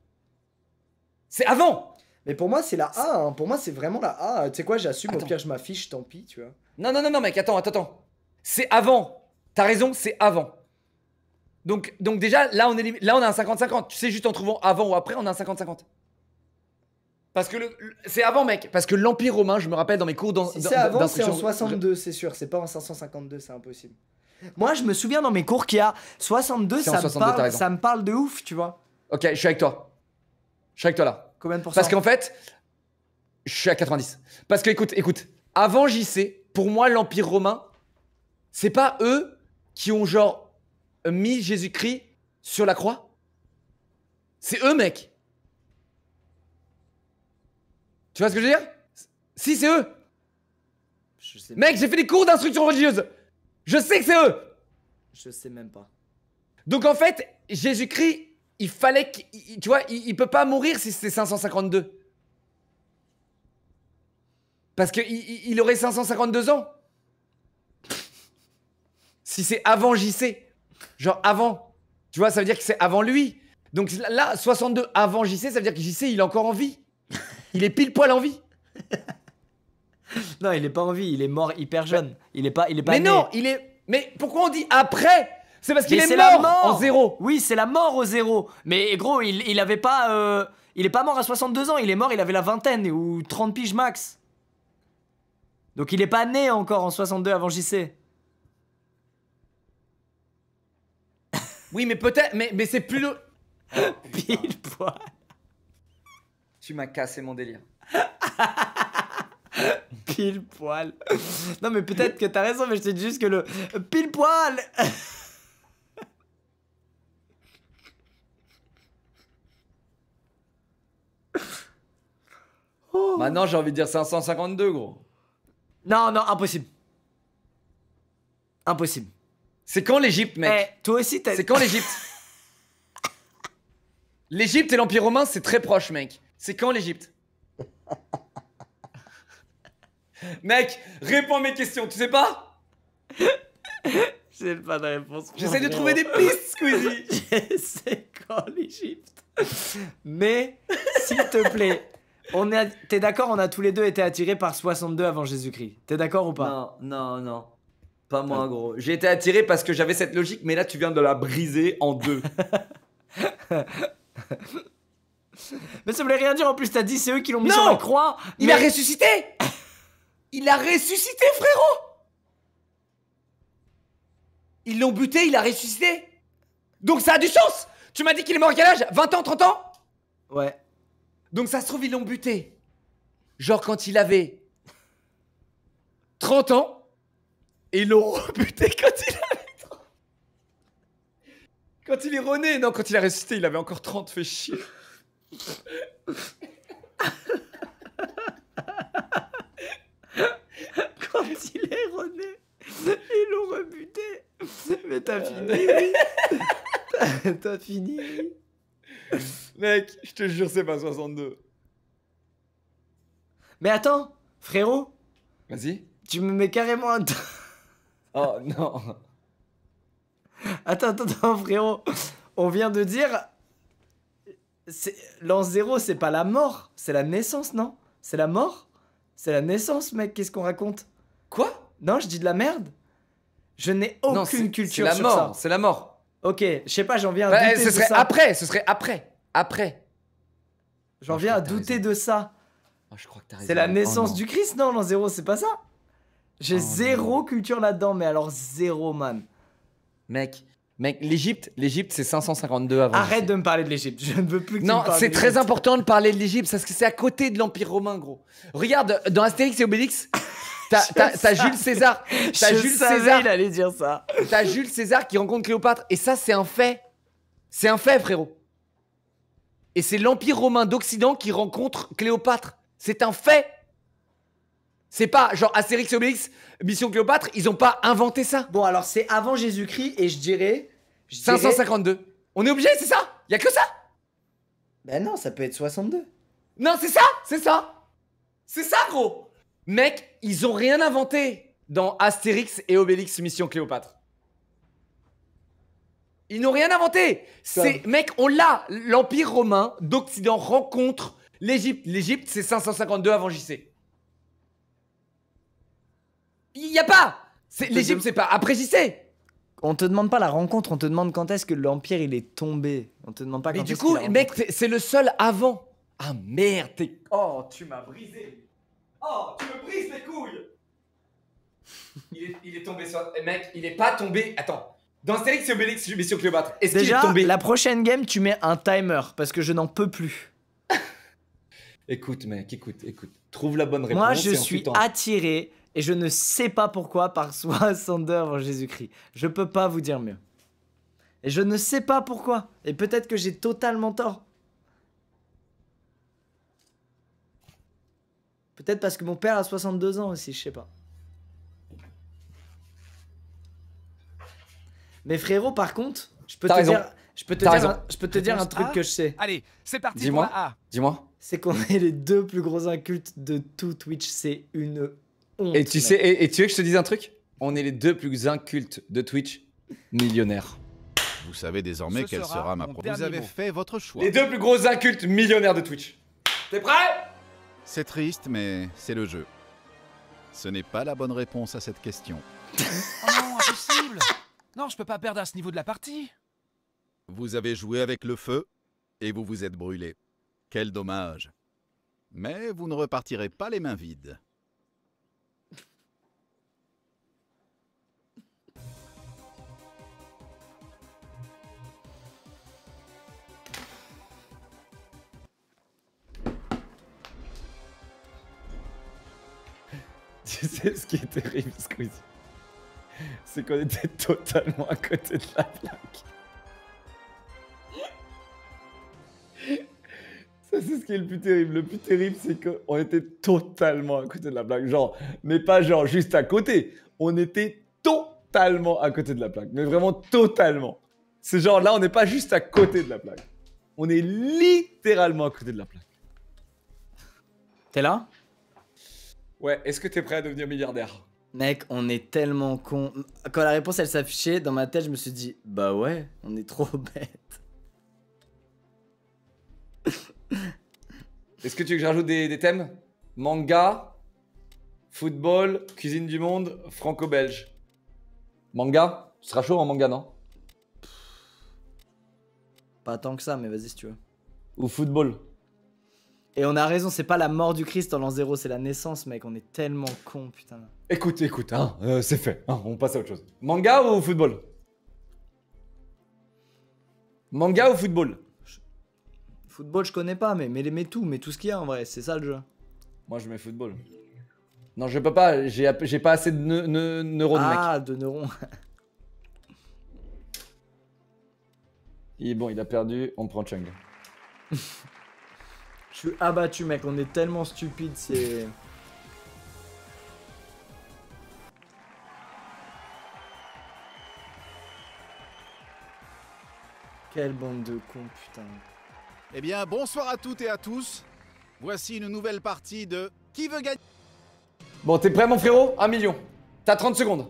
C'est avant Mais pour moi, c'est la A, hein. Pour moi, c'est vraiment la A. Tu sais quoi, j'assume, au pire, je m'affiche, tant pis, tu vois. Non, non, non, non, mec, attends, attends, attends. C'est avant. T'as raison, c'est avant. Donc, donc déjà, là on, est, là, on a un 50-50. Tu sais, juste en trouvant avant ou après, on a un 50-50. Parce que c'est avant, mec. Parce que l'Empire romain, je me rappelle dans mes cours d'instruction. c'est avant, c'est en 62, c'est sûr. C'est pas en 552, c'est impossible. Moi, je me souviens dans mes cours qu'il y a 62, ça, me parle, de ouf, tu vois. Ok, je suis avec toi. Je suis avec toi là. Combien de pourcents Parce qu'en fait, je suis à 90. Parce que, écoute, écoute, avant JC, pour moi, l'Empire romain, c'est pas eux qui ont genre mis Jésus-Christ sur la croix. C'est eux, mec. Tu vois ce que je veux dire Si, c'est eux Mec, j'ai fait des cours d'instruction religieuse Je sais que c'est eux Je sais même pas. Donc en fait, Jésus-Christ, il fallait qu'il. Tu vois, il, peut pas mourir si c'est 552. Parce qu'il il aurait 552 ans. Si c'est avant JC. Genre avant. Tu vois, ça veut dire que c'est avant lui. Donc là, 62 avant JC, ça veut dire que JC, il est encore en vie. Il est pile poil en vie. [LAUGHS] non, il est pas en vie, il est mort hyper bah, jeune. Il est pas, il est pas. Mais non, il est. Mais pourquoi on dit après C'est parce qu'il est, mort, en zéro. Oui, c'est la mort au zéro. Mais gros, il, il avait pas. Euh, il est pas mort à 62 ans, il est mort, il avait la vingtaine ou 30 piges max. Donc il est pas né encore en 62 avant JC. Oui, mais peut-être, mais, mais c'est plus le. [LAUGHS] pile poil. Tu m'as cassé mon délire. [LAUGHS] pile poil. Non, mais peut-être que t'as raison, mais je te dis juste que le pile poil. [LAUGHS] Maintenant, j'ai envie de dire 552, gros. Non, non, impossible. Impossible. C'est quand l'Egypte, mec eh, Toi aussi, t'as. C'est quand l'Egypte L'Egypte [LAUGHS] et l'Empire romain, c'est très proche, mec. C'est quand l'Égypte Mec, réponds mes questions, tu sais pas J'ai pas de réponse. J'essaie de trouver des pistes, Squeezie. C'est [LAUGHS] quand l'Égypte. Mais, s'il te plaît, on est, t'es d'accord, on a tous les deux été attirés par 62 avant Jésus-Christ. T'es d'accord ou pas Non, non, non. Pas moi, ah. gros. J'ai été attiré parce que j'avais cette logique, mais là, tu viens de la briser en deux. [LAUGHS] Mais ça voulait rien dire en plus, t'as dit c'est eux qui l'ont mis sur la croix. Il a ressuscité Il a ressuscité, frérot Ils l'ont buté, il a ressuscité Donc ça a du sens Tu m'as dit qu'il est mort à quel âge 20 ans, 30 ans Ouais. Donc ça se trouve, ils l'ont buté. Genre quand il avait 30 ans, et ils l'ont [LAUGHS] rebuté quand il avait 30 Quand il est rené, non, quand il a ressuscité, il avait encore 30, fait chier. [LAUGHS] Quand il est rené, ils l'ont rebuté. Mais t'as euh, fini, [LAUGHS] T'as fini, Mec, je te jure, c'est pas 62. Mais attends, frérot. Vas-y. Tu me mets carrément un. oh non. Attends, attends, attends, frérot. On vient de dire L'an zéro, c'est pas la mort, c'est la naissance, non C'est la mort C'est la naissance, mec, qu'est-ce qu'on raconte Quoi Non, je dis de la merde Je n'ai aucune culture la mort, C'est la mort, Ok, je sais pas, j'en viens à bah, douter ce serait après, ce serait après, après. J'en ah, viens à douter de ça. Ah, c'est la naissance oh, du Christ, non, l'an zéro, c'est pas ça J'ai oh, zéro culture là-dedans, mais alors zéro, man. Mec, Mec, l'Égypte, l'Égypte, c'est 552 avant. Arrête de me parler de l'Égypte. Je ne veux plus que Non, c'est très important de parler de l'Égypte parce que c'est à côté de l'Empire romain, gros. Regarde, dans Astérix et Obélix, [LAUGHS] t'as, Jules César. [LAUGHS] T'as Jules César. allait dire ça. T'as Jules César qui rencontre Cléopâtre. Et ça, c'est un fait. C'est un fait, frérot. Et c'est l'Empire romain d'Occident qui rencontre Cléopâtre. C'est un fait. C'est pas genre Astérix et Obélix, Mission Cléopâtre, ils ont pas inventé ça. Bon, alors c'est avant Jésus-Christ et je dirais. 552. On est obligé, c'est ça Y a que ça Ben non, ça peut être 62. Non, c'est ça C'est ça C'est ça, gros Mec, ils ont rien inventé dans Astérix et Obélix Mission Cléopâtre. Ils n'ont rien inventé C'est, Mec, on l'a L'Empire romain d'Occident rencontre l'Égypte. L'Égypte, c'est 552 avant JC. Il n'y a pas L'Égypte, c'est pas après on te demande pas la rencontre, on te demande quand est-ce que l'Empire il est tombé. On te demande pas quand Mais du coup, mec, c'est le seul avant. Ah merde, t'es. Oh, tu m'as brisé. Oh, tu me brises les couilles. il, est, tombé sur. Eh, mec, il est pas tombé. Attends. Dans Astérix et Obélix, sur Cléopâtre, est-ce qu'il est tombé La prochaine game, tu mets un timer parce que je n'en peux plus. [LAUGHS] écoute, mec, écoute, écoute. Trouve la bonne réponse. Moi, je suis attiré et je ne sais pas pourquoi par soi heures [LAUGHS] en Jésus-Christ. Je peux pas vous dire mieux. Et je ne sais pas pourquoi. Et peut-être que j'ai totalement tort. Peut-être parce que mon père a 62 ans aussi, je sais pas. Mais frérot, par contre, je peux te dire, je peux te un, je peux te dire un truc que je sais. Allez, c'est parti Dis-moi. Dis-moi. C'est qu'on est les deux plus gros incultes de tout Twitch. C'est une et tu, sais, et, tu veux que je te dise un truc On est les deux plus incultes de Twitch millionnaires. Vous savez désormais quelle sera, ma prochaine. Vous avez fait votre choix. Les deux plus gros incultes millionnaires de Twitch. T'es prêt C'est triste, mais c'est le jeu. Ce n'est pas la bonne réponse à cette question. [LAUGHS] oh non, impossible Non, je peux pas perdre à ce niveau de la partie. Vous avez joué avec le feu et vous vous êtes brûlé. Quel dommage. Mais vous ne repartirez pas les mains vides. [LAUGHS] Tu sais ce qui est terrible, Squeezie C'est qu'on était totalement à côté de la plaque. Ça, c'est ce qui est le plus terrible. Le plus terrible, c'est qu'on était totalement à côté de la plaque. Genre, mais pas genre juste à côté. On était totalement à côté de la plaque. Mais vraiment totalement. C'est genre là, on n'est pas juste à côté de la plaque. On est littéralement à côté de la plaque. T'es là Ouais, est-ce que t'es prêt à devenir milliardaire Mec, on est tellement con. Quand la réponse elle s'affichait, dans ma tête, je me suis dit, bah ouais, on est trop [LAUGHS] bête. Est-ce que tu veux que j'ajoute des, des, thèmes Manga, football, cuisine du monde, franco-belge. Manga Tu seras chaud en manga, non Pas tant que ça, mais vas-y si tu veux. Ou football et on a raison, c'est pas la mort du Christ en l'an 0, c'est la naissance, mec. On est tellement con, putain. Écoute, écoute, hein, euh, c'est fait. Hein. on passe à autre chose. Manga ou football Manga ou football Football, je connais pas, mais, mets mais tout, mais tout ce qu'il y a en vrai, c'est ça le jeu. Moi, je mets football. Non, je peux pas, j'ai pas assez de neurones, mec. ah, de neurones. Et bon, il a perdu, on prend Chung. [LAUGHS] Je suis abattu, mec. On est tellement stupide, c'est... Quelle bande de cons, putain. Eh bien, bonsoir à toutes et à tous. Voici une nouvelle partie de Qui veut gagner Bon, t'es prêt, mon frérot Un million. T'as 30 secondes.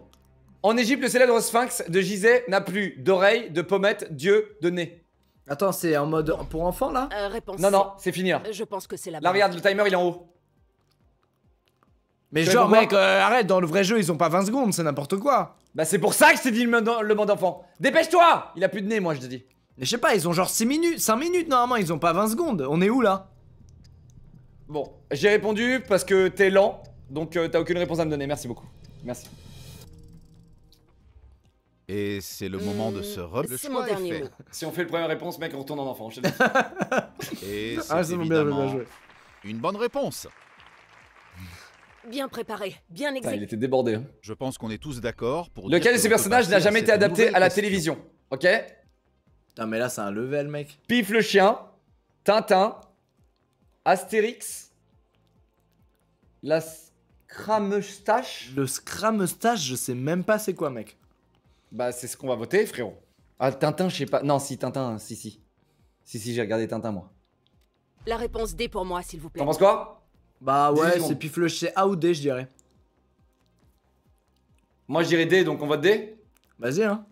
En Égypte, le célèbre sphinx de Gizeh n'a plus d'oreilles, de pommettes, d'yeux, de nez. Attends, c'est en mode pour enfants là euh, Non, non, c'est fini. Euh, je pense que c'est la Là, regarde, le timer il est en haut. Mais genre, mec, euh, arrête, dans le vrai jeu, ils ont pas 20 secondes, c'est n'importe quoi. Bah, c'est pour ça que c'est dit le, monde mode enfant. Dépêche-toi Il a plus de nez, moi, je te dis. Mais je sais pas, ils ont genre 6 minutes, 5 minutes normalement, ils ont pas 20 secondes. On est où là Bon, j'ai répondu parce que t'es lent, donc t'as aucune réponse à me donner, merci beaucoup. Merci. Et c'est le moment de se mmh. reposer. Si on fait le première réponse, mec, on retourne en enfant. Et c'est ah, évidemment une bonne réponse. Mmh. Bien préparé, bien exécuté. il était débordé. Hein. Je pense qu'on est tous d'accord pour. Lequel de ces personnages n'a jamais été adapté à la télévision Ok Putain, mais là, c'est un level, mec. Pif le chien, Tintin, Astérix, la Scrameustache. Le Scrameustache, je sais même pas c'est quoi, mec. Bah, c'est ce qu'on va voter, frérot. Ah, Tintin, je sais pas. Non, si, Tintin, si, si. Si, si, j'ai regardé Tintin, moi. La réponse D pour moi, s'il vous plaît. T'en penses quoi Bah, ouais, c'est pifle c'est A ou D, je dirais. Moi, je dirais D, donc on vote D Vas-y, hein.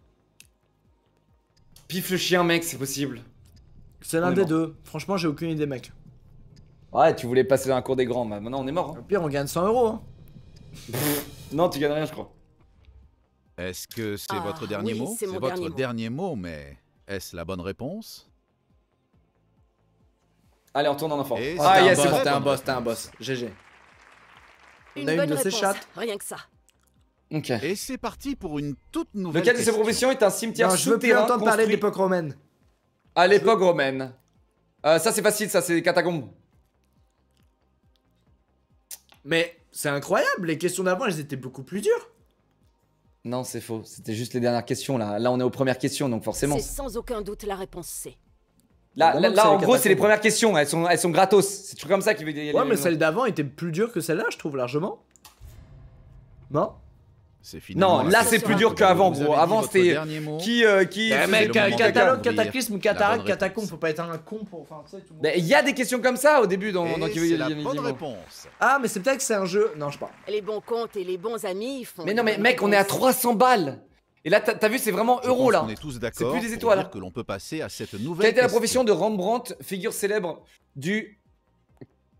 Pif le chien, mec, c'est possible. C'est l'un des deux. Franchement, j'ai aucune idée, mec. Ouais, tu voulais passer dans un cours des grands, bah, maintenant on est mort. Hein. Au pire, on gagne 100 euros. Hein. non, tu gagnes rien, je crois. Est-ce que c'est ah, votre dernier mot C'est votre dernier mot. mais est-ce la bonne réponse Allez, on tourne en enfant. ah, yes, c'est bon, t'es un boss, t'es un boss. GG. Une on a bonne une de Rien que ça. Ok. Et c'est parti pour une toute nouvelle. Lequel de ces professions est un cimetière Je veux plus entendre parler de l'époque romaine. À l'époque romaine. Euh, ça, c'est facile, ça, c'est catacombes. Mais c'est incroyable, les questions d'avant, elles étaient beaucoup plus dures. Non, c'est faux. C'était juste les dernières questions là. Là, on est aux premières questions, donc forcément. C'est sans aucun doute la réponse C. Là, là, en gros, c'est les premières questions. Elles sont, elles sont gratos. C'est toujours comme ça qui veut dire. Ouais, mais celle d'avant était plus dure que celle-là, je trouve largement. Non non, là c'est plus dur qu'avant, gros. Avant c'était qui euh, qui. Eh, mec, catalogue, cataclysme, cataracte, catacombe, faut pas être un con pour. Enfin, Il y a des questions comme ça au début dans. dans c'est la bonne réponse. Ah, mais c'est peut-être que c'est un jeu. Non, je sais pas. Les bons comptes et les bons amis font. Mais non, mais mec, on est à 300 balles. Et là, t'as vu, c'est vraiment euro là. On est tous d'accord. C'est plus des étoiles. Que l'on peut passer à cette nouvelle. Quelle était la profession de Rembrandt, figure célèbre du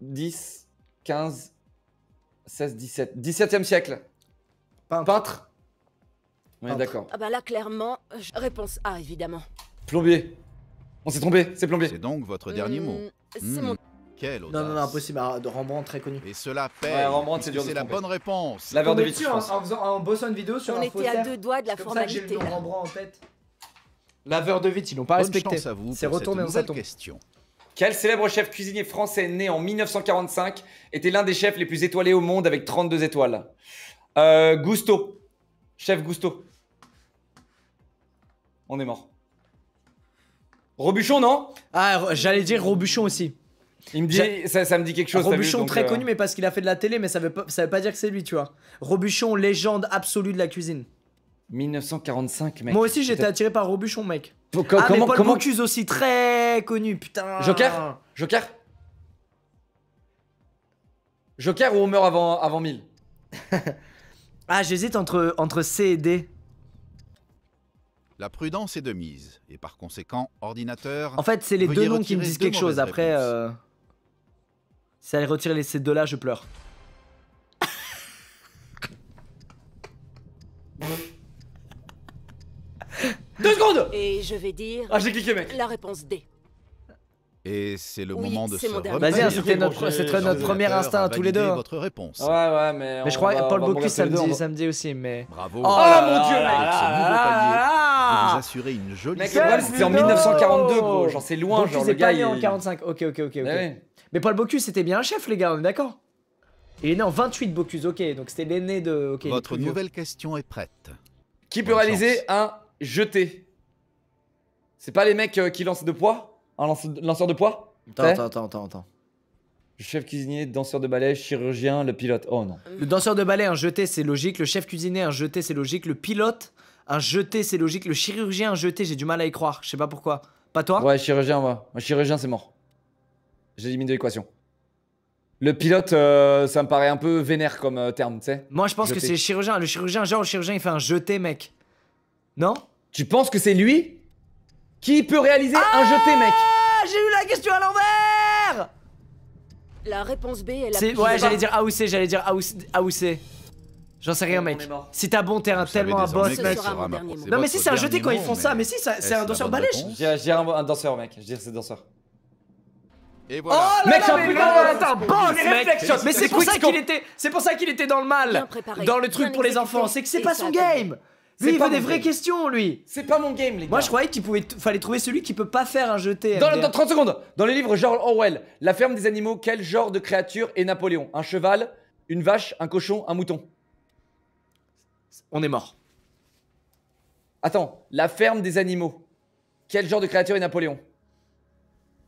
10, 15, 16, 17, 17e siècle Peintre. Oui, d'accord. Ah bah là, clairement, réponse A, évidemment. Plombier. On s'est trompé, c'est plombier. C'est donc votre dernier mot. Mmh, c'est mmh. mon... Quel Non, non, non, impossible. Ah, Rembrandt, très connu. Et cela fait. Ouais, Rembrandt, c'est dur de la bonne réponse. Laveur de vite, en, en faisant- bossant une vidéo sur On était à deux doigts de la formalité. comme ça j'ai le nom Rembrandt en tête. Laveur de vite, ils n'ont pas respecté. C'est retourné dans cette question. Quel célèbre chef cuisinier français né en 1945 était l'un des chefs les plus étoilés au monde avec 32 étoiles euh, Gusto. Chef Gusto. On est mort. Robuchon, non Ah, j'allais dire Robuchon aussi. Il me dit, ça, me dit quelque chose. Robuchon très euh, connu, mais parce qu'il a fait de la télé, mais ça veut pas, veut pas dire que c'est lui, tu vois. Robuchon, légende absolue de la cuisine. 1945, mec. Moi aussi, j'étais attiré par Robuchon, mec. Ah, comment, mais Paul aussi très connu, putain. Joker Joker Joker ou on meurt avant, avant 1000 [LAUGHS] Ah, j'hésite entre, entre C et D. La prudence est de mise, et par conséquent, ordinateur... En fait, c'est les deux noms qui me disent quelque chose, après... Euh... Si elle retire ces deux-là, je pleure. [LAUGHS] deux secondes Et je vais dire... Ah, j'ai cliqué, mec La réponse D. Et c'est le moment de se Vas-y, c'était notre, notre premier instinct tous les deux. Votre réponse. Ouais, ouais, mais. Mais je crois que Paul Bocuse samedi, samedi aussi, mais. Bravo. Oh, mon dieu, mec. Ah nouveau vous assurez une jolie. C'est c'était en 1942, gros. Genre, c'est loin, genre le gars. Il en 45. Ok, ok, ok, ok. Eh mais Paul Bocuse, c'était bien un chef, les gars, on est d'accord. Il est né en 28, Bocuse. Ok, donc c'était l'aîné de. votre nouvelle question est prête. Qui peut réaliser un jeté C'est pas les mecs euh, qui lancent de poids un lanceur de poids Attends, attends, attends, attends. Chef cuisinier, danseur de ballet, chirurgien, le pilote. Oh non. Le danseur de ballet, un jeté, c'est logique. Le chef cuisinier, un jeté, c'est logique. Le pilote, un jeté, c'est logique. Le chirurgien, un jeté, j'ai du mal à y croire. Je sais pas pourquoi. Pas toi Ouais, chirurgien, moi. Un chirurgien, c'est mort. J'élimine de l'équation. Le pilote, euh, ça me paraît un peu vénère comme euh, terme, tu sais. Moi, je pense que c'est le chirurgien. Le chirurgien, genre, le chirurgien, il fait un jeté, mec. Non Tu penses que c'est lui qui peut réaliser un jeté, mec ah, J'ai eu la question à l'envers La réponse B est la est, Ouais, j'allais dire A ou C, j'allais dire A ou C. J'en sais rien, mec. Si t'as bon, terrain, tellement un boss, mec. Non, mais si c'est un jeté quand ils font ça, mais si, c'est un danseur balèche. J'ai un danseur, mec. Je dirais c'est danseur. Oh là mec, mais mec. Mais c'est pour ça qu'il était, c'est pour ça qu'il était dans le mal, dans le truc pour les enfants. C'est que c'est pas son game. Lui, il veut des vraies questions, lui. C'est pas mon game, les gars. Moi, je croyais qu'il pouvait, fallait trouver celui qui peut pas faire un jeté. Dans, 30 secondes. Dans le livre George Orwell, La ferme des animaux, quel genre de créature est Napoléon Un cheval, une vache, un cochon, un mouton. On est mort. Attends, La ferme des animaux. Quel genre de créature est Napoléon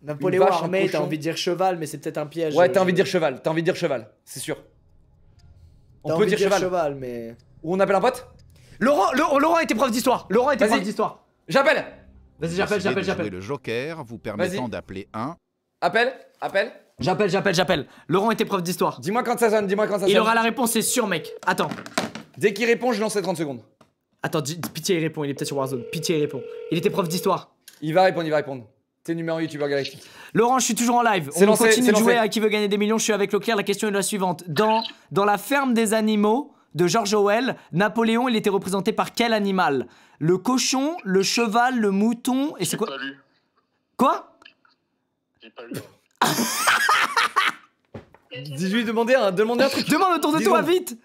Napoléon vache, t'as envie de dire cheval, mais c'est peut-être un piège. Ouais, t'as euh, envie de dire cheval, t'as envie de dire cheval, c'est sûr. On peut dire, cheval. mais. Ou on appelle un pote Laurent, Laurent, était prof d'histoire. Laurent était prof d'histoire. J'appelle. Vas-y, j'appelle, j'appelle, j'appelle. Le joker vous permettant d'appeler un. Appel, appel. J'appelle, j'appelle, j'appelle. Laurent était prof d'histoire. Dis-moi quand ça sonne, dis-moi quand ça sonne. Il aura la réponse, c'est sûr, mec. Attends. Dès qu'il répond, je lance les 30 secondes. Attends, pitié, il répond. Il est peut-être sur Warzone. Pitié, il répond. Il était prof d'histoire. Il va répondre, il va répondre. T'es numéro youtubeur galactique. Laurent, je suis toujours en live. On continue de jouer à qui veut gagner des millions. Je suis avec Leclerc. La question est la suivante. Dans, dans la ferme des animaux, de George Orwell, Napoléon, il était représenté par quel animal Le cochon, le cheval, le mouton et c'est quoi pas lu. Quoi J'ai pas lu. 18, [LAUGHS] demandez un, demandez un truc. Demande autour de toi, vite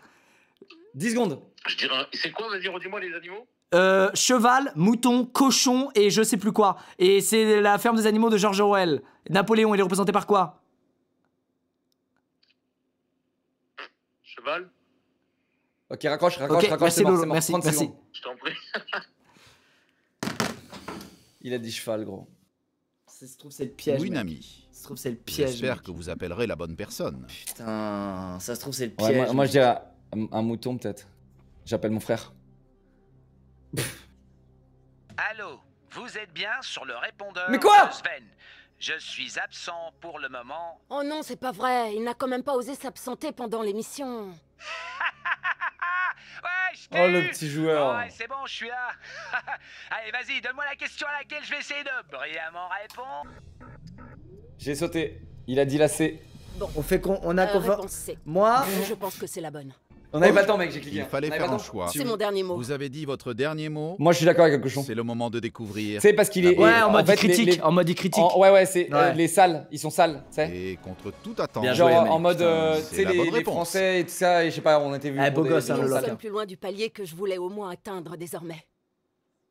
10 secondes. c'est quoi Vas-y, redis-moi les animaux. Euh, cheval, mouton, cochon et je sais plus quoi. Et c'est la ferme des animaux de George Orwell. Napoléon, il est représenté par quoi Cheval. Ok, raccroche, raccroche, raccroche. Merci, Lolo, bon, merci, bon, merci. Je t'en prie. [LAUGHS] Il a dit cheval, gros. Ça se trouve, c'est le piège. Oui, Nami. Ça se trouve, c'est le piège. J'espère que vous appellerez la bonne personne. Putain, ça se trouve, c'est le piège. moi, moi, je dirais un, mouton, peut-être. J'appelle mon frère. [LAUGHS] Allô, vous êtes bien sur le répondeur Mais quoi Sven. Je suis absent pour le moment. Oh non, c'est pas vrai. Il n'a quand même pas osé s'absenter pendant l'émission. [LAUGHS] Ouais, je Oh, le petit joueur. Ouais, c'est bon, je suis là. [LAUGHS] Allez, vas-y, donne-moi la question à laquelle je vais essayer de brillamment répondre. J'ai sauté. Il a dit la C. Bon, on fait qu'on on a euh, confiance. Moi, je pense que c'est la bonne. On n'avait oh, pas le temps, mec, j'ai cliqué. Il hein. fallait faire un choix. C'est mon dernier mot. Vous avez dit votre dernier mot. Moi, je suis d'accord avec cochon. C'est le moment de découvrir. C'est parce qu'il est. Ouais, en mode critique. En mode critique. Ouais, ouais, c'est euh, les sales, Ils sont sales, tu sais. Et contre toute attente. Bien joué, En mode. Euh, tu sais, les Français et tout ça. Et je sais pas, on était vu. Ah, eh, beau gosse, hein, le Nous sommes plus loin du palier que je voulais au moins atteindre désormais.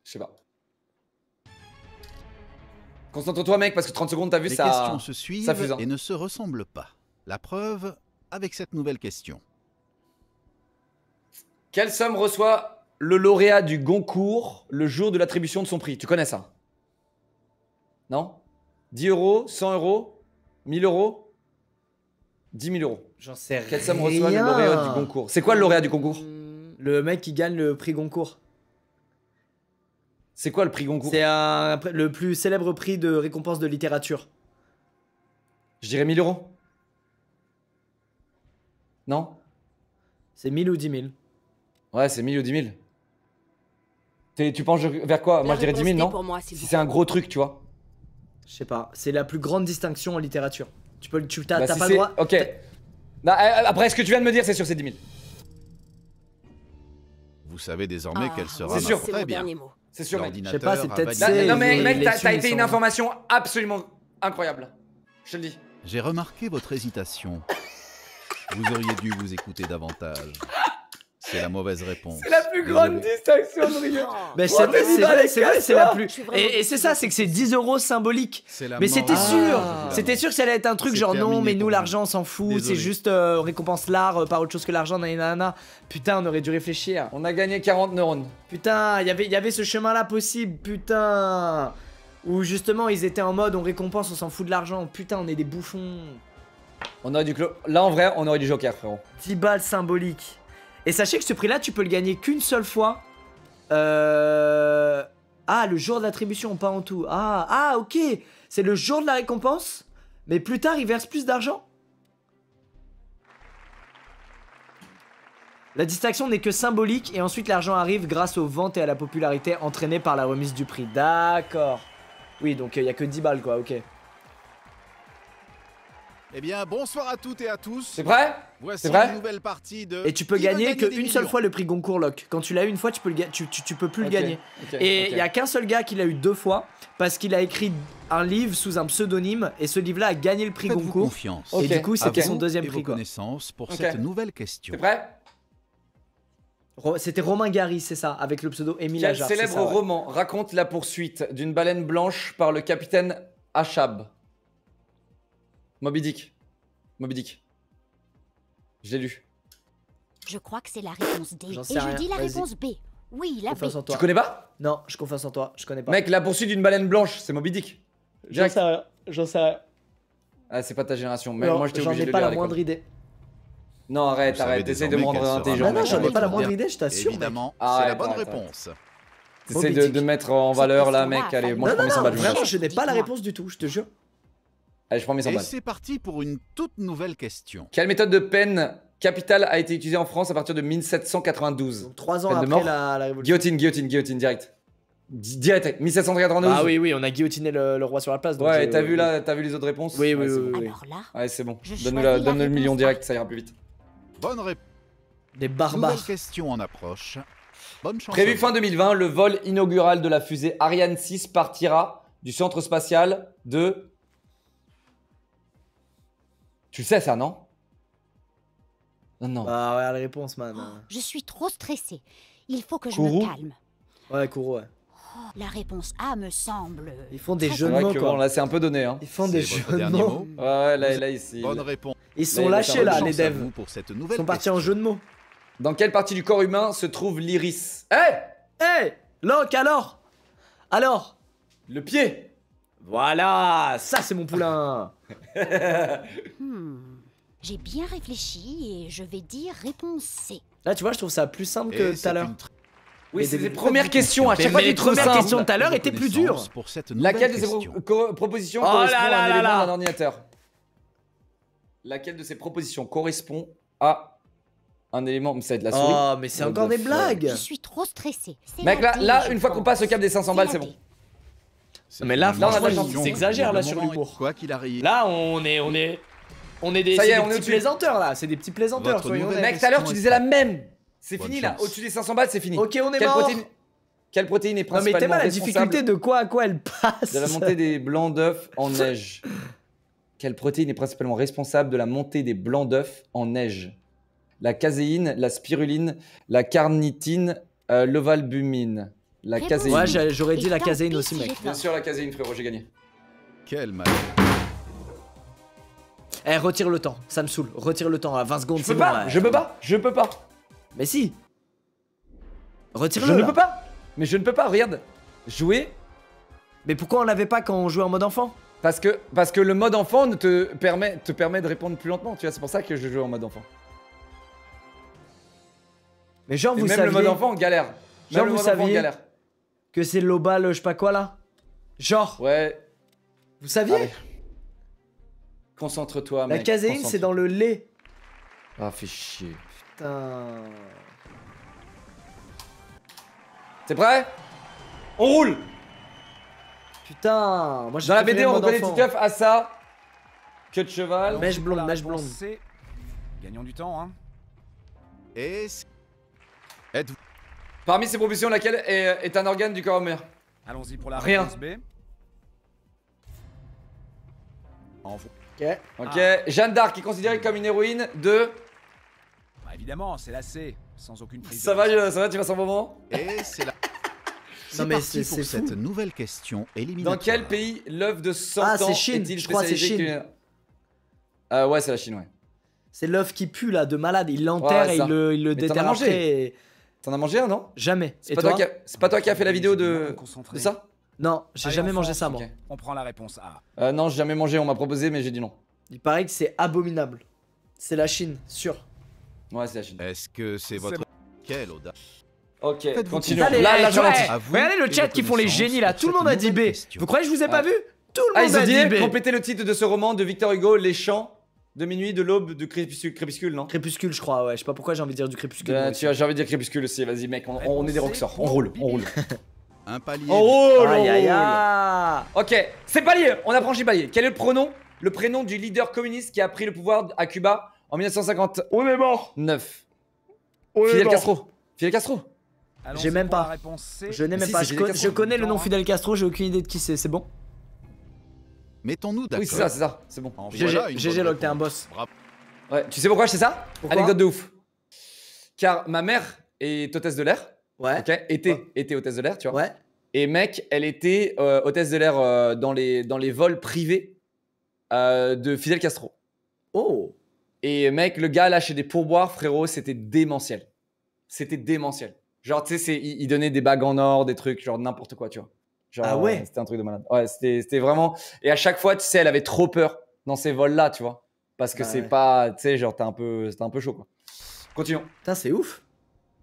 Je sais pas. Concentre-toi, mec, parce que 30 secondes, t'as vu, ça. Les questions se suivent hein. et ne se ressemblent pas. La preuve avec cette nouvelle question. Quelle somme reçoit le lauréat du Goncourt le jour de l'attribution de son prix Tu connais ça Non 10 euros 100 euros 1000 euros 10 000 euros. J'en sais rien. Quelle somme reçoit le lauréat du Goncourt C'est quoi le lauréat du concours hmm. Le mec qui gagne le prix Goncourt. C'est quoi le prix Goncourt C'est le plus célèbre prix de récompense de littérature. Je dirais 1000 euros. Non C'est 1000 ou 10 000 Ouais, c'est 1000 ou 10 000. tu penses vers quoi Moi, je dirais 10 000, non pour moi, Si c'est un gros truc, tu vois. Je sais pas, c'est la plus grande distinction en littérature. Tu peux, tu t'as bah, pas le droit. Ok. Bah, euh, euh, après, ce que tu viens de me dire, c'est sûr, c'est 10 000. Vous savez désormais ah, qu'elle sera C'est sûr. mot. C'est sûr, Je sais pas, c'est peut-être Non, mais mec, t'as- été une information absolument incroyable. Je te le dis. J'ai remarqué votre hésitation. Vous auriez dû vous écouter davantage. C'est la mauvaise réponse. C'est la plus grande distinction de rien oh. Mais c'est c'est la plus. Et, c'est ça, c'est que c'est 10 euros symbolique. Mais c'était sûr, ah. c'était sûr que ça allait être un truc genre non, mais nous l'argent, on s'en fout, c'est juste euh, récompense l'art euh, par autre chose que l'argent, Putain, on aurait dû réfléchir. On a gagné 40 neurones. Putain, y avait, y avait ce chemin-là possible, putain. Où justement ils étaient en mode on récompense, on s'en fout de l'argent, putain, on est des bouffons. On aurait du Là en vrai, on aurait du joker, frérot. 10 balles symboliques. Et sachez que ce prix-là, tu peux le gagner qu'une seule fois. Euh... Ah, le jour de l'attribution, pas en tout. Ah, ah ok. C'est le jour de la récompense, mais plus tard, il verse plus d'argent. La distinction n'est que symbolique et ensuite l'argent arrive grâce aux ventes et à la popularité entraînée par la remise du prix. D'accord. Oui, donc euh, il n'y a que 10 balles quoi, ok. Eh bien, bonsoir à toutes et à tous. C'est vrai C'est vrai nouvelle partie Et tu peux gagner qu'une seule fois le prix Goncourt Lock. Quand tu l'as eu une fois, tu peux, tu, peux plus le gagner. et il n'y a qu'un seul gars qui l'a eu deux fois parce qu'il a écrit un livre sous un pseudonyme et ce livre-là a gagné le prix Goncourt. Confiance. Et du coup, c'était son deuxième prix. Vos pour cette nouvelle question. C'est prêt c'était Romain Gary, c'est ça, avec le pseudo Émile ce célèbre roman raconte la poursuite d'une baleine blanche par le capitaine Achab Moby Dick. Moby Dick. Je l'ai lu. Je crois que c'est la réponse D. et je dis la réponse B. Oui, la B. Tu connais pas Non, je confiance en toi. Je connais pas. Mec, la poursuite d'une baleine blanche, c'est Moby Dick. J'en sais rien. J'en sais rien. Ah, c'est pas ta génération. Mais moi, j'étais obligé bah J'en ai pas la moindre idée. Non, arrête, arrête. Essaye de me rendre intelligent. Non, non, j'en ai pas la moindre idée, je t'assure. Évidemment, c'est la bonne réponse. T'essayes de, mettre en valeur là, mec. Allez, moi, je prends mes Vraiment, je n'ai pas la réponse du tout, je te jure. Allez, je prends Et c'est parti pour une toute nouvelle question. Quelle méthode de peine capitale a été utilisée en France à partir de 1792 Trois ans après la, révolution. Guillotine, guillotine, guillotine, direct. Direct, 1792. Ah oui, oui, on a guillotiné le, roi sur la place. donc Ouais, t'as euh, vu là, t'as vu les autres réponses Oui, oui, oui. bon. Alors là, Ouais, c'est bon. Donne-nous le million direct, ça ira plus vite. Bonne réponse. Des barbares. Nouvelle question en approche. Bonne chance. Prévu fin 2020, le vol inaugural de la fusée Ariane 6 partira du centre spatial de tu sais ça, non Non, non. Ah ouais, la réponse, man. Oh, je suis trop stressé. Il faut que je me calme. Ouais, Kourou, ouais. Oh, la réponse A me semble. Ils font des jeux de mots. Bon, là, c'est un peu donné. Hein. Ils font des jeux de mots. Ouais, là, là, ici. Bonne réponse. Ils sont lâchés, là, les devs. Ils sont partis en jeu de mots. Dans quelle partie du corps humain se trouve l'iris Eh Eh Locke, alors Alors Le pied voilà, ça c'est mon poulain. [LAUGHS] Hmm, j'ai bien réfléchi et je vais dire réponse C. Là, ah, tu vois, je trouve ça plus simple que tout à l'heure. Oui, c'est les premières questions. À chaque fois, les premières questions de tout à l'heure étaient plus dures. Laquelle de ces propositions oh correspond à un ordinateur Laquelle de ces propositions correspond à un élément ça va être la souris. Oh, mais c'est encore des blagues. Je suis trop stressé. Mec, là, là une fois qu'on passe au cap des 500 balles, c'est bon. Mais là, franchement, ils là sur l'humour. Quoi qu'il arrive. Là, on est, on est, on est des, plaisanteurs là. C'est des petits plaisanteurs. toi. Mec, tout à l'heure, tu disais la même. C'est fini là. Au-dessus des 500 balles, c'est fini. Ok, on est Quelle mort. Protéine... Quelle protéine est principalement Non mais t'es la difficulté de quoi à quoi elle passe. De la montée des blancs d'œufs en neige. Quelle protéine est principalement responsable de la montée des blancs d'œufs en neige La caséine, la spiruline, la carnitine, euh, l'ovalbumine. La caséine. j'aurais dit la caséine aussi, mec. Bien sûr, la caséine, frérot, j'ai gagné. Quel mal. Eh, retire le temps, ça me saoule. Retire le temps à 20 secondes, c'est bon. Pas, Je peux pas, je peux pas. Mais si. Retire-le. Je ne peux pas. Mais je ne peux pas, regarde. Jouer. Mais pourquoi on l'avait pas quand on jouait en mode enfant parce que, parce que le mode enfant ne te permet, te permet de répondre plus lentement, tu vois, c'est pour ça que je joue en mode enfant. Mais genre, vous vous même le mode enfant, galère. Genre, vous le saviez... galère que c'est Lobal, je sais pas quoi là Genre. Ouais. Vous saviez ah, Concentre-toi, mec. La caséine, c'est dans le lait. Ah, fais chier. Putain. T'es prêt On roule Putain, moi Dans la BD, on reconnaît Titeuf à ça. Que de cheval. Mèche blonde, mèche blonde. Gagnons du temps, hein. Et... Êtes-vous... Parmi ces propositions, laquelle est, un organe du corps mère Allons-y pour la Rien. réponse B. Ok. Ok. Jeanne d'Arc est considérée comme une héroïne de. Bah évidemment, c'est la C, sans aucune prise. Ça va, ça va, tu vas sans moment Et c'est la. [LAUGHS] Non mais c'est pour cette nouvelle question éliminatoire. Dans quel pays l'œuf de 100 ah, ans est-il Je crois c'est Chine. Euh, ouais, c'est la Chine, ouais. C'est l'œuf qui pue là, de malade. Il l'enterre et il le, il déterre T'en as mangé un, non Jamais. C'est pas, pas, toi qui a fait la vidéo de, de ça Non, j'ai jamais mangé ça, moi. On prend la réponse A. Euh, non, j'ai jamais mangé, on m'a proposé, mais j'ai dit non. Il paraît que c'est abominable. C'est la Chine, sûr. Ouais, c'est la Chine. Est-ce que c'est votre. Quelle audace Ok, continue. là, Regardez le chat qui font les génies là, tout le monde a dit B. Vous croyez que je vous ai pas ah. vu Tout le ah, monde a dit B. Complétez le titre de ce roman de Victor Hugo, Les Chants de minuit, de l'aube, de crépuscule, crépuscule, non Crépuscule, je crois, ouais. Je sais pas pourquoi j'ai envie de dire du crépuscule. Bah, j'ai envie de dire crépuscule aussi, vas-y, mec, on, est des rockstars. On roule, on roule. Un palier. On roule, aïe, Ok, c'est palier, on apprend chez palier. Quel est le pronom Le prénom du leader communiste qui a pris le pouvoir à Cuba en 1950. On est mort 9. Fidel Castro. Fidel Castro. J'ai même pas. Je n'ai même pas. je, connais le nom Fidel Castro, j'ai aucune idée de qui c'est, c'est bon Mettons-nous d'accord. Oui, c'est ça, c'est ça, c'est bon. Voilà GG Log, t'es un boss. Ouais, tu sais pourquoi je ça pourquoi Anecdote de ouf. Car ma mère est hôtesse de l'air. Ouais. Ok, était, était hôtesse de l'air, tu vois. Ouais. Et mec, elle était euh, hôtesse de l'air euh, dans, les, dans les vols privés euh, de Fidel Castro. Oh Et mec, le gars lâchait des pourboires, frérot, c'était démentiel. C'était démentiel. Genre, tu sais, il, il donnait des bagues en or, des trucs, genre n'importe quoi, tu vois ah ouais euh, C'était un truc de malade. Ouais, c'était vraiment. Et à chaque fois, tu sais, elle avait trop peur dans ces vols-là, tu vois. Parce que bah c'est pas. Tu sais, genre, t'es un, peu, un peu chaud, quoi. Continuons. Putain, c'est ouf.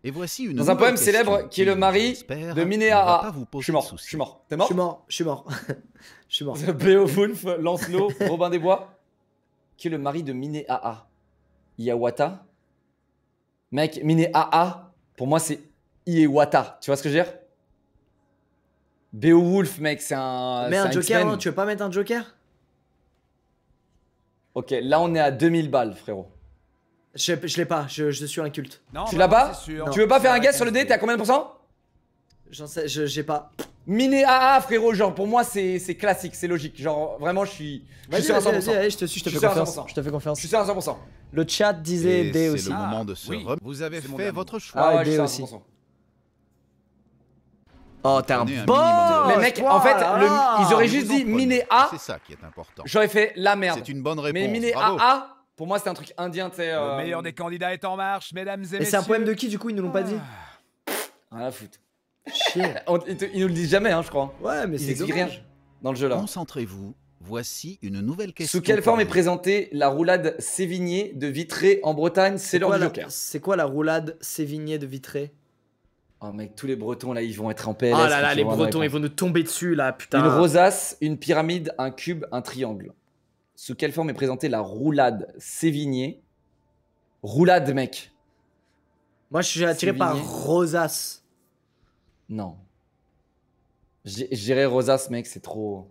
Et voici une dans un poème célèbre qui est le mari de Minéa. Je suis mort. Je suis mort. T'es mort, Je suis mort. Je suis mort. [LAUGHS] Je suis mort. Beowulf, Lancelot, Robin des Bois, qui est le mari de Minéa. Iawata. Mec, Minéa, pour moi, c'est Iewata. Tu vois ce que je veux dire Beowulf, mec, c'est un. Mais un, Joker, non, hein, tu veux pas mettre un Joker Ok, là on est à 2000 balles, frérot. Je, je l'ai pas, je, je, suis un culte. tu bah l'as pas Tu veux pas faire un guess sur le dé T'es à combien de pourcents J'en sais, j'ai pas. Miné AA, ah, ah, frérot, genre pour moi c'est classique, c'est logique. Genre vraiment, je suis. Je suis sur à 100%. je te suis, je te fais confiance. Je te fais confiance. Je suis à 100%. Le chat disait dé aussi. Ah, c'est le moment de se. Vous avez fait votre choix. Ah, D aussi. Oh, t'es un bon Mais mec, en fait, oh ils auraient juste dit miné A. C'est ça qui est important. J'aurais fait la merde. C'est une bonne réponse. Mais miné A A, pour moi, c'est un truc indien, Le euh, meilleur des candidats est en marche, mesdames et, messieurs. Et c'est un poème de qui, du coup, ils nous l'ont pas dit Ah la foutre. Chier. [LAUGHS] ils, nous le disent jamais, hein, je crois. Ouais, mais c'est rien dans le jeu là. Concentrez-vous. Voici une nouvelle question. Sous quelle forme est présentée la roulade Sévigné de Vitré en Bretagne C'est l'heure du C'est quoi la roulade Sévigné de Vitré Oh mec, tous les Bretons là, ils vont être en PLS. Ah là là, les Bretons, ils vont nous tomber dessus là, putain. Une rosace, une pyramide, un cube, un triangle. Sous quelle forme est présentée la roulade Sévigné Roulade, mec. Moi, je suis attiré par rosace. Non. Je dirais rosace, mec, c'est trop.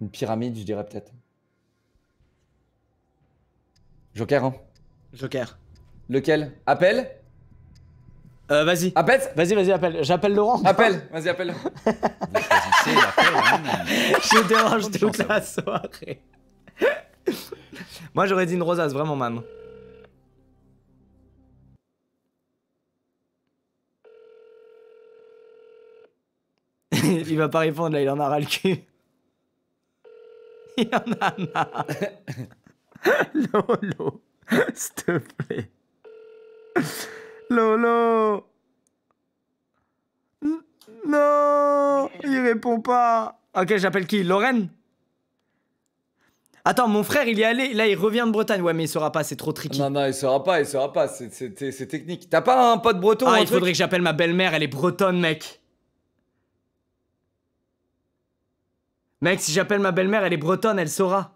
Une pyramide, je dirais peut-être. Joker, hein Joker. Lequel Appel euh, vas-y. Appelle Vas-y, vas-y, appelle. J'appelle Laurent. Appelle, [LAUGHS] vas-y, appelle. Vous choisissez hein, Je dérange toute la hein. soirée. Moi, j'aurais dit une rosace, vraiment, man. [LAUGHS] il va pas répondre, là, il en a ras le cul. Il en a marre. [LAUGHS] Lolo, s'il te plaît. Lolo Non Il répond pas Ok, j'appelle qui Lorraine Attends, mon frère, il est allé, là, il revient de Bretagne. Ouais, mais il saura pas, c'est trop tricky. Non, non, il saura pas, il saura pas, c'est technique. T'as pas un pote breton Ah, il faudrait que j'appelle ma belle-mère, elle est bretonne, mec. Mec, si j'appelle ma belle-mère, elle est bretonne, elle saura.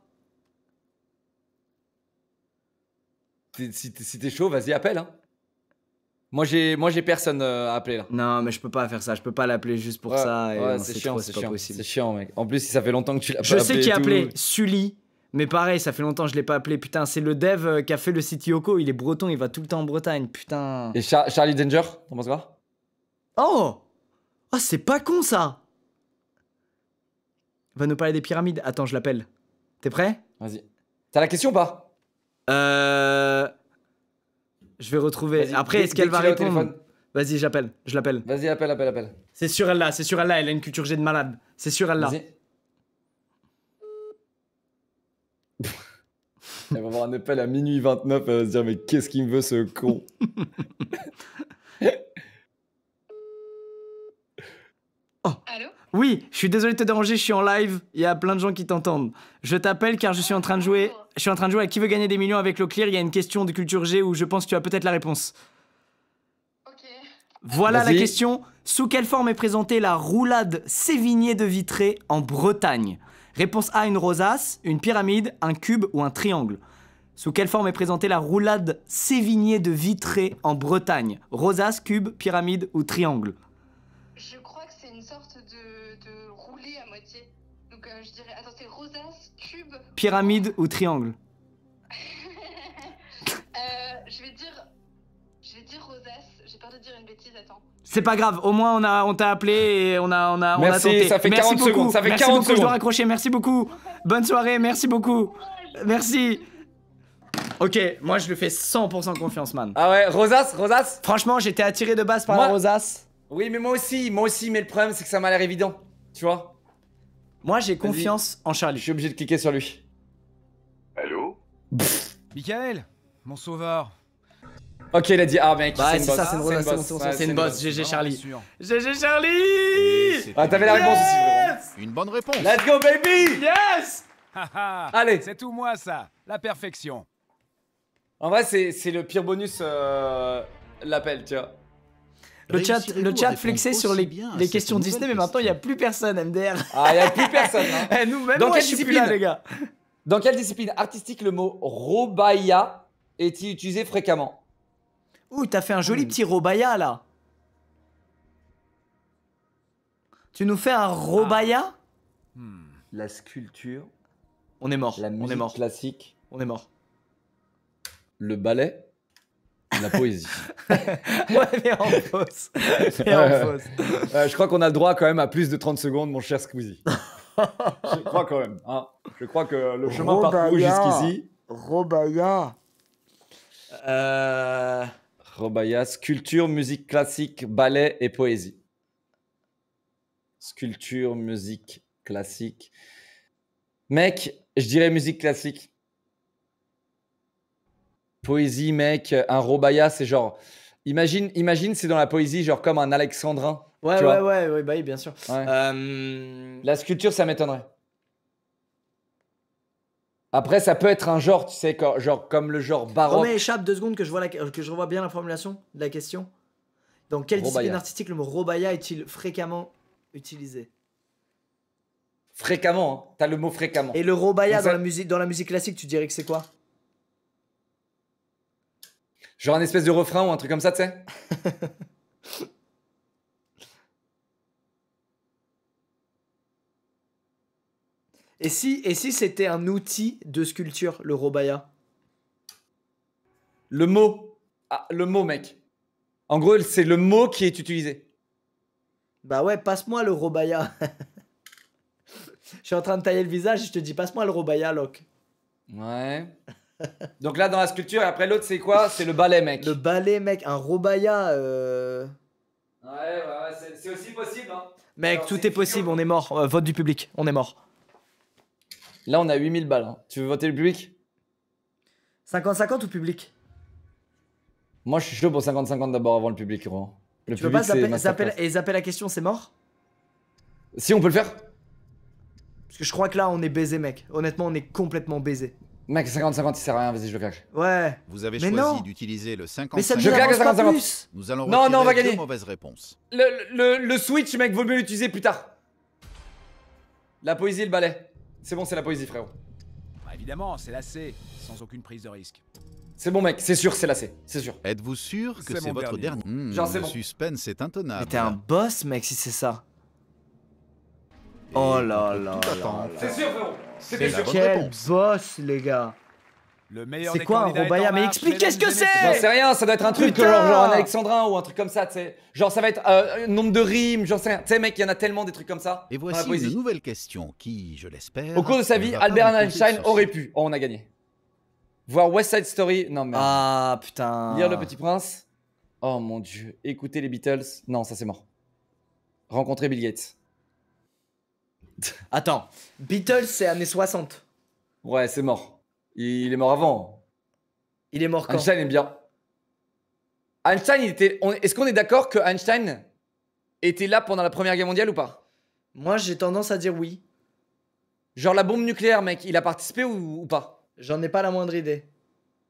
Si t'es chaud, vas-y, appelle, hein. Moi, j'ai, moi, j'ai personne euh, à appeler là. Non, mais je peux pas faire ça. Je peux pas l'appeler juste pour ça. c'est chiant, c'est, C'est chiant, mec. En plus, ça fait longtemps que tu l'as pas appelé. Je sais qui a appelé Sully. Mais pareil, ça fait longtemps que je l'ai pas appelé. Putain, c'est le dev euh, qui a fait le site Yoko. Il est breton, il va tout le temps en Bretagne. Putain. Et Charlie Danger, t'en penses quoi Oh Ah, oh, c'est pas con ça Va nous parler des pyramides. Attends, je l'appelle. T'es prêt Vas-y. T'as la question ou pas Euh. Je vais retrouver. Après, est-ce qu'elle va répondre Vas-y, j'appelle. Je l'appelle. Vas-y, appelle, appelle, appelle. C'est sûr, elle là. C'est sûr, elle là. Elle a une culture de malade. C'est sûr, elle là. [LAUGHS] elle va avoir un appel à minuit 29. Elle va se dire, mais qu'est-ce qu'il me veut, ce con [LAUGHS] oh. Allô oui, je suis désolé de te déranger, je suis en live, il y a plein de gens qui t'entendent. Je t'appelle car je suis en train de jouer oh. Je suis en train de jouer à qui veut gagner des millions avec clear. Il y a une question de culture G où je pense que tu as peut-être la réponse. Voilà la question. Sous quelle forme est présentée la roulade Sévigné de vitré en Bretagne Réponse A, une rosace, une pyramide, un cube ou un triangle. Sous quelle forme est présentée la roulade Sévigné de vitré en Bretagne Rosace, cube, pyramide ou triangle je dirais. Attends, c'est rosace, cube. Pyramide ou triangle [LAUGHS] euh, Je vais dire. Je vais dire J'ai peur de dire une bêtise, attends. C'est pas grave, au moins on a on t'a appelé et on a on a ça fait 40 secondes, ça fait secondes. Je dois raccrocher, merci beaucoup. Bonne soirée, merci beaucoup. Merci. Ok, moi je le fais 100% confiance, man. Ah ouais, Rosas. Rosas. Franchement, j'étais attiré de base par la Rosas. Oui, mais moi aussi, moi aussi, mais le problème c'est que ça m'a l'air évident, tu vois. Moi, j'ai confiance en Charlie. Je suis obligé de cliquer sur lui. Allô Pff. Michael Mon sauveur Ok, il a dit ah mec, bah, c'est une boss. C'est une, boss, une GG Charlie. GG Charlie Ah, t'avais la réponse aussi, Une bonne réponse. Let's go, baby Yes [LAUGHS] Allez C'est tout moi, ça. La perfection. En vrai, c'est le pire bonus euh, l'appel, tu vois. Le chat, le chat flexé sur les, questions Disney, mais maintenant il n'y [LAUGHS] ah, a plus personne, MDR. Ah, il n'y a plus personne. Nous, même Dans quelle les gars. [LAUGHS] Dans quelle discipline artistique le mot robaya est-il utilisé fréquemment Ouh, t'as fait un joli hmm. petit robaya là. Tu nous fais un robaya ah. hmm. La sculpture. On est mort. La musique On est mort. classique. On est mort. Le ballet. La poésie. [LAUGHS] ouais, mais en fausse. Euh, je crois qu'on a le droit quand même à plus de 30 secondes, mon cher Squeezie. je crois quand même. Hein. Je crois que le chemin parcouru jusqu'ici. Robaya. Euh... Robaya, sculpture, musique classique, ballet et poésie. Sculpture, musique classique. Mec, je dirais musique classique. Poésie, mec, un Robaya, c'est genre. Imagine, imagine c'est dans la poésie, genre comme un alexandrin. Ouais, ouais, ouais, ouais, bah oui, bien sûr. Euh, la sculpture, ça m'étonnerait. Après, ça peut être un genre, tu sais, genre comme le genre baroque. Romain échappe deux secondes que je, vois la, que je revois bien la formulation de la question. Dans quelle discipline artistique le mot robaya est-il fréquemment utilisé Fréquemment, hein. t'as le mot fréquemment. Et le robaya dans la, musique, dans la musique classique, tu dirais que c'est quoi Genre un espèce de refrain ou un truc comme ça, tu sais [LAUGHS] Et si, et si c'était un outil de sculpture, le robaya Le mot. Ah, le mot, mec. En gros, c'est le mot qui est utilisé. Bah ouais, passe-moi le robaya. [LAUGHS] je suis en train de tailler le visage, je te dis passe-moi le robaya, Locke. Ouais. Donc là, dans la sculpture, et après l'autre, c'est quoi C'est le balai, mec. Le balai, mec, un robaya. Euh. Ouais, ouais, ouais c'est aussi possible. Hein. Mec, tout est, possible, on est mort. Euh, vote du public, on est mort. Là, on a 8000 balles. Hein. Tu veux voter le public 50-50 ou public Moi, je suis chaud pour 50-50 d'abord avant le public, gros. Le tu public, peux pas et la question, c'est mort Si, on peut le faire. Parce que je crois que là, on est baisé, mec. Honnêtement, on est complètement baisé. Mec, 50-50, il sert à rien, vas-y, je le claque. Ouais. Vous avez choisi d'utiliser le 50 Mais ça Je claque le 50 Nous allons non, non, on va gagner. mauvaise réponse. Le, le, le switch, mec, vaut mieux l'utiliser plus tard. La poésie le balai. C'est bon, c'est la poésie, frérot. Bah, évidemment, c'est la sans aucune prise de risque. C'est bon, mec, c'est sûr, c'est la c'est sûr. Êtes-vous sûr que c'est, votre dernier, dernier. Hmm, Genre, c'est suspense est intenable. Mais t'es un boss, mec, si c'est ça. Oh là là. C'est sûr, frérot. C'est sûr. Quel boss, les gars. Le meilleur C'est quoi un Robaya Mais explique qu'est-ce que c'est J'en sais rien, ça doit être un truc genre, un alexandrin ou un truc comme ça, tu sais. Genre ça va être euh, un nombre de rimes, j'en sais rien. Tu sais mec, il y en a tellement des trucs comme ça. Et voici une nouvelle question qui, je l'espère... Au cours de sa vie, Albert Einstein aurait pu. Oh, on a gagné. Voir West Side Story, non mais... Ah putain... Lire Le Petit Prince, oh mon dieu. Écouter les Beatles, non ça c'est mort. Rencontrer Bill Gates. [LAUGHS] Attends, Beatles, c'est années 60. Ouais, c'est mort. Il est mort avant. Il est mort quand Einstein est bien. Einstein, il était. Est-ce qu'on est, d'accord que Einstein était là pendant la Première Guerre mondiale ou pas Moi, j'ai tendance à dire oui. Genre la bombe nucléaire, mec, il a participé ou, pas J'en ai pas la moindre idée.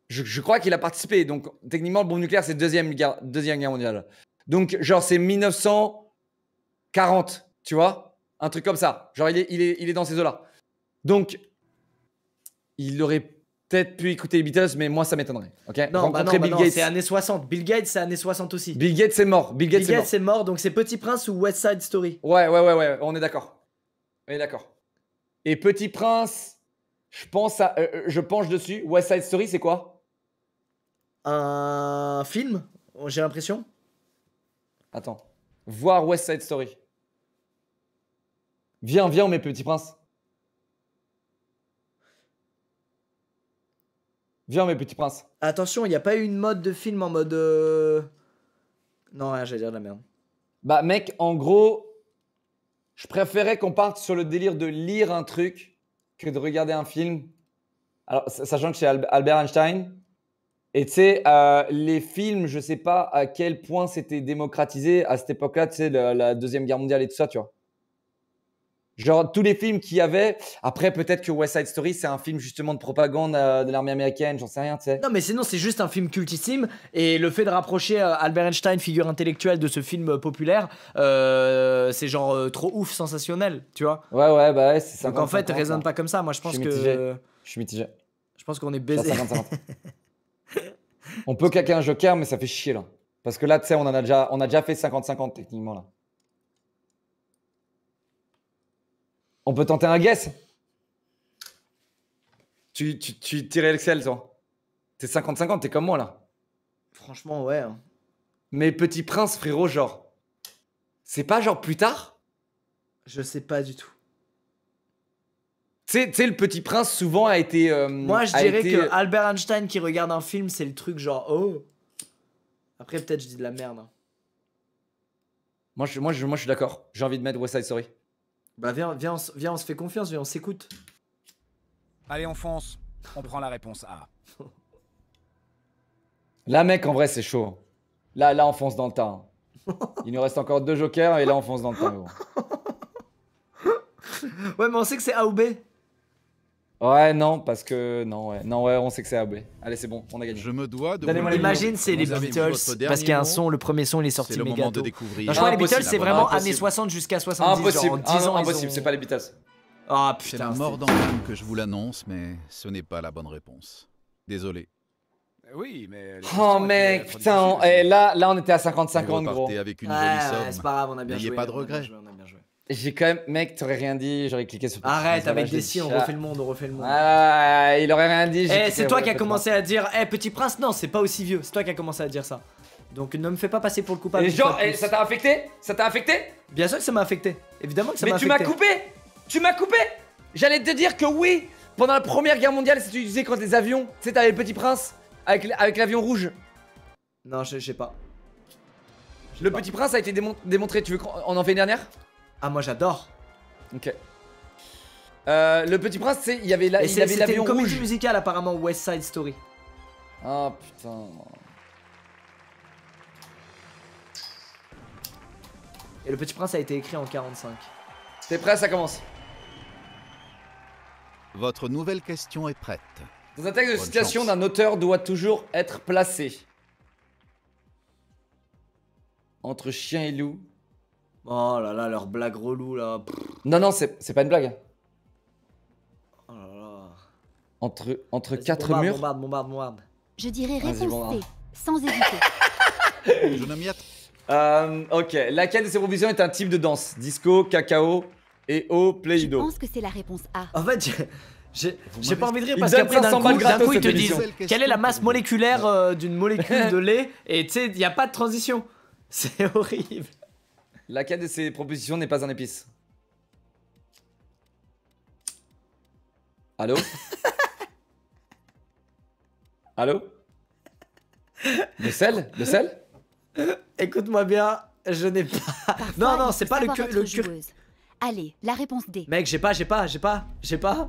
Je, crois qu'il a participé. Donc, techniquement, la bombe nucléaire, c'est deuxième deuxième guerre mondiale. Donc, genre, c'est 1940, tu vois un truc comme ça. Genre, il est, dans ces eaux-là. Donc, il aurait peut-être pu écouter les Beatles, mais moi, ça m'étonnerait. Ok non, bah bah C'est années 60. Bill Gates, c'est années 60 aussi. Bill Gates, c'est mort. Bill Gates, c'est mort. donc c'est Petit Prince ou West Side Story. Ouais, ouais, ouais, ouais. On est d'accord. On est d'accord. Et Petit Prince, je pense à, euh, euh, je penche dessus. West Side Story, c'est quoi Un film, j'ai l'impression. Attends. Voir West Side Story. Viens, viens, mes petits princes. Viens, mes petits princes. Attention, il n'y a pas eu une mode de film en mode. Euh, non, rien, j'allais dire de la merde. Bah, mec, en gros, je préférais qu'on parte sur le délire de lire un truc que de regarder un film. Alors, sachant que c'est Albert Einstein. Et tu sais, euh, les films, je sais pas à quel point c'était démocratisé à cette époque-là, tu sais, la Deuxième Guerre mondiale et tout ça, tu vois. Genre tous les films qu'il y avait. Après, peut-être que West Side Story, c'est un film justement de propagande euh, de l'armée américaine, j'en sais rien, tu sais. Non, mais sinon, c'est juste un film cultissime. Et le fait de rapprocher euh, Albert Einstein, figure intellectuelle, de ce film euh, populaire, c'est genre trop ouf, sensationnel, tu vois. Ouais, ouais, bah ouais, c'est ça. Donc en fait, raisonne pas comme ça. Moi, je pense que. Je suis mitigé. Je pense qu'on est baisé. [LAUGHS] on peut claquer un joker, mais ça fait chier là. Parce que là, tu sais, on, a déjà, on a déjà fait 50-50 techniquement là. On peut tenter un guess tu, tu, tu tirais l'Excel, toi T'es 50-50, t'es comme moi là. Franchement, ouais. Hein. Mais Petit Prince, frérot, genre. C'est pas genre plus tard Je sais pas du tout. Tu sais, le Petit Prince, souvent a été. Euh, moi, je dirais que euh, Albert Einstein qui regarde un film, c'est le truc genre oh. Après, peut-être je dis de la merde. Hein. Moi, je, moi, je, moi, je suis d'accord. J'ai envie de mettre West Side Story. Bah viens, viens, on, se fait confiance, viens, on s'écoute. Allez, on fonce. On prend la réponse A. Là, [LAUGHS] mec, en vrai, c'est chaud. Là, là, on fonce dans le tas. Il nous reste encore deux jokers et là, on fonce dans le tas. [LAUGHS] ouais, mais on sait que c'est A ou B. Ouais, non, parce que. Non, ouais, non, ouais on sait que c'est AB. Allez, c'est bon, on a gagné. Je me dois de. Vous... Imagine, c'est les Beatles. Parce qu'il y a un son, le premier son, il est sorti. C'est le moment de découvrir. Non, je crois les Beatles, c'est vraiment années 60 jusqu'à 70. Impossible, ah impossible, c'est pas les Beatles. Ah putain. C'est la mort d'Antoine que je vous l'annonce, mais ce n'est pas la bonne réponse. Désolé. Eh oui, mais. Oh mec, putain, et eh, là, là, on était à 50-50, gros. avec une jolie somme. C'est pas grave, on a bien joué. N'ayez pas de regrets. On a bien joué. J'ai quand même, mec, t'aurais rien dit, j'aurais cliqué sur. Arrête avec des si, on refait le monde, on refait le monde. Ah, il aurait rien dit. Eh, c'est toi qui a commencé à dire, eh, petit prince, non, c'est pas aussi vieux, c'est toi qui a commencé à dire ça. Donc ne me fais pas passer pour le coupable. Et genre, eh, ça t'a affecté Ça t'a affecté Bien sûr que ça m'a affecté. Évidemment que ça m'a affecté. Mais tu m'as coupé Tu m'as coupé J'allais te dire que oui, pendant la première guerre mondiale, c'était utilisé quand les avions, tu sais, t'avais le petit prince avec, l'avion rouge. Non, je sais pas. Le petit prince a été démontré, tu veux qu'on en fait une dernière ah, moi j'adore. Ok. Euh, le Petit Prince, c'est il y avait la, il avait l'avion une comédie musicale apparemment West Side Story. Ah putain. Et le Petit Prince a été écrit en 45. T'es prêt, ça commence. Votre nouvelle question est prête. Dans un texte de citation, d'un auteur doit toujours être placé entre chien et loup, Oh là là, leur blague relou là. Non, non, c'est pas une blague. Oh là là. Entre, entre quatre murs. Je dirais réponse sans hésiter. [LAUGHS] Jeune miette. Euh, ok, laquelle de ces provisions est un type de danse Disco, cacao et au play Je pense que c'est la réponse A. En fait, j'ai pas envie de rire parce qu'après d'un coup, ils te disent quelle est la masse moléculaire euh, d'une molécule de [LAUGHS] lait et tu sais, il n'y a pas de transition. C'est horrible. Laquelle de ces propositions n'est pas un épice Allô [LAUGHS] Allô Le sel Le sel Écoute-moi bien, je n'ai pas. [LAUGHS] non, non, c'est pas le, que, le Allez, la réponse D. Mec, j'ai pas, j'ai pas, j'ai pas, j'ai pas.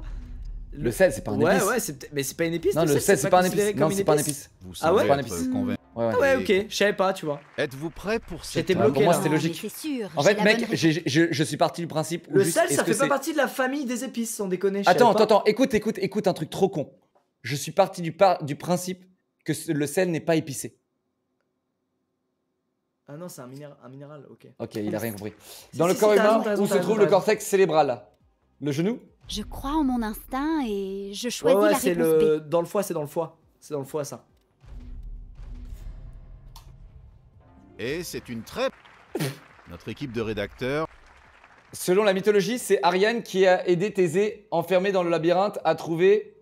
Le sel, c'est pas un épice. Ouais, ouais, mais c'est pas une épice. Non, le sel, c'est pas, une épice. Non, c'est pas un épice. Ah ouais Ah ouais, ok, je savais pas, tu vois. Êtes-vous prêt pour cette bloqué. Pour moi, c'était logique. En fait, mec, je suis parti du principe. Le sel, ça fait pas partie de la famille des épices, sans déconner. Attends, attends, attends, écoute, écoute, écoute un truc trop con. Je suis parti du principe que le sel n'est pas épicé. Ah non, c'est un, minéral, un minéral, ok. Ok, il a ah, rien compris. Dans le corps humain, où se trouve le cortex cérébral Le genou je crois en mon instinct et je choisis la réponse le... B. Dans le foie, c'est dans le foie. C'est dans le foie, ça. Et c'est une très... [LAUGHS] Notre équipe de rédacteurs... Selon la mythologie, c'est Ariane qui a aidé Thésée, enfermé dans le labyrinthe, à trouver...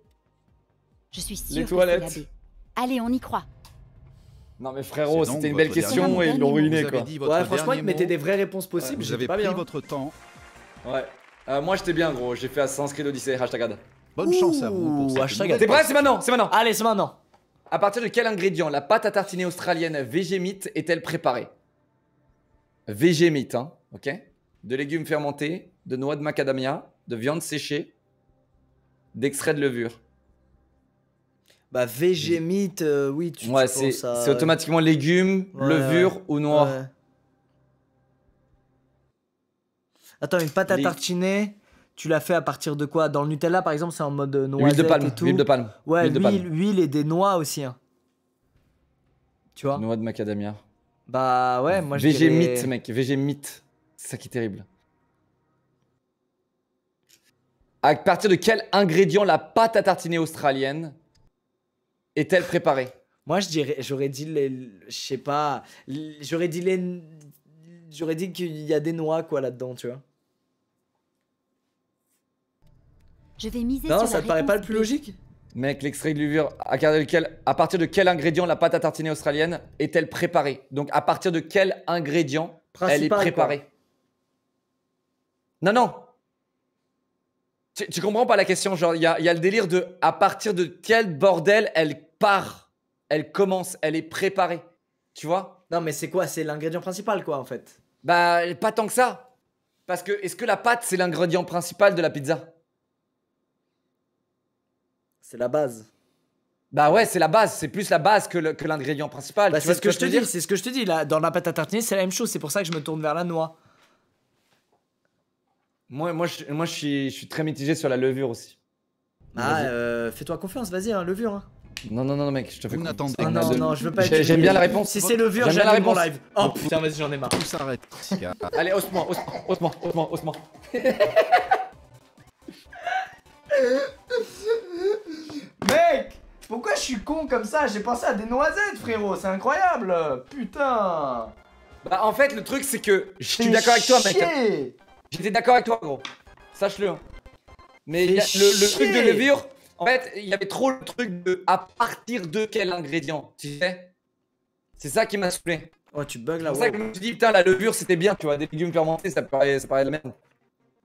Je suis sûre les toilettes. Allez, on y croit. Non mais frérot, c'était une belle question et ils l'ont ruiné quoi. Ouais, franchement, ils mettaient des vraies réponses possibles. J'avais pas pris bien. Hein. votre temps. Ouais. Euh, moi j'étais bien gros, j'ai fait à Creed Odyssey, hashtag Bonne chance à vous pour T'es prêt C'est maintenant, c'est maintenant Allez, c'est maintenant À partir de quel ingrédient la pâte à tartiner australienne Vegemite est-elle préparée Vegemite, hein, ok De légumes fermentés, de noix de macadamia, de viande séchée, d'extrait de levure. Bah, Vegemite, euh, oui, tu Ouais, c'est automatiquement légumes, levure ou noix. Attends, une pâte à tartiner, tu l'as fait à partir de quoi Dans le Nutella, par exemple, c'est en mode noix euh, Huile de palme, et tout. huile de palme. Ouais, huile, et des noix aussi. Hein. Tu vois Noix de macadamia. Bah ouais, moi je VG dirais- mec. VG C'est ça qui est terrible. À partir de quel ingrédient la pâte à tartiner australienne est-elle préparée Moi je dirais, j'aurais dit les, je sais pas, j'aurais dit les j'aurais dit qu'il y a des noix quoi là-dedans, tu vois. Je vais non, ça ne te paraît pas le plus logique Mec, l'extrait de levure, à, à, partir de quel ingrédient la pâte à tartiner australienne est-elle préparée Donc à partir de quel ingrédient elle est préparée Non, non tu, comprends pas la question, genre il y a le délire de à partir de quel bordel elle part, elle commence, elle est préparée, tu vois non, mais c'est quoi C'est l'ingrédient principal, quoi, en fait. Bah, pas tant que ça. Parce que, est-ce que la pâte, c'est l'ingrédient principal de la pizza C'est la base. Bah ouais, c'est la base, c'est plus la base que, l'ingrédient principal. c'est ce que, je te dis, c'est ce que je te dis. dans la pâte à tartiner, c'est la même chose, c'est pour ça que je me tourne vers la noix. Moi, moi, je, moi je, suis, très mitigé sur la levure aussi. Ah, euh, fais-toi confiance, vas-y, hein, levure. Hein. Non, non, non, mec, je te fais ah Non non, non, je veux pas être. J'aime bien la réponse. Si c'est le vieux, j'aime la réponse live. Oh putain, vas-y, j'en ai marre. Tout s'arrête. [LAUGHS] Allez, hausse-moi, hausse-moi, hausse-moi, hausse-moi. [LAUGHS] Mec Pourquoi je suis con comme ça J'ai pensé à des noisettes, frérot, c'est incroyable Putain Bah, en fait, le truc, c'est que je suis d'accord avec toi, mec. J'étais d'accord avec toi, gros. Sache-le. Hein. Mais le, le truc de levure, en fait, il y avait trop le truc de à partir de quel ingrédient, tu sais C'est ça qui m'a saoulé. Oh, tu bugs là. C'est ça que je me suis putain, la levure c'était bien, tu vois, des légumes fermentés, ça paraît, ça paraît la merde.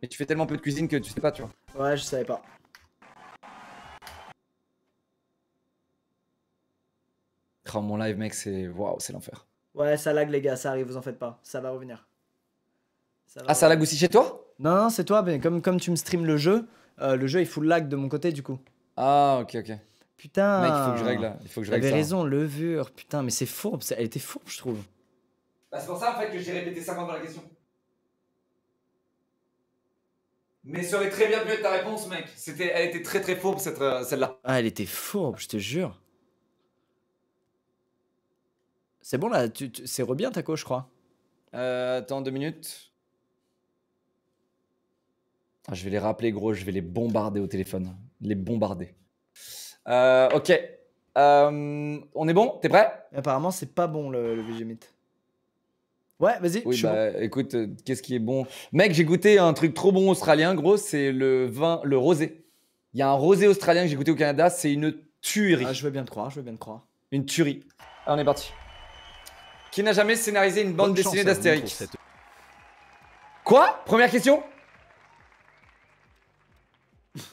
Mais tu fais tellement peu de cuisine que tu sais pas, tu vois. Ouais, je savais pas. Oh, mon live, mec, c'est. Waouh, c'est l'enfer. Ouais, ça lag, les gars, ça arrive, vous en faites pas. Ça va revenir. Ça ah, ça lag aussi chez toi Non, non, c'est toi, mais comme, comme tu me stream le jeu, euh, le jeu est full lag de mon côté, du coup. Ah, ok, ok. Putain. Mec, il faut que je règle Il faut que je règle T'avais raison, levure. Putain, mais c'est fourbe. Elle était fourbe, je trouve. Bah, c'est pour ça en fait que j'ai répété 50 fois la question. Mais ça aurait très bien pu être ta réponse, mec. C'était, elle était très très fourbe cette, euh, celle-là. Ah, elle était fourbe, je te jure. C'est bon là, tu, c'est rebien Taco, je crois. Euh, attends deux minutes. Ah, je vais les rappeler, gros. Je vais les bombarder au téléphone les bombarder. Euh, ok. Euh, on est bon T'es prêt Apparemment, c'est pas bon le, le Vegemite. Ouais, vas-y. Bah, écoute, euh, qu'est-ce qui est bon Mec, j'ai goûté un truc trop bon australien, gros, c'est le vin, le rosé. Il y a un rosé australien que j'ai goûté au Canada, c'est une tuerie. Ah, je veux bien te croire, je veux bien te croire. Une tuerie. on est parti. Qui n'a jamais scénarisé une bande dessinée d'Astérix Quoi Première question [LAUGHS]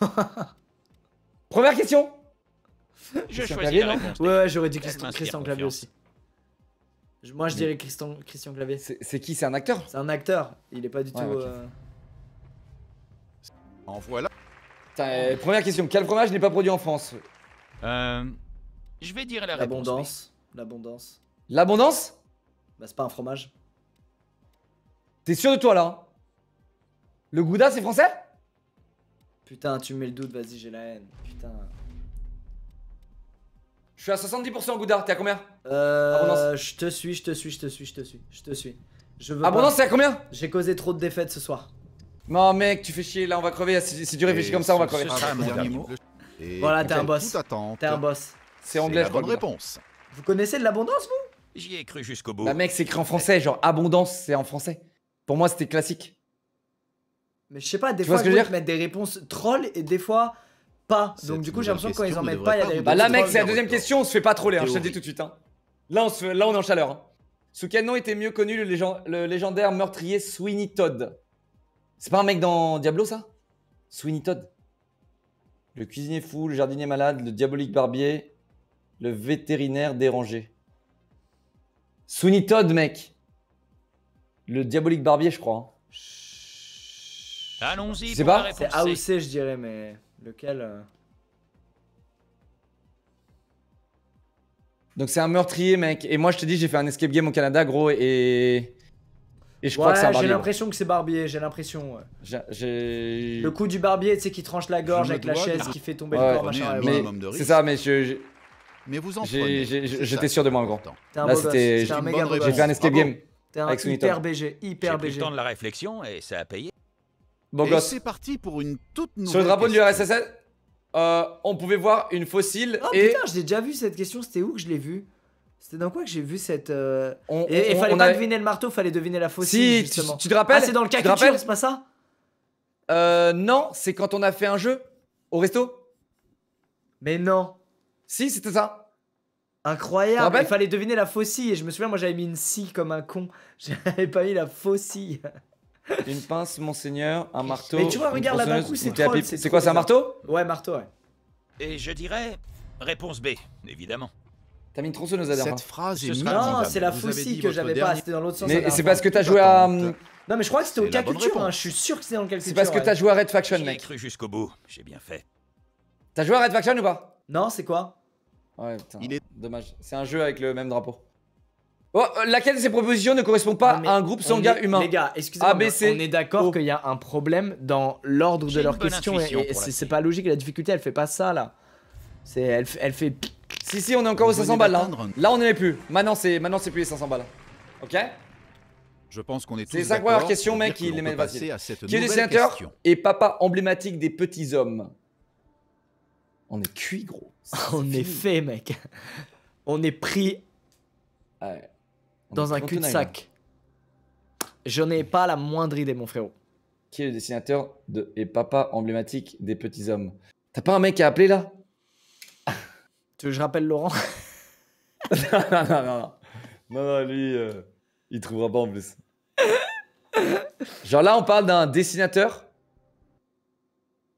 Première question Je Christian Clavier, Ouais, ouais j'aurais dit Christian, Clavier aussi. Moi, je mm. dirais Christian, Christian Clavier. C'est qui C'est un acteur C'est un acteur, il est pas du tout. Euh, en voilà. Euh, première question. Quel fromage n'est pas produit en France euh, je vais dire la réponse. L'abondance. L'abondance. L'abondance Bah, c'est pas un fromage. T'es sûr de toi là Le Gouda, c'est français Putain, tu mets le doute, vas-y, j'ai la haine. Putain. Je suis à 70% Goudard, t'es à combien Euh. Je te suis, je te suis, je te suis, je te suis. Je te suis. Je veux. Abondance, c'est à combien J'ai causé trop de défaites ce soir. Non, mec, tu fais chier, là on va crever. Si, tu réfléchis comme ça, on va crever. Ah, voilà, t'es un boss. T'es un boss. C'est anglais, Bonne réponse. Vous connaissez de l'abondance, vous J'y ai cru jusqu'au bout. Bah, mec, c'est écrit en français, genre abondance, c'est en français. Pour moi, c'était classique. Mais je sais pas, des fois, ils mettent des réponses troll, et des fois pas. Donc du coup, j'ai l'impression que quand ils en mettent pas, il y a des réponses. Bah là, mec, c'est la deuxième question, on se fait pas troller, hein, je te le dis tout de suite. Hein. Là, on se... là, on est en chaleur. Hein. Sous quel nom était mieux connu le, le légendaire meurtrier Sweeney Todd C'est pas un mec dans Diablo, ça Sweeney Todd Le cuisinier fou, le jardinier malade, le diabolique barbier, le vétérinaire dérangé. Sweeney Todd, mec Le diabolique barbier, je crois. Allons-y. C'est pas C'est C, je dirais, mais lequel euh Donc c'est un meurtrier, mec. Et moi, je te dis, j'ai fait un escape game au Canada, gros, et. Et je crois que c'est un J'ai l'impression que c'est barbier, j'ai l'impression. Ouais. Le coup du barbier, tu sais, qui tranche la gorge avec la chaise, qui fait tomber le corps, machin. C'est ça, mais je. Mais vous en J'étais sûr de moi, gros. Là, c'était. J'ai fait un escape game. avec un hyper BG, hyper BG. J'ai pris le temps de la réflexion et ça a payé. Bon Et c'est parti pour une toute nouvelle. Sur le drapeau du de euh, on pouvait voir une fossile. Oh putain, j'ai déjà vu cette question. C'était où que je l'ai vue C'était dans quoi que j'ai vu cette. Euh, et, il fallait pas deviner le marteau, fallait deviner la fossile. Si, Tu, te rappelles ah, C'est dans le caricature, c'est pas ça euh, Non, c'est quand on a fait un jeu au resto. Mais non. Si, c'était ça. Incroyable, il fallait deviner la fossile et je me souviens moi j'avais mis une scie comme un con, [LAUGHS] j'avais pas mis la fossile. [LAUGHS] Une pince, monseigneur, un marteau. Mais tu vois, regarde là-bas, c'est C'est quoi, c'est un marteau Ouais, marteau, ouais. Et je dirais réponse B, évidemment. T'as mis une tronçonneuse à Cette phrase est Non, c'est la faucille que j'avais pas, c'était dans l'autre sens. Mais c'est parce que t'as joué à. Euh, non, mais je crois que c'était au K-Culture, hein, je suis sûr que c'était dans le K-Culture. C'est parce que t'as joué à Red Faction, mec. J'ai cru jusqu'au bout, j'ai bien fait. T'as joué à Red Faction ou pas Non, c'est quoi Ouais, putain. Dommage. C'est un jeu avec le même drapeau. Oh, euh, laquelle de ces propositions ne correspond pas à un groupe sanguin humain Les gars, excusez-moi, on est d'accord qu'il y a un problème dans l'ordre de leurs questions. Et, c'est pas logique, la difficulté, elle fait pas ça là. elle, fait. Si, si, on est encore aux 500 balles là. Hein. Là, on est plus. Maintenant, c'est, maintenant, c'est plus les 500 balles. Ok je pense qu'on est tous. C'est les questions, mec, les Qui est dessinateur et papa emblématique des petits hommes On est cuit, gros. [LAUGHS] on est fait, mec. On est pris. Ouais dans un cul-de-sac. Je n'ai pas la moindre idée, mon frérot. Qui est le dessinateur de et papa emblématique des petits hommes T'as pas un mec à appeler là Tu veux que je rappelle Laurent [LAUGHS] non, non, non, non, non. lui, euh, il trouvera pas en plus. Genre là, on parle d'un dessinateur.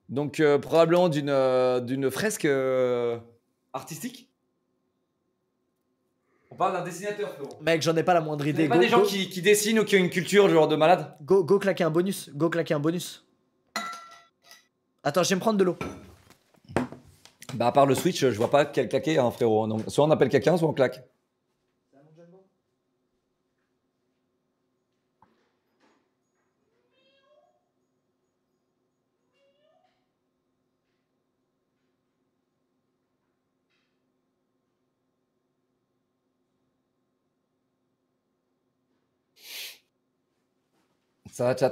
Donc euh, probablement d'une euh, d'une fresque artistique. On parle d'un dessinateur, frérot. Mec, j'en ai pas la moindre idée. a pas des gens qui, dessinent ou qui ont une culture, genre de malade go, go claquer un bonus. Go claquer un bonus. Attends, je vais me prendre de l'eau. Bah, à part le Switch, je vois pas quel claquer, hein, frérot. Soit on appelle quelqu'un, soit on claque. Ça va, chat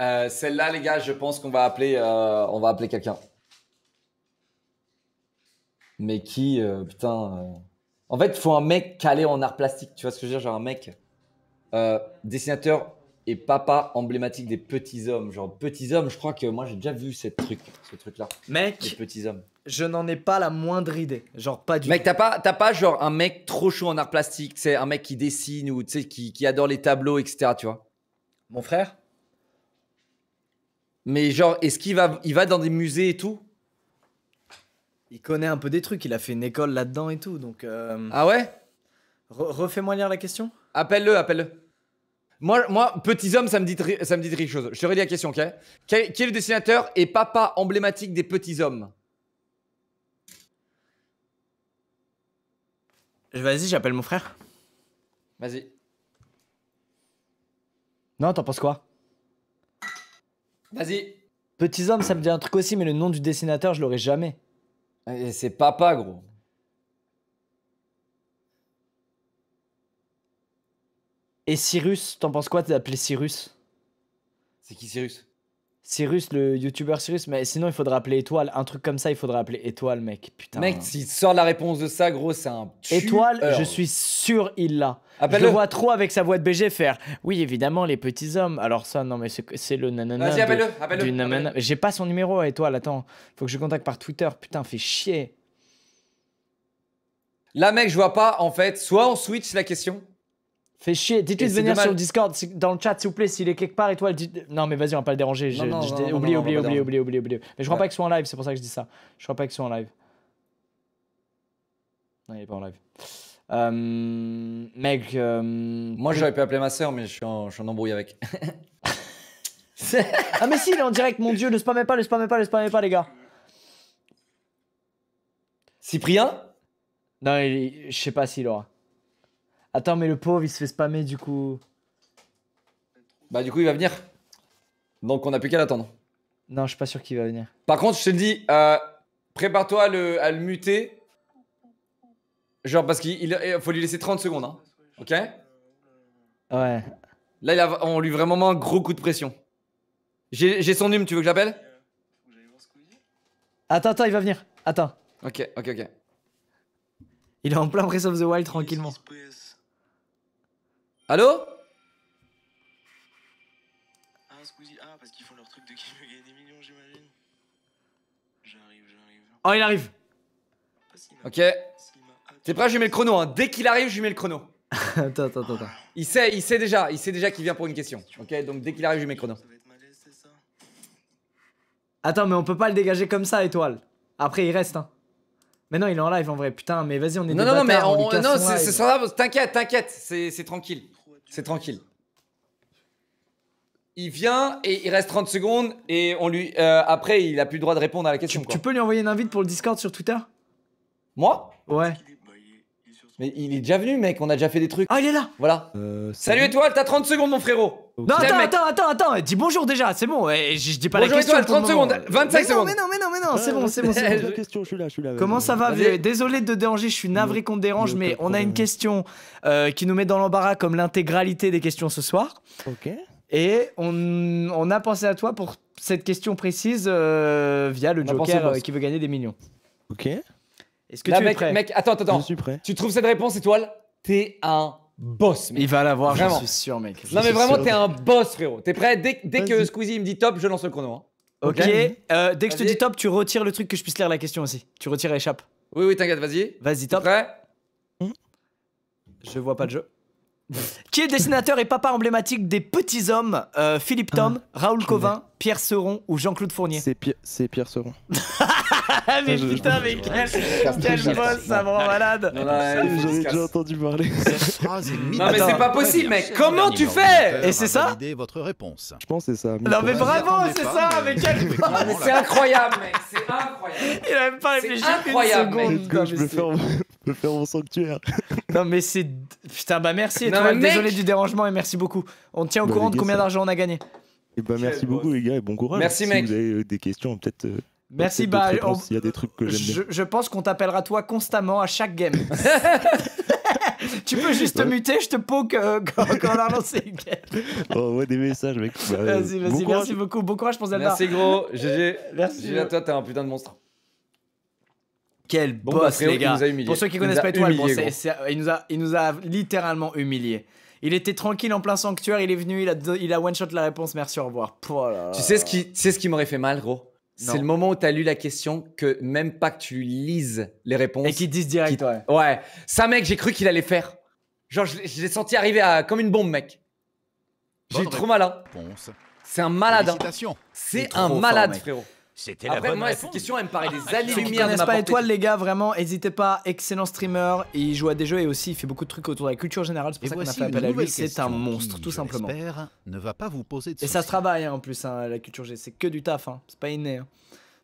euh, Celle-là, les gars, je pense qu'on va appeler, euh, on va appeler quelqu'un. Mais qui, euh, putain. En fait, il faut un mec calé en art plastique. Tu vois ce que je veux dire Genre un mec dessinateur et papa emblématique des petits hommes. Genre petits hommes, je crois que moi j'ai déjà vu ce truc, ce truc-là. Mec, les petits hommes. Je n'en ai pas la moindre idée. Genre, pas du tout. Mec, t'as pas, T'as pas genre un mec trop chaud en art plastique, c'est un mec qui dessine ou qui, qui adore les tableaux, etc. Tu vois Mon frère Mais genre, est-ce qu'il va, il va dans des musées et tout Il connaît un peu des trucs, il a fait une école là-dedans et tout, donc. Euh, ah ouais Refais-moi lire la question Appelle-le, appelle-le. Moi, moi, petits hommes, ça me dit, ça me dit quelque chose. Je te redis la question, ok qui est le dessinateur et papa emblématique des petits hommes Vas-y, j'appelle mon frère. Vas-y. Non, t'en penses quoi Vas-y. Petits hommes, ça me dit un truc aussi, mais le nom du dessinateur, je l'aurais jamais. Et eh, c'est papa, gros. Et Cyrus, t'en penses quoi T'es appelé Cyrus C'est qui Cyrus Cyrus, le youtubeur Cyrus, mais sinon il faudra appeler Étoile. Un truc comme ça, il faudra appeler Étoile, mec. Putain. Mec, s'il sort la réponse de ça, gros, c'est un. Étoile, je suis sûr, il l'a. Je le vois trop avec sa voix de BG faire. Oui, évidemment, les petits hommes. Alors ça, non, mais c'est le nanana. Vas-y, appelle-le. J'ai pas son numéro à Étoile, attends. Faut que je contacte par Twitter. Putain, fais chier. Là, mec, je vois pas, en fait. Soit on switch la question, Fais chier, dis-lui de venir sur le Discord, dans le chat s'il vous plaît, s'il est quelque part et toi, dis... Non mais vas-y, on va pas le déranger, j'ai oublie, oublie, oublié, oublie, oublié, Mais je crois pas qu'il soit en live, c'est pour ça que je dis ça. Je crois pas qu'il soit en live. Non, il est pas en live. Euh, mec... Euh, Moi j'aurais pu appeler ma soeur, mais je suis en, embrouille avec. [LAUGHS] ah mais si, il est en direct, mon dieu, ne spammez pas, ne spammez pas, ne spammez pas les gars. Cyprien Non, je sais pas s'il aura. Attends, mais le pauvre, il se fait spammer du coup. Bah, du coup, il va venir. Donc, on n'a plus qu'à l'attendre. Non, je suis pas sûr qu'il va venir. Par contre, je te le dis, euh, prépare-toi à le, muter. Genre, parce qu'il euh, faut lui laisser 30 secondes. Hein. Ok Ouais. Là, il a, on lui vraiment un gros coup de pression. J'ai son num, tu veux que j'appelle Attends, attends, il va venir. Attends. Ok, ok, ok. Il est en plein Breath of the Wild tranquillement. Allô Ah, Squeezie, ah, parce qu'ils font leur truc de qui veut gagner des millions, j'imagine. J'arrive, j'arrive. Oh, il arrive Ok. Ah, T'es prêt, je lui mets le chrono. Hein. Dès qu'il arrive, je lui mets le chrono. [LAUGHS] attends, attends, attends. Il sait, il sait déjà, il sait déjà qu'il vient pour une question. Ok, donc dès qu'il arrive, je lui mets le chrono. Attends, mais on peut pas le dégager comme ça, étoile. Après, il reste. Hein. Mais non, il est en live en vrai. Putain, mais vas-y, on est. Non, des non, mais on, non, c'est ça. T'inquiète, t'inquiète, c'est tranquille. C'est tranquille. Il vient et il reste 30 secondes et on lui euh, après il a plus le droit de répondre à la question. Tu, tu peux lui envoyer une invite pour le Discord sur Twitter Moi Ouais. Mais il est déjà venu, mec, on a déjà fait des trucs. Ah, il est là Voilà. Euh, salut Étoile, t'as 30 secondes, mon frérot. Non, attends, attends, attends, attends, dis bonjour déjà, c'est bon. Eh, je, dis pas la question. Étoile, 30 secondes, 25 secondes. Non, mais non, mais non, mais non, c'est bon, c'est bon, c'est [LAUGHS] bon. je suis là, je suis là. Comment ça va Désolé de te déranger, je suis navré qu'on te dérange, mais on a une question euh, qui nous met dans l'embarras comme l'intégralité des questions ce soir. Ok. Et on, a pensé à toi pour cette question précise euh, via le Joker euh, qui veut gagner des millions. Ok. Est-ce que tu mec, es prêt mec, attends, attends. Je suis prêt. Tu trouves cette réponse, étoile T'es un boss. Mec. Il va l'avoir, je suis sûr, mec. non, mais vraiment, t'es un boss, frérot. T'es prêt dès, que Squeezie me dit top, je lance le chrono. Hein. Ok. Euh, dès que je te dis top, tu retires le truc que je puisse lire la question aussi. Tu retires et échappe. Oui, oui, t'inquiète, vas-y. Vas-y, top. Prêt hum. Je vois pas le jeu. [LAUGHS] Qui est dessinateur et papa emblématique des petits hommes euh, Philippe Tom, ah, Raoul Covin, Pierre Seron ou Jean-Claude Fournier C'est Pierre Seron. [LAUGHS] Ah mais putain, mais quel, boss, ça me rend malade. J'en ai déjà entendu parler. Ah, non, mais c'est pas possible, mec. Comment tu fais Et c'est ça votre réponse. Je pense c'est ça. Non, mais bravo, c'est ça, mais quel [LAUGHS] C'est incroyable, mec. C'est incroyable. Il a même pas réfléchi une seconde. Je peux faire mon sanctuaire. [LAUGHS] Non, mais c'est. Putain, bah merci. Désolé du dérangement et merci beaucoup. On tient au bah, courant de combien d'argent on a gagné. Et eh bah, merci beaucoup, les gars, et bon courage. Merci, mec. Si vous avez euh, des questions, peut-être. Euh, Merci, bah, il y a des trucs que je, pense qu'on t'appellera toi constamment à chaque game. [LAUGHS] tu peux juste muter, je te poke euh, [LAUGHS] quand, on a lancé une game. oh, ouais, des messages, mec. Bah, vas-y, merci beaucoup. Bon courage pour Zelda. Merci, gros. GG. Merci. GG à toi, un putain de monstre. Quel bah, boss, les gars. Pour ceux qui connaissent pas Étoile, il, nous a, il nous a littéralement humiliés. Il était tranquille en plein sanctuaire, il est venu, il a, il a one shot la réponse, merci, au revoir. Voilà. Tu sais ce qui, tu sais ce qui m'aurait fait mal, gros c'est le moment où tu as lu la question que même pas que tu lises les réponses. Et qu'ils disent direct, ouais. Ça, mec, j'ai cru qu'il allait faire. Genre, je, l'ai senti arriver comme une bombe, mec. J'ai eu trop malin. Hein. C'est un malade. Hein. C'est un malade, frérot. C'était la bonne cette question, elle me paraît ah, des années-lumière de pas Étoile, les gars, vraiment, n'hésitez pas. Excellent streamer. Il joue à des jeux et aussi, il fait beaucoup de trucs autour de la culture générale. C'est pour ça qu'on a fait appel à lui. C'est un monstre, tout simplement. ne va pas vous poser Et ça se travaille, hein, en plus, hein, la culture G. C'est que du taf. Hein, c'est pas inné.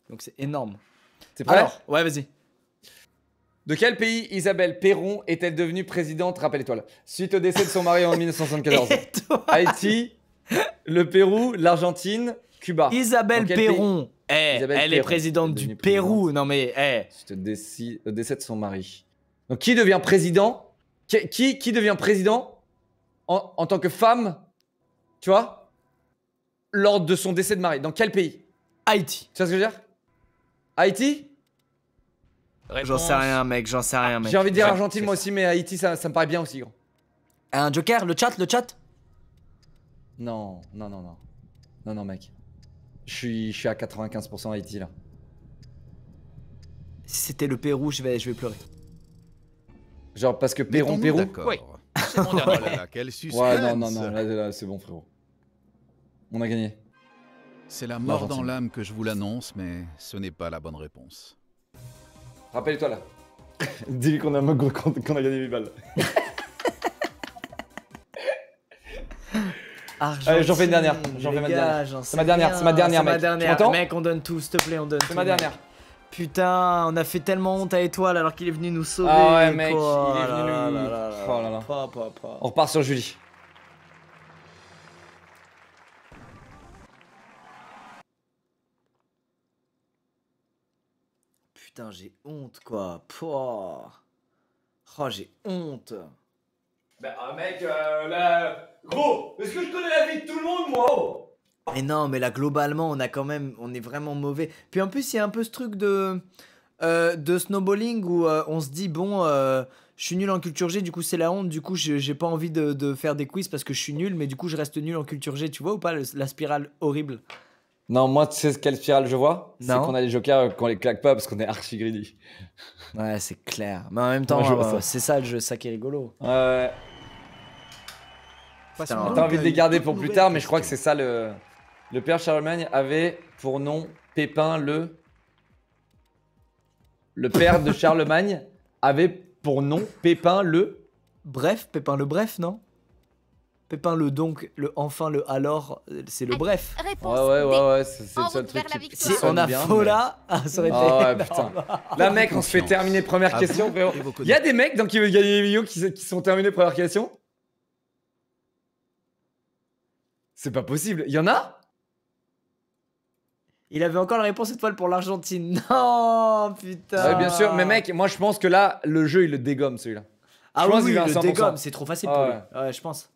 Donc, c'est énorme. C'est prêt Alors, ouais, vas-y. De quel pays Isabelle Perron est-elle devenue présidente Rappelle-toi. Suite au décès de son mari en 1974. [LAUGHS] Haïti, le Pérou, l'Argentine, Cuba. Isabelle Perron. Eh, elle est présidente du Pérou. Non mais, hey. Eh. décès, euh, de son mari. Donc qui devient président qui, qui, devient président en, tant que femme Tu vois Lors de son décès de mari. Dans quel pays Haïti. Tu vois ce que je veux dire Haïti J'en sais rien, mec. J'en sais rien, mec. J'ai envie de dire Argentine, moi aussi, mais Haïti, ça, ça me paraît bien aussi, gros. Un joker Le chat Le chat Non, non, non, non. Non, non, mec. Je suis, à 95% Haïti là. Si c'était le Pérou, je vais, je vais pleurer. Genre parce que Pérou, Pérou. Oui. C'est mon dernier. Oh là quel suspense. Ouais, non, non, non, c'est bon frérot. On a gagné. C'est la mort dans l'âme que je vous l'annonce, mais ce n'est pas la bonne réponse. Rappelle-toi là. [LAUGHS] Dis-lui qu'on a, qu'on a gagné 8 balles. [LAUGHS] J'en fais une dernière. J'en fais ma dernière. C'est ma dernière, c'est ma dernière, mec. Tu Mec, on donne tout, s'il te plaît, on donne C'est ma dernière. Putain, on a fait tellement honte à Étoile alors qu'il est venu nous sauver. Ah ouais, mec, là Là oh là On repart sur Julie. Putain, j'ai honte quoi. Oh, j'ai honte. Ben, ah, mec, euh, là. Gros, est-ce que je connais la vie de tout le monde, moi oh Mais non, mais là, globalement, on a quand même. On est vraiment mauvais. Puis en plus, il y a un peu ce truc de. Euh, de snowballing où euh, on se dit, bon. Je suis nul en culture G, du coup c'est la honte, du coup j'ai pas envie de, faire des quiz parce que je suis nul, mais du coup je reste nul en culture G, tu vois ou pas la spirale horrible non, moi, tu sais quelle spirale je vois C'est qu'on a les jokers euh, qu'on les claque pas parce qu'on est archi greedy. Ouais, c'est clair. Mais en même temps, euh, c'est ça le jeu, ça qui est rigolo. Ouais. T'as envie de les garder pour plus tard, mais je crois que c'est ça le. Le père Charlemagne avait pour nom Pépin le. Le père de [LAUGHS] Charlemagne avait pour nom Pépin le. Bref, Pépin le Bref, non Pépin le donc, le enfin, le alors, c'est le bref. ouais, ouais, ouais, ouais c'est le seul truc Si on a faux là, [LAUGHS] ah, ça aurait ah été. Là, mec, on se fait terminer première ah question, Il y a des mecs dans qui veulent gagner des qui, sont terminés première question C'est pas possible. Il y en a il avait encore la réponse cette fois pour l'Argentine. [LAUGHS] Non, putain. Ouais, bien sûr, mais mec, moi je pense que là, le jeu, il le dégomme celui-là. Ah oui, il le dégomme, c'est trop facile pour lui. Ouais, je pense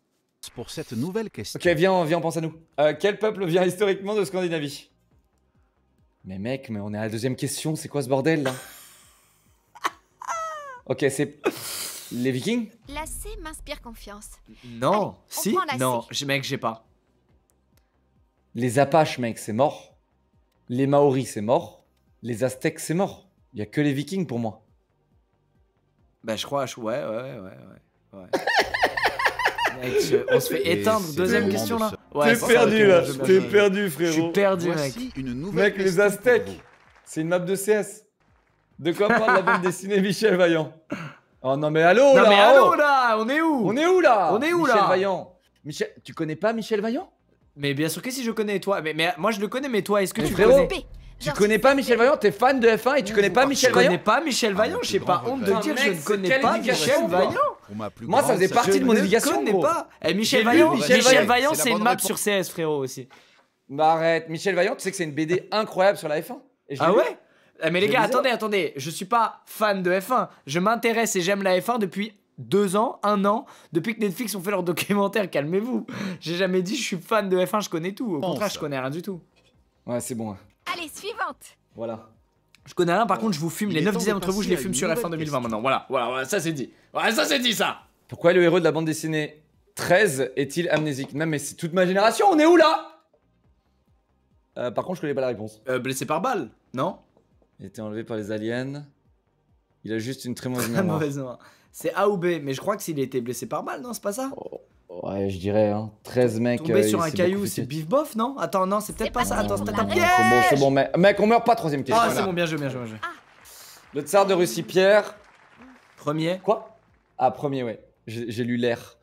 pour cette nouvelle question. Ok, viens, viens, pense à nous. Euh, quel peuple vient historiquement de Scandinavie Mais mec, mais on est à la deuxième question, c'est quoi ce bordel là Ok, c'est. Les Vikings La C m'inspire confiance. Non, si, non, mec, j'ai pas. Les Apaches, mec, c'est mort. Les Maoris, c'est mort. Les Aztèques, c'est mort. Il y a que les Vikings pour moi. Bah, je crois, ouais, ouais, ouais, ouais. ouais. [LAUGHS] on se fait éteindre. Deuxième question là. T'es perdu là. T'es perdu frérot. Je suis perdu mec. Mec les Aztèques. C'est une map de CS. De quoi parle la bande dessinée [LAUGHS] Michel Vaillant Oh non mais allô là. Non mais oh allô là. On est où On est où là On est où là Michel Vaillant. Michel, tu connais pas Michel Vaillant Mais bien sûr que si je connais toi. Mais, mais moi je le connais mais toi est-ce que tu connais tu connais pas Michel Vaillant, t'es fan de F1 et tu connais pas Michel Vaillant Je connais pas Michel Vaillant, ah, j'ai pas honte de dire je ne connais pas Michel Vaillant. Moi, ça faisait partie de mon éducation. Je pas. Eh, Michel Vaillant, Michel Vaillant, c'est une map sur CS, frérot aussi. Bah arrête, Michel Vaillant, tu sais que c'est une BD incroyable sur la F1. ah ouais eh, Mais les gars, attendez, attendez, je suis pas fan de F1. Je m'intéresse et j'aime la F1 depuis deux ans, un an, depuis que Netflix ont fait leur documentaire. Calmez-vous. J'ai jamais dit je suis fan de F1, je connais tout. Au contraire, je connais rien du tout. Ouais, c'est bon. Hein. Allez, suivante. Voilà. Je connais un, par contre, je vous fume. les 9 dixièmes vous, je les fume sur la fin 2020 maintenant. Voilà, voilà, voilà, ça c'est dit. Ouais, ça c'est dit, ça Pourquoi le héros de la bande dessinée 13 est-il amnésique Non mais c'est toute ma génération, on est où là euh, Par contre, je connais pas la réponse. Euh, Blessé par balle, non Il était enlevé par les aliens. Il a juste une très mauvaise mauvaise C'est A ou B, mais je crois que s'il était blessé par balle, non, c'est pas ça oh. Ouais, je dirais, hein. 13 mecs. Tomber euh, sur un caillou, c'est bif bof, non Attends, non, c'est peut-être pas, ça. Attends, c'est peut-être un C'est bon, c'est bon, mec. Mec, on meurt pas, troisième question. Ah, c'est bon, bien joué, bien joué, bien joué. Ah. Le tsar de Russie, Pierre. Premier. Quoi Ah, premier, ouais. J'ai lu l'air.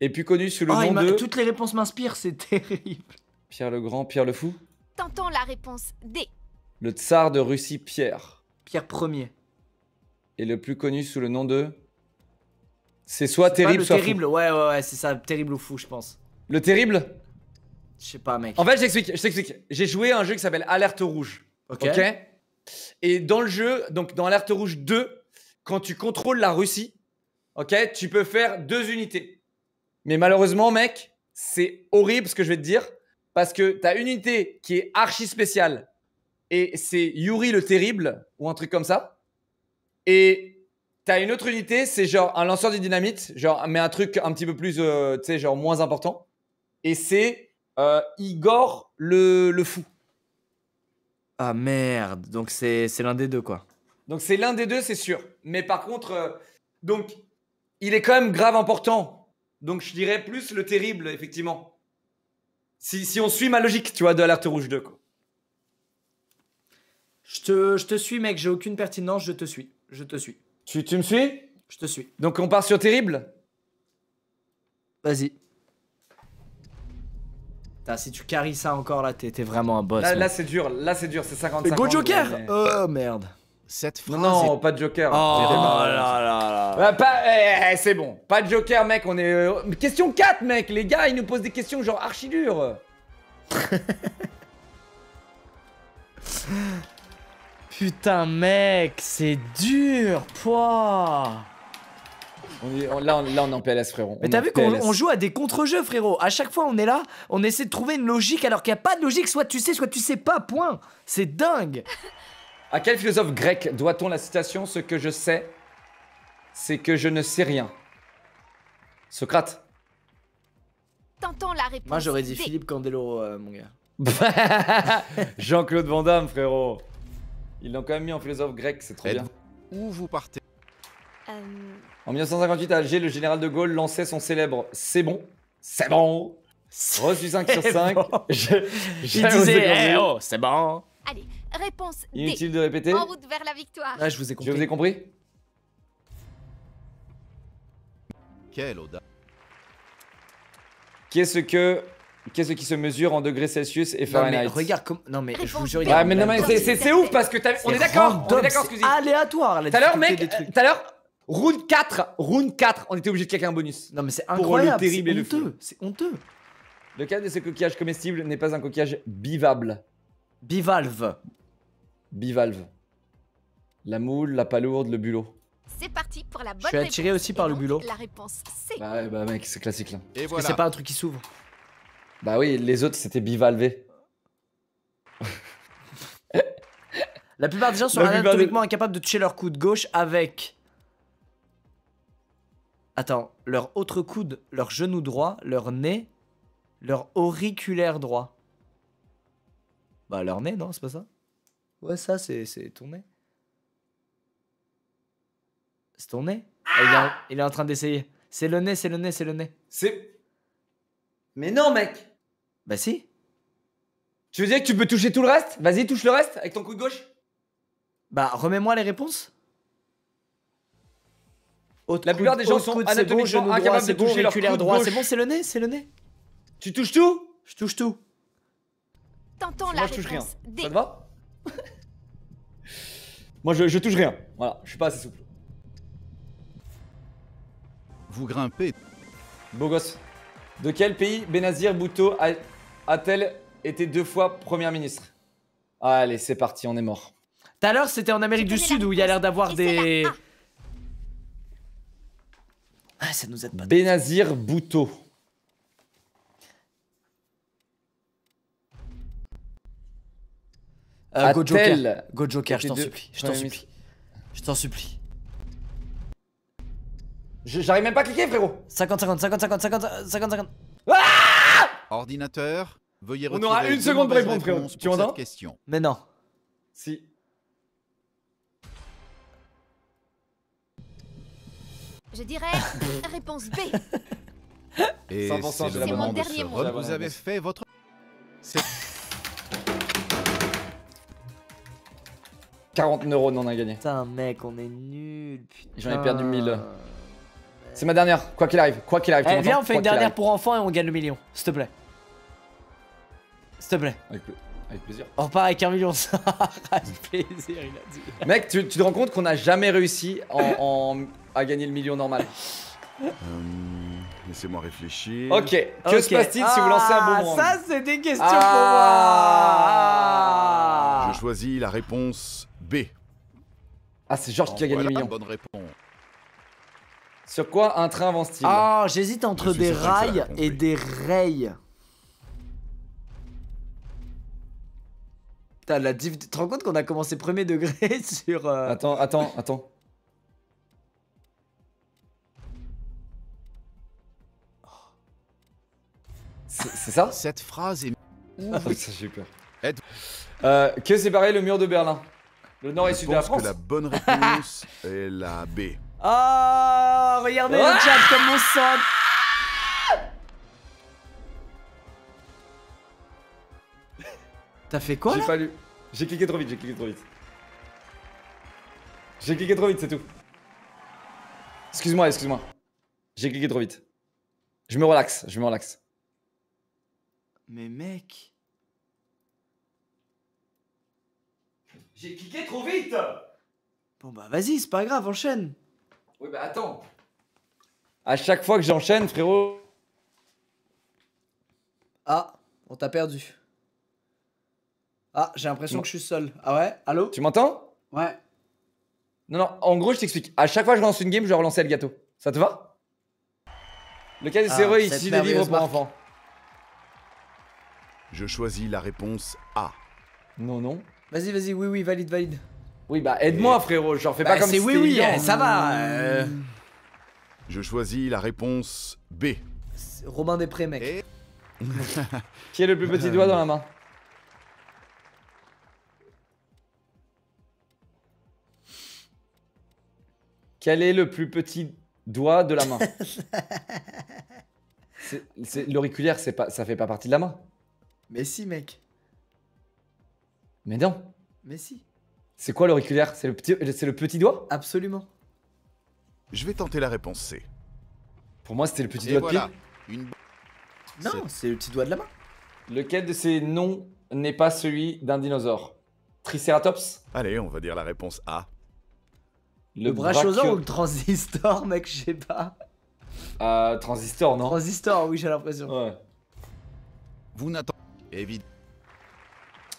Et puis connu sous le ah, nom de... Toutes les réponses m'inspirent, c'est terrible. Pierre le Grand, Pierre le Fou T'entends la réponse D. Le tsar de Russie, Pierre. Pierre Premier. Et le plus connu sous le nom de c'est soit terrible, soit terrible. Ouais, ouais, ouais, c'est ça, terrible ou fou, je pense. Le terrible Je sais pas, mec. En fait, je t'explique, J'ai joué à un jeu qui s'appelle Alerte Rouge. Ok. Et dans le jeu, donc dans Alerte Rouge 2, quand tu contrôles la Russie, ok, tu peux faire deux unités. Mais malheureusement, mec, c'est horrible ce que je vais te dire. Parce que t'as une unité qui est archi spéciale. Et c'est Yuri le Terrible, ou un truc comme ça. Et T'as une autre unité, c'est genre un lanceur de dynamite, genre, mais un truc un petit peu plus, euh, tu sais, genre moins important. Et c'est euh, Igor le, fou. Ah merde, donc c'est l'un des deux quoi. Donc c'est l'un des deux, c'est sûr. Mais par contre, euh, donc il est quand même grave important. Donc je dirais plus le terrible, effectivement. Si, on suit ma logique, tu vois, de Alerte Rouge 2 quoi. Je te, je te suis mec, j'ai aucune pertinence, je te suis. Je te suis. Tu, tu me suis Je te suis. Donc on part sur Terrible Vas-y. si tu carries ça encore là, t'es vraiment un boss. Là, c'est dur, là c'est dur, c'est 50 Go Joker Oh merde. Cette phrase. Non, pas de Joker. Oh là là Pas... Eh, eh, eh, c'est bon. Pas de Joker, mec. On est. Euh, question 4, mec. Les gars, ils nous posent des questions genre archi dures. [LAUGHS] Putain, mec, c'est dur, poids on là, on, est en PLS, frérot. Mais t'as vu qu'on joue à des contre-jeux, frérot. À chaque fois, on est là, on essaie de trouver une logique alors qu'il n'y a pas de logique. Soit tu sais, soit tu sais pas, point. C'est dingue. À quel philosophe grec doit-on la citation Ce que je sais, c'est que je ne sais rien. Socrate. T'entends la réponse. Moi, j'aurais dit Philippe Candelo, euh, mon gars. [LAUGHS] Jean-Claude Van Damme, frérot. Ils l'ont quand même mis en philosophe grec, c'est trop bien. Où vous partez euh, En 1958, à Alger, le général de Gaulle lançait son célèbre C'est bon, c'est bon Reçu 5 sur 5. [LAUGHS] J'ai Je, eh, oh, c'est bon Allez, réponse D. Inutile de répéter. En route vers la victoire. Ah, je vous ai compris. Je vous ai compris audace Qu'est-ce que Qu'est-ce qui se mesure en degrés Celsius et Fahrenheit Non mais regarde comme non mais je vous jure. Ah mais non mais c'est ouf parce que on est d'accord, on est d'accord. Aléatoire. T'as à l'heure mec, tout à l'heure round 4, round 4, on était obligé de claquer un bonus. Non mais c'est incroyable, c'est honteux, c'est honteux. Le cadre de ce coquillage comestible n'est pas un coquillage bivable. Bivalve. Bivalve. La moule, la palourde, le bulot. C'est parti pour la bonne Je suis attiré aussi par le bulot. La réponse c'est. Bah ouais, bah mec, c'est classique là. Et Parce que c'est pas un truc qui s'ouvre. Bah oui, les autres, c'était bivalvé. La plupart des gens sont anatomiquement incapables de toucher leur coude gauche avec. Attends, leur autre coude, leur genou droit, leur nez, leur auriculaire droit. Bah, leur nez, non, c'est pas ça Ouais, ça, c'est ton nez. C'est ton nez ah, il est en train d'essayer. C'est le nez, c'est le nez, c'est le nez. C'est. Mais non, mec bah si. Tu veux dire que tu peux toucher tout le reste Vas-y, touche le reste avec ton coup de gauche. Bah remets-moi les réponses. la plupart des gens sont anatomiquement incapables de toucher leur coude droit. C'est bon, c'est le nez, c'est le nez. Tu touches tout Je touche tout. T'entends la Moi, je touche rien. Ça te va [LAUGHS] Moi, je, touche rien. Voilà, je suis pas assez souple. Vous grimpez. Beau gosse. De quel pays Benazir Bhutto a a était elle deux fois première ministre Allez, c'est parti, on est mort. Tout à l'heure, c'était en Amérique du Sud où il y a l'air d'avoir des... Ah. ah, ça nous aide pas. Benazir Bhutto. Euh, go Joker, je t'en supplie, je t'en supplie, je t'en supplie. J'arrive même pas à cliquer, frérot 50, 50, 50, 50, 50, 50, 50. Ah on aura une seconde pour répondre, question. Mais non. Si. Je dirais réponse B. Et c'est dernier Vous avez fait votre... 40 neurones on a gagné. Putain mec, on est nul. J'en ai perdu 1000. Euh, c'est ma dernière, quoi qu'il arrive, quoi qu'il arrive. Eh, viens, on fait une dernière pour enfants et on gagne le million, s'il te plaît. S'il te plaît. Avec, plaisir. On oh, pas avec un million, ça avec [LAUGHS] plaisir, il a dit. Mec, tu, te rends compte qu'on n'a jamais réussi à gagner le million normal euh, Laissez-moi réfléchir. Ok, que se passe-t-il si vous lancez un ah, boomerang Ça, c'est des questions pour ah. moi Je choisis la réponse B. Ah, c'est Georges qui a gagné le million. Sur quoi un train avance-t-il Ah, j'hésite entre des rails et des rails. T'as la diff... Tu te rends compte qu'on a commencé premier degré [LAUGHS] sur... Euh, attends, attends, attends. C'est ça Cette phrase est... Ah, j'ai peur. Euh, que séparait le mur de Berlin Le nord et le sud de la France que la bonne réponse est la B. oh, regardez le ah chat comme on sent T'as fait quoi J'ai pas J'ai cliqué trop vite, j'ai cliqué trop vite. J'ai cliqué trop vite, c'est tout. Excuse-moi, excuse-moi. J'ai cliqué trop vite. Je me relaxe, je me relaxe. Mais mec. J'ai cliqué trop vite Bon bah vas-y, c'est pas grave, enchaîne. Oui bah attends. À chaque fois que j'enchaîne, frérot. Ah, on t'a perdu. Ah, j'ai l'impression que je suis seul. Ah ouais Allô Tu m'entends Ouais. Non, non, en gros, je t'explique. À chaque fois que je lance une game, je vais relancer le gâteau. Ça te va Le cas de ah, ici des livres pour enfants. Je choisis la réponse A. Non, non. Vas-y, vas-y, oui, oui, valide, valide. Oui, bah aide-moi, frérot, j'en fais bah, pas comme si oui, oui, eh, ça va. Euh. Je choisis la réponse B. Robin Després, mec. Qui a le plus petit doigt dans la main Quel est le plus petit doigt de la main [LAUGHS] L'auriculaire, c'est pas, ça fait pas partie de la main. Mais si, mec. Mais non. Mais si. C'est quoi l'auriculaire C'est le petit, c'est le petit doigt Absolument. Je vais tenter la réponse C. Pour moi, c'était le petit doigt de pied. Non, c'est le petit doigt de la main. Lequel de ces noms n'est pas celui d'un dinosaure Triceratops Allez, on va dire la réponse A. Le, bras ou le transistor, [LAUGHS] mec, je sais pas. Euh, transistor, non Transistor, oui, j'ai l'impression. Ouais. Vous n'attendez. Évident.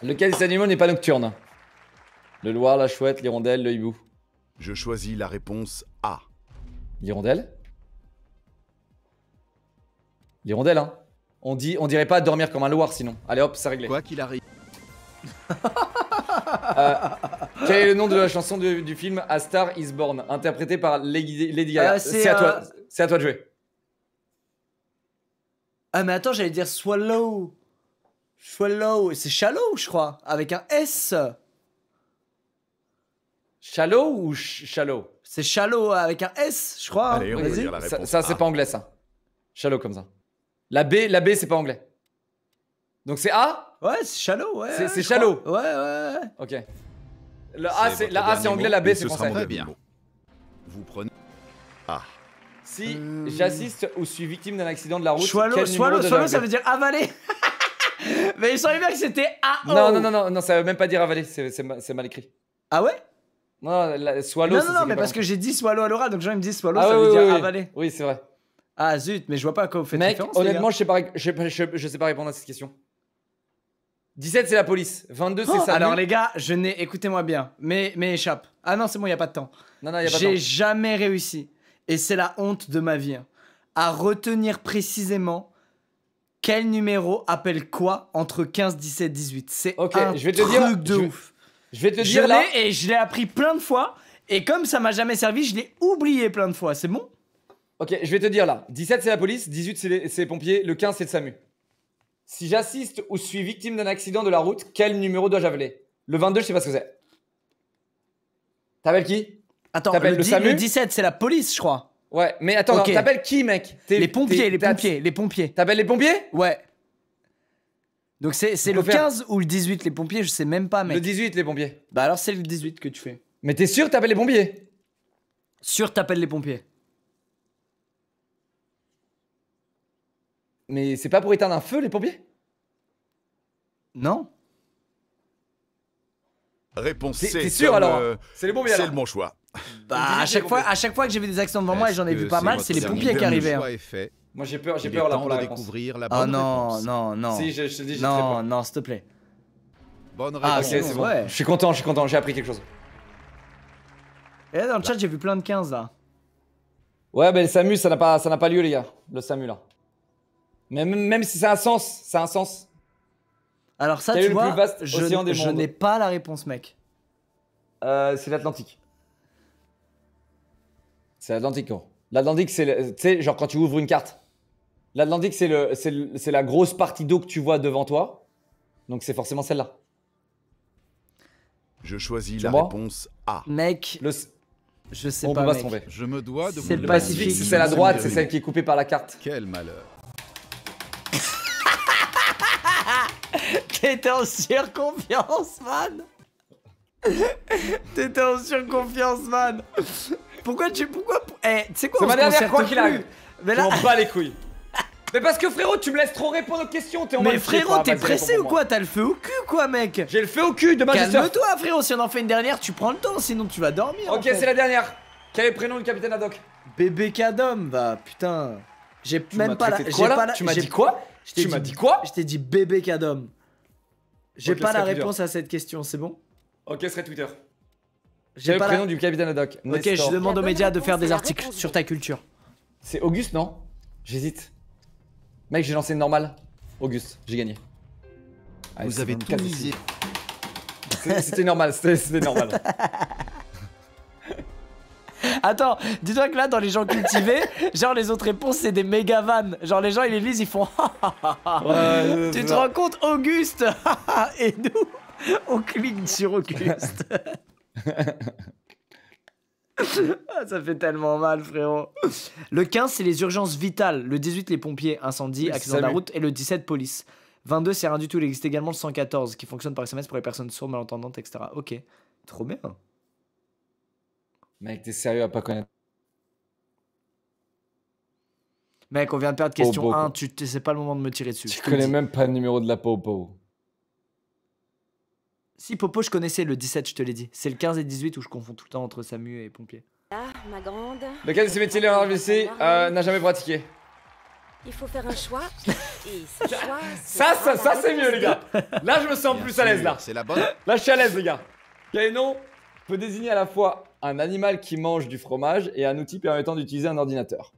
Lequel des animaux n'est pas nocturne Le loir, la chouette, l'hirondelle, le hibou. Je choisis la réponse A. L'hirondelle L'hirondelle, hein on, dit, on dirait pas dormir comme un loir sinon. Allez hop, c'est réglé. Quoi qu'il arrive. euh, [GASPS] Quel est le nom de la chanson du, film A Star Is Born, interprétée par Lady, Gaga ah, C'est à, toi, euh, c'est à toi de jouer. Ah mais attends, j'allais dire Swallow. Swallow, c'est Shallow, je crois, avec un S. Shallow ou Shallow C'est Shallow avec un S, je crois. Allez, on va dire la réponse. Ça, c'est pas anglais, ça. Shallow comme ça. La B, la B, c'est pas anglais. Donc c'est A Ouais, c'est Shallow, ouais. C'est, Shallow Ouais, ouais, ouais. Ok. La A c'est anglais, la B c'est français. Très bien. Vous prenez. Ah. Si j'assiste ou suis victime d'un accident de la route, Soilo, Swallow, Soilo, ça veut dire avaler. [LAUGHS] Mais il semblait bien que c'était a Non, non, non, non, non, ça veut même pas dire avaler, c'est mal écrit. Ah ouais Non, la, l'eau. Non, non, non mais parce que j'ai dit swallow à l'oral, donc les gens ils me disent swallow, ah ça veut dire avaler. Oui, c'est vrai. Ah zut, mais je vois pas à quoi vous faites référence, Honnêtement, je sais, pas, je sais pas répondre à cette question. 17, c'est la police. 22, c'est oh, ça. Alors, les gars, je n'ai. Écoutez-moi bien. Mais, mais échappe. Ah non, c'est bon, il n'y a pas de temps. Non, non, il a pas de J'ai jamais réussi, et c'est la honte de ma vie, hein, à retenir précisément quel numéro appelle quoi entre 15, 17, 18. C'est un je vais te truc dire, de je, ouf. Je vais te dire Et je l'ai appris plein de fois. Et comme ça m'a jamais servi, je l'ai oublié plein de fois. C'est bon Ok, je vais te dire là. 17, c'est la police. 18, c'est les, les pompiers. Le 15, c'est le SAMU. Si j'assiste ou suis victime d'un accident de la route, quel numéro dois-je appeler Le 22, je sais pas ce que c'est. T'appelles qui Attends, le, le, 17, c'est la police, je crois. Ouais, mais attends, t'appelles qui, mec Les pompiers, les pompiers, les pompiers. T'appelles les pompiers Ouais. Donc c'est le 15 ou le 18, les pompiers, je sais même pas, mec. Le 18, les pompiers. Bah alors c'est le 18 que tu fais. Mais t'es sûr t'appelles les pompiers Sûr, t'appelles les pompiers. Mais c'est pas pour éteindre un feu, les pompiers Non. Réponse C. T'es sûr alors euh, C'est les pompiers. C'est le bon choix. Bah, à chaque, fois, à chaque fois que vu des accidents devant moi et j'en ai vu pas mal, c'est les pompiers qui arrivaient. Hein. Moi j'ai peur, j'ai peur là pour la découvrir oh non, non, non. Si, je, te dis, Non, non, s'il te plaît. Bonne ah, réponse. Ah, c'est bon. Je suis content, je suis content, j'ai appris quelque chose. Et eh, là, dans le chat, j'ai vu plein de 15 là. Ouais, ben le SAMU, ça n'a pas, ça pas lieu, les gars. Le SAMU là même, si ça a un sens, ça a un sens. Alors ça, tu vois, je, n'ai pas la réponse, mec. Euh, c'est l'Atlantique. C'est l'Atlantique, gros. L'Atlantique, c'est, tu sais, genre quand tu ouvres une carte. L'Atlantique, c'est, le, c'est, la grosse partie d'eau que tu vois devant toi. Donc c'est forcément celle-là. Je choisis la réponse A. Mec, je sais pas. Je dois C'est le Pacifique. c'est la droite, c'est celle qui est coupée par la carte. Quel malheur. [LAUGHS] T'étais en surconfiance, man [LAUGHS] T'étais en surconfiance, man Pourquoi tu... Pourquoi... Eh, tu sais quoi C'est ma dernière fois qu'il a eu Mais là... les couilles [LAUGHS] mais parce que frérot, tu me laisses trop répondre aux questions, Mais frérot, t'es pressé ou quoi T'as le feu au cul quoi, mec J'ai le feu au cul, demain Calme-toi, frérot, si on en fait une dernière, tu prends le temps, sinon tu vas dormir. Ok, c'est la dernière. Quel est le prénom du capitaine Haddock Bébé Cadom, bah putain. J'ai même pas la. Tu m'as dit quoi Tu m'as dit quoi Je t'ai dit bébé Cadom. J'ai pas la réponse à cette question, c'est bon Ok, ce serait Twitter. J'ai le prénom du capitaine Haddock. Ok, je demande aux médias de faire des articles sur ta culture. C'est Auguste, non J'hésite. Mec, j'ai lancé une normale. Auguste, j'ai gagné. Vous avez tout misé. C'était normal, c'était normal. [LAUGHS] Attends, dis-toi que là, dans les gens cultivés, [LAUGHS] genre les autres réponses, c'est des méga vannes. Genre les gens, ils les lisent, ils font. [LAUGHS] tu te rends compte, Auguste [LAUGHS] Et nous, on clique sur Auguste. Ah, ça fait tellement mal, frérot. Le 15, c'est les urgences vitales. Le 18, les pompiers, incendie, accident de la route. Et le 17, police. 22, c'est rien du tout. Il existe également le 114 qui fonctionne par SMS pour les personnes sourdes, malentendantes, etc. Ok. Trop bien. Mec, t'es sérieux à pas connaître. Mec, on vient de perdre question 1, c'est pas le moment de me tirer dessus. Tu je connais même pas le numéro de la Popo. Si Popo, je connaissais le 17, je te l'ai dit. C'est le 15 et 18 où je confonds tout le temps entre Samu et Pompier. Ah, ma grande. Lequel de ces métiers hein, en euh, n'a jamais pratiqué Il faut faire un choix. [LAUGHS] ça, ça, c'est mieux, les gars. Là, je me sens plus à l'aise, là. C'est la bonne. Là, je suis à l'aise, les gars. Quel nom peut désigner à la fois un animal qui mange du fromage et un outil permettant d'utiliser un ordinateur.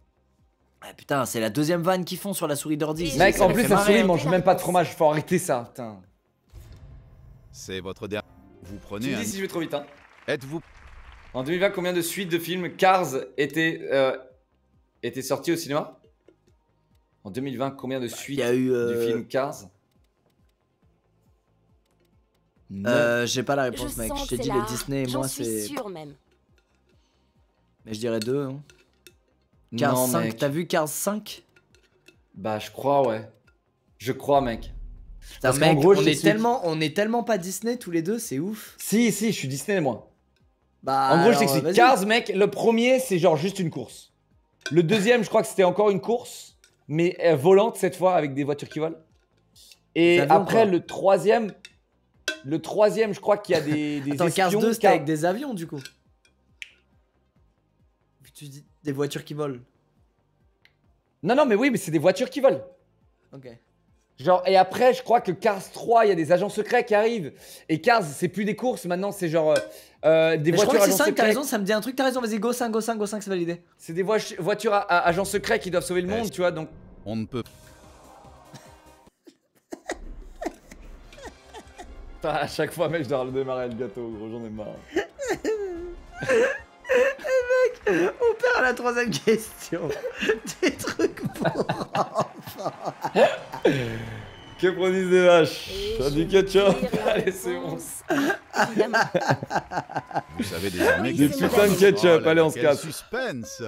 Ah, putain, c'est la deuxième vanne qu'ils font sur la souris d'ordi. Mec, en plus, la souris hein. mange même pas de fromage. Faut arrêter ça, putain. C'est votre dernier. Vous prenez. Tu dis si je vais trop vite, hein. Êtes-vous. En 2020, combien de suites de films Cars étaient, euh, sorties au cinéma En 2020, combien de bah, suites du euh, film Cars euh, J'ai pas la réponse, mec. Je t'ai dit, les Disney moi, c'est. sûr, même. Mais je dirais 2. Hein. 15-5, t'as vu 15-5 Bah je crois ouais. Je crois mec. gros, on, est tellement, on est tellement pas Disney tous les deux, c'est ouf. Si, si, je suis Disney moi. Bah, en gros, je t'explique. 15 mec, le premier c'est genre juste une course. Le deuxième, je crois que c'était encore une course, mais euh, volante cette fois avec des voitures qui volent. Et après le troisième, le troisième, je crois qu'il y a des, des Attends, 2 c'était avec des avions du coup tu dis des voitures qui volent. Non, non, mais oui, mais c'est des voitures qui volent. Ok. Genre, et après, je crois que Cars 3, il y a des agents secrets qui arrivent. Et Cars, c'est plus des courses maintenant, c'est genre euh, euh des mais Je crois que c'est 5, t'as raison, ça me dit un truc, t'as raison, vas-y, go 5, go 5, go 5, c'est validé. C'est des voitures à, agents secrets qui doivent sauver le monde, tu vois, donc. On ne peut. [LAUGHS] à chaque fois, mec, je dois redémarrer le gâteau, gros, j'en ai marre. [LAUGHS] Et eh, mec, on perd la troisième question. [LAUGHS] Des trucs pour enfants. que produisent des vaches du ketchup Allez, c'est bon. Vous savez Des putains de ketchup, oh allez, on se casse. suspense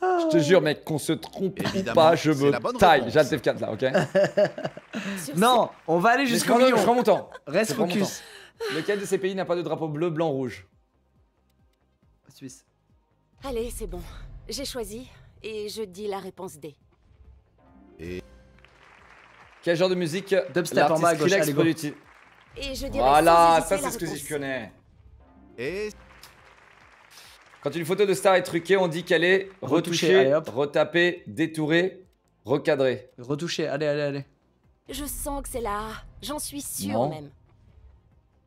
Je te jure, mec, qu'on se trompe ou pas, je me taille. J'ai le 4 là, ok Non, on va aller jusqu'au million. Je prends mon temps. Reste focus. Lequel de ces pays n'a pas de drapeau bleu, blanc, rouge Allez, c'est bon. J'ai choisi et je dis la réponse D. Quel genre de musique Dubstep en bas Et je Voilà, ça c'est ce que je connais. Quand une photo de star est truquée, on dit qu'elle est retouchée, retapée, détourée, recadrée. Retouchée, allez, allez, allez. Je sens que c'est là, j'en suis sûr même.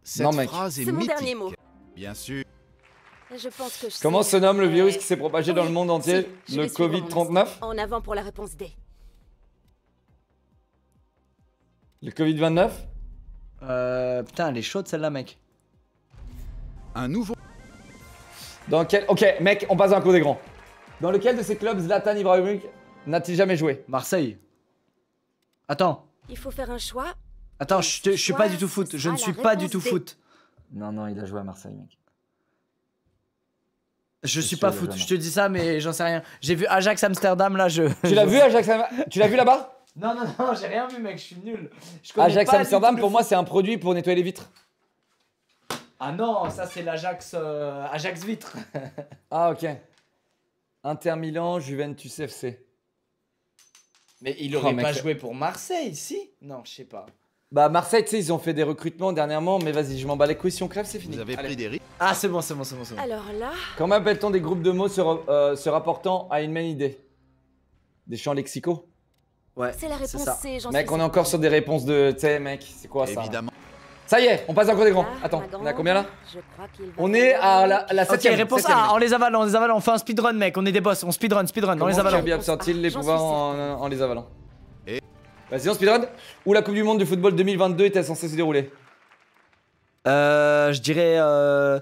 Cette phrase mon dernier mot. Bien sûr. Comment se nomme le virus euh, qui s'est propagé dans le monde entier Le Covid-39 En avant pour la réponse D. Le Covid-29 Euh. Putain, elle est chaude celle-là, mec. Un nouveau. Dans quel. Ok, mec, on passe à un coup des grands. Dans lequel de ces clubs Zlatan n'a-t-il jamais joué Marseille. Attends. Il faut faire un choix. Attends, je, je suis pas du tout foot. Je ne suis pas du tout foot. Non, non, il a joué à Marseille, mec. Je suis pas foot, je te dis ça, mais j'en sais rien. J'ai vu Ajax Amsterdam là, je. Tu l'as vu Ajax Tu l'as vu là-bas Non, non, non, j'ai rien vu, mec, je suis nul. Ajax Amsterdam, pour moi, c'est un produit pour nettoyer les vitres. Ah non, ça c'est l'Ajax euh, Ajax Vitre. [LAUGHS] ah ok. Inter Milan, Juventus FC. Mais il oh, aurait pas joué pour Marseille, si Non, je sais pas. Bah Marseille, tu sais, ils ont fait des recrutements dernièrement, mais vas-y, je m'en bats les couilles, si on crève, c'est fini. Vous avez pris des risques. Ah, c'est bon, c'est bon, c'est bon, Alors là... Comment appelle-t-on des groupes de mots se, euh, rapportant à une même idée Des champs lexicaux Ouais, c'est la réponse c'est, j'en Mec, on est encore sur des réponses de... Tu sais, mec, c'est quoi ça Évidemment. Ça y est, on passe encore des grands. Attends, on a combien là On est à la, la septième. Ok, réponse septième, A, on les avale, on les avale, on fait un speedrun, mec, on est des boss, on speedrun, speedrun, on les avale. Comment bien absorbe il les ah, pouvoirs en les avalant Vas-y, on speedrun. Où la Coupe du Monde du football 2022 était censée se dérouler euh, Je dirais. Euh,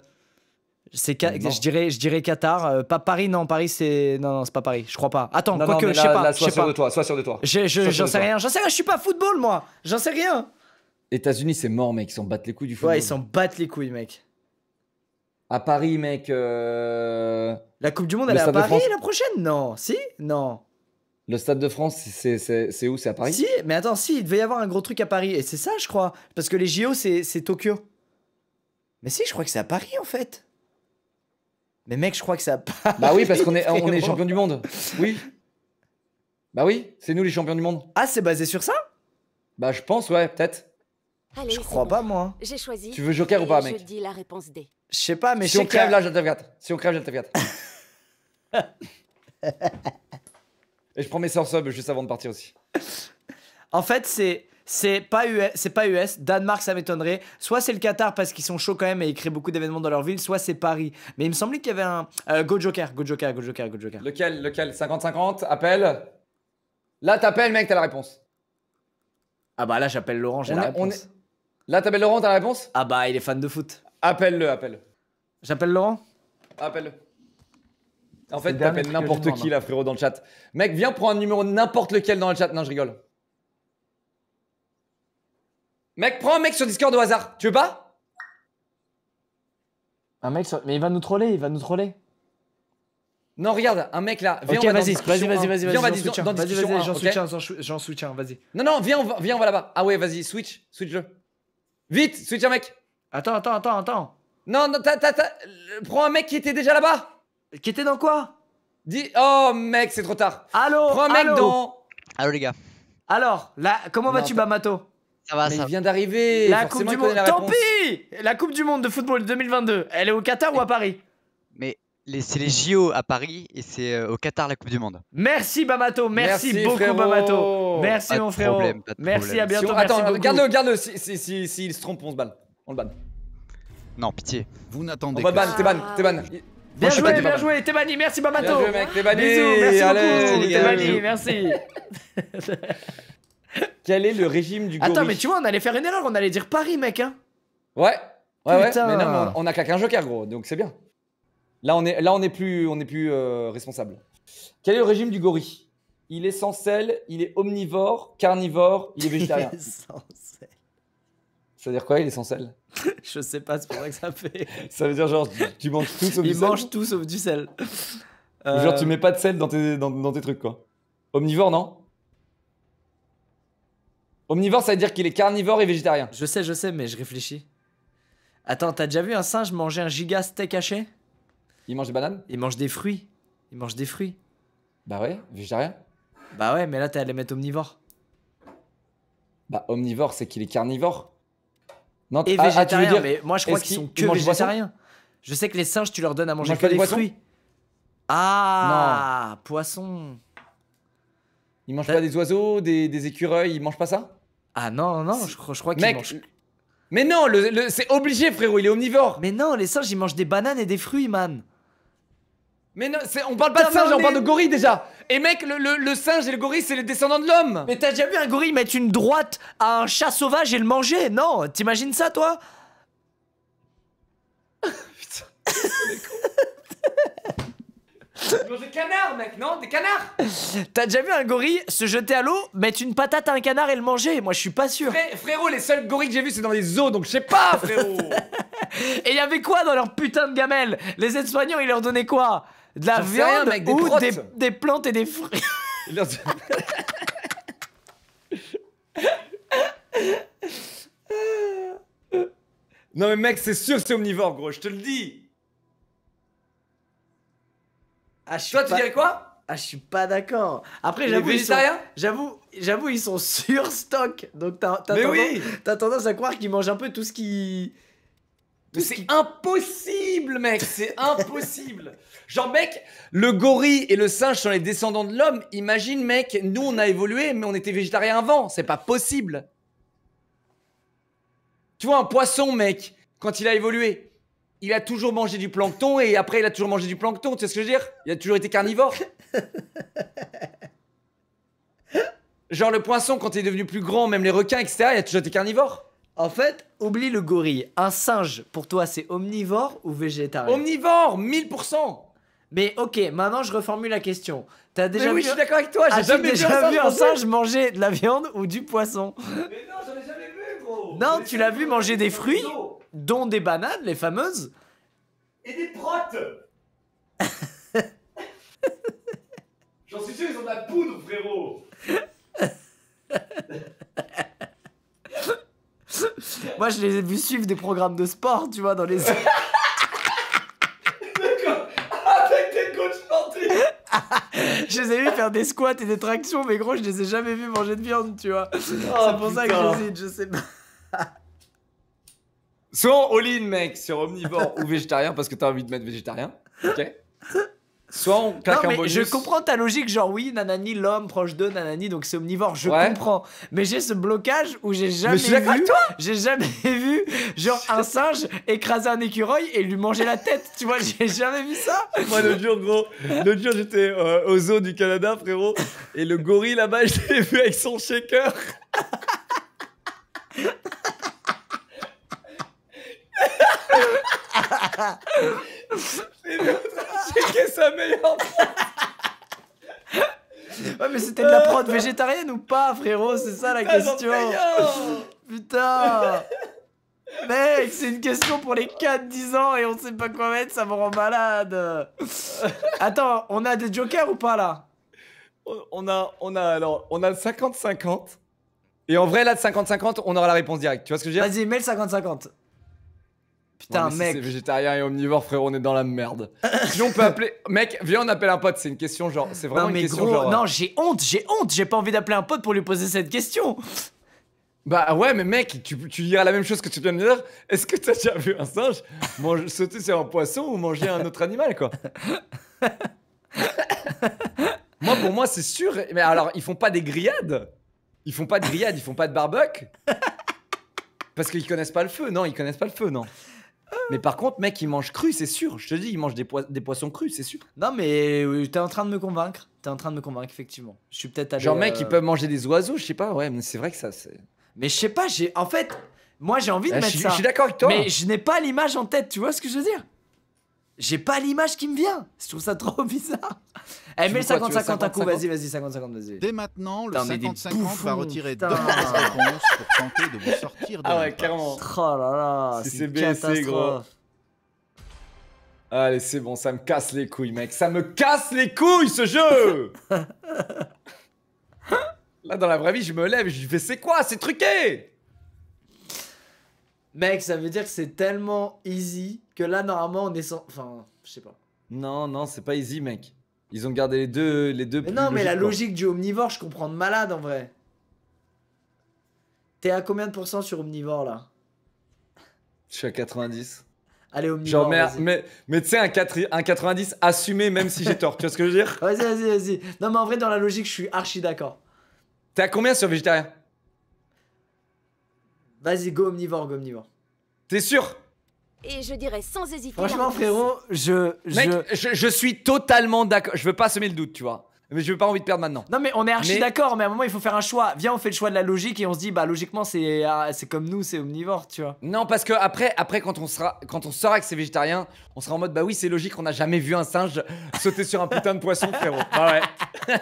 c'est je dirais, je dirais Qatar. Euh, pas Paris, non. Paris, c'est non, non c'est pas Paris. Je crois pas. Attends, quoi que, je sais pas. sois sûr de toi. Sois sûr de toi. J'en sais rien. J'en sais rien. Je suis pas football, moi. J'en sais rien. États-Unis, c'est mort, mec. Ils s'en battent les couilles du football. Ouais, ils s'en battent les couilles, mec. À Paris, mec. Euh... La Coupe du Monde, elle est à Paris la prochaine Non, si Non. Le Stade de France, c'est où C'est à Paris Si, mais attends, si, il devait y avoir un gros truc à Paris. Et c'est ça, je crois. Parce que les JO, c'est Tokyo. Mais si, je crois que c'est à Paris, en fait. Mais mec, je crois que c'est à Paris. Bah oui, parce qu'on est, [LAUGHS] on est champion du monde. Oui. Bah oui, c'est nous les champions du monde. Ah, c'est basé sur ça Bah je pense, ouais, peut-être. Je crois pas, moi. Hein. J'ai choisi. Tu veux joker ou pas, mec Je dis la réponse D. Je sais pas, mais si on crève, là, j'interviens. Si on crève, j'interviens. [LAUGHS] Et je prends mes 100 juste avant de partir aussi. en fait, c'est. C'est pas, US, c'est pas US, Danemark ça m'étonnerait. Soit c'est le Qatar parce qu'ils sont chauds quand même et ils créent beaucoup d'événements dans leur ville, soit c'est Paris. Mais il me semblait qu'il y avait un. Euh, go Joker, Go Joker, Go Joker, Go Joker. Lequel Lequel 50-50 Appel Là t'appelles mec, t'as la réponse. Ah bah là j'appelle Laurent, j'ai la réponse. Là t'appelles Laurent, t'as la réponse Ah bah il est fan de foot. Appelle-le, appelle. J'appelle Laurent Appelle-le. En fait, t'appelles n'importe qui hein. là, frérot, dans le chat. Mec, viens prendre un numéro n'importe lequel dans le chat. Non, je rigole. Mec, prends un mec sur Discord au hasard. Tu veux pas Un mec sur... Mais il va nous troller, il va nous troller. Non, regarde, un mec là. Viens, ok, vas-y, vas-y, vas-y, vas-y. Viens, on va dans vas y vas j'en soutiens, j'en soutiens, vas-y. Non, non, viens, on va, viens, on va là-bas. Ah ouais, vas-y, switch, switch-le. Vite, switch un mec. Attends, attends, attends, attends. Non, non, t'as, prends un mec qui était déjà là-bas. Qui était dans quoi Dis. Oh mec, c'est trop tard. Allô Prends mec allô Allô les gars. Alors, là, comment vas-tu, Bamato Ça va, ça. vient d'arriver. La Coupe du Monde. Tant pis La Coupe du Monde de football 2022, elle est au Qatar ou à Paris Mais c'est les JO à Paris et c'est euh, au Qatar la Coupe du Monde. Merci Bamato, merci, beaucoup Bamato. Merci mon frérot. merci à bientôt. Attends, garde-le, garde-le. S'il si, se trompe, on se banne. On le banne. Non, pitié. Vous n'attendez pas. On t'es ah. Bien joué, bien joué, t'es banni, merci Babato. Bien joué, mec, t'es banni. Bisous, merci beaucoup, t'es merci. [LAUGHS] Quel est le régime du gorille Attends, mais tu vois, on allait faire une erreur, on allait dire Paris, mec, hein. Ouais, ouais, ouais. Mais non, on a qu'un joker, gros, donc c'est bien. Là, on est, là, on est plus, on est plus euh, responsable. Quel est le régime du gorille Il est sans sel, il est omnivore, carnivore, il est végétarien. [LAUGHS] il est sans sel. Ça veut dire quoi Il est sans sel [LAUGHS] je sais pas, c'est pour ça que ça fait. [LAUGHS] ça veut dire genre tu manges tout sauf du sel. Il mange tout sauf du sel. Genre tu euh, mets pas de sel dans tes, dans, tes trucs quoi. Omnivore non Omnivore ça veut dire qu'il est carnivore et végétarien. Je sais, je sais, mais je réfléchis. Attends, t'as déjà vu un singe manger un giga steak haché Il mange des bananes Il mange des fruits. Il mange des fruits. Bah ouais, végétarien. Bah ouais, mais là t'es allé mettre omnivore. Bah omnivore c'est qu'il est carnivore. Non, et ah, ah, végétarien, dire, mais moi je crois qu'ils sont que végétariens. Je sais que les singes, tu leur donnes à manger des, fruits. Ah, poisson. Ils mangent pas des oiseaux, des, écureuils, ils mangent pas ça Ah non, non, je, crois qu'ils mangent. Mais non, c'est obligé, frérot, il est omnivore. Mais non, les singes, ils mangent des bananes et des fruits, man. Mais non, on parle pas de singe, on parle de gorille déjà. Et mec, le, singe et le gorille, c'est les descendants de l'homme. Mais t'as déjà vu un gorille mettre une droite à un chat sauvage et le manger Non, t'imagines ça, toi Putain, [LAUGHS] des canards, mec, non Des canards T'as déjà vu un gorille se jeter à l'eau, mettre une patate à un canard et le manger Moi, je suis pas sûr. frérot, les seuls gorilles que j'ai vus, c'est dans les zoos, donc je sais pas, frérot. [LAUGHS] et y avait quoi dans leur putain de gamelle Les aides-soignants, ils leur donnaient quoi de la viande des ou des, plantes et des fruits. [LAUGHS] non mais mec, c'est sûr c'est omnivore, gros, je te le dis. Ah, Toi, tu dirais quoi Ah, je suis pas d'accord. Après, j'avoue, J'avoue, j'avoue, ils sont [LAUGHS] sur stock. Donc, t'as, tendance, tendance à croire qu'ils mangent un peu tout ce qui, c'est impossible, mec, c'est impossible. [LAUGHS] Genre, mec, le gorille et le singe sont les descendants de l'homme. Imagine, mec, nous on a évolué, mais on était végétariens avant. C'est pas possible. Tu vois, un poisson, mec, quand il a évolué, il a toujours mangé du plancton et après il a toujours mangé du plancton. Tu sais ce que je veux dire Il a toujours été carnivore. [LAUGHS] Genre, le poisson, quand il est devenu plus grand, même les requins, etc., il a toujours été carnivore. En fait, oublie le gorille. Un singe, pour toi, c'est omnivore ou végétarien Omnivore, 1000% Mais ok, maintenant je reformule la question. T'as déjà Mais oui, je suis d'accord avec toi, j'ai ah, déjà vu un singe manger de la viande ou du poisson. Mais non, j'en ai jamais vu, gros Non, tu l'as vu manger des fruits, dont des bananes, les fameuses. Et des protes [LAUGHS] J'en suis sûr, ils ont de la poudre, frérot [LAUGHS] [LAUGHS] Moi, je les ai vus suivre des programmes de sport, tu vois, dans les. [LAUGHS] [LAUGHS] je les ai vus faire des squats et des tractions, mais gros, je les ai jamais vus manger de viande, tu vois. Oh, c'est pour ça que j'hésite, je sais pas. Soit all-in, mec, sur omnivore ou végétarien parce que t'as envie de mettre végétarien. Ok je comprends ta logique, genre oui, nanani, l'homme proche d'eux, nanani, donc c'est omnivore, je comprends. Mais j'ai ce blocage où j'ai jamais vu. J'ai jamais [LAUGHS] vu, genre, un singe écraser un écureuil et lui manger la tête. Tu vois, j'ai [LAUGHS] jamais vu ça. Moi, le dur, gros, le dur, j'étais euh, au zoo du Canada, frérot, et le gorille là-bas, je l'ai vu avec son shaker. [LAUGHS] J'ai sa meilleure Ouais, mais c'était de la prod végétarienne ou pas, frérot C'est ça la question. Putain Mec, c'est une question pour les 4-10 ans et on sait pas quoi mettre, ça me rend malade. Attends, on a des jokers ou pas là on a, on a alors, on a 50-50. Et en vrai, là, de 50-50, on aura la réponse directe. Tu vois ce que je veux dire Vas-y, mets le 50-50. Putain, mec. c'est végétarien et omnivore, frérot, on est dans la merde. Si on peut appeler. Mec, viens, on appelle un pote. C'est une question, genre. C'est vraiment non, mais une question, gros, genre... Non, j'ai honte, j'ai honte. J'ai pas envie d'appeler un pote pour lui poser cette question. Bah ouais, mais mec, tu, tu diras la même chose que tu viens de dire. Est-ce que t'as déjà vu un singe manger, sauter sur un poisson ou manger un autre animal, quoi Moi, pour moi, c'est sûr. Mais alors, ils font pas des grillades Ils font pas de grillades, ils font pas de barbec, Parce qu'ils connaissent pas le feu, non Ils connaissent pas le feu, non mais par contre, mec, il mange cru, c'est sûr. Je te dis, il mange des, poissons crus, c'est sûr. Non, mais euh, t'es en train de me convaincre. T'es en train de me convaincre, effectivement. Je suis peut-être allé. Genre, mec, ils euh, peuvent manger des oiseaux, je sais pas. Ouais, mais c'est vrai que ça, c'est. Mais je sais pas, j'ai. En fait, moi, j'ai envie de ah, mettre ça. suis d'accord toi. Mais je n'ai pas l'image en tête, tu vois ce que je veux dire j'ai pas l'image qui me vient. Je trouve ça trop [LAUGHS] bizarre. Eh, mets le 50-50 à coup, vas-y, vas-y, 50-50, vas-y. Dès maintenant, le 50-50 va retirer deux réponses pour tenter de vous sortir de Ah ouais, Oh là là, c'est c'est gros. Allez, c'est bon, ça me casse les couilles, mec. Ça me casse les couilles, ce jeu [LAUGHS] Là, dans la vraie vie, je me lève et je fais c'est quoi C'est truqué Mec, ça veut dire que c'est tellement easy que là, normalement, on est sans. Enfin, je sais pas. Non, non, c'est pas easy, mec. Ils ont gardé les deux. Les deux mais non, mais la logique du omnivore, je comprends de malade en vrai. T'es à combien de pourcents sur omnivore là Je suis à 90. Allez, omnivore. Genre, mais, mais, tu sais, un, un 90 assumé, même si j'ai tort. Tu vois ce que je veux dire [LAUGHS] Vas-y, vas-y, vas-y. Non, mais en vrai, dans la logique, je suis archi d'accord. T'es à combien sur végétarien Vas-y, go omnivore, go omnivore. T'es sûr et je dirais sans hésiter. Franchement, frérot, je je... je, suis totalement d'accord. Je veux pas semer le doute, tu vois. Mais je veux pas envie de perdre maintenant. Non, mais on est archi d'accord, mais à un moment, il faut faire un choix. Viens, on fait le choix de la logique et on se dit, bah, logiquement, c'est ah, c'est comme nous, c'est omnivore, tu vois. Non, parce que après, après quand, on sera, quand on sera que c'est végétarien, on sera en mode, bah oui, c'est logique, on n'a jamais vu un singe sauter sur un putain de poisson, frérot. [LAUGHS] Ah ouais.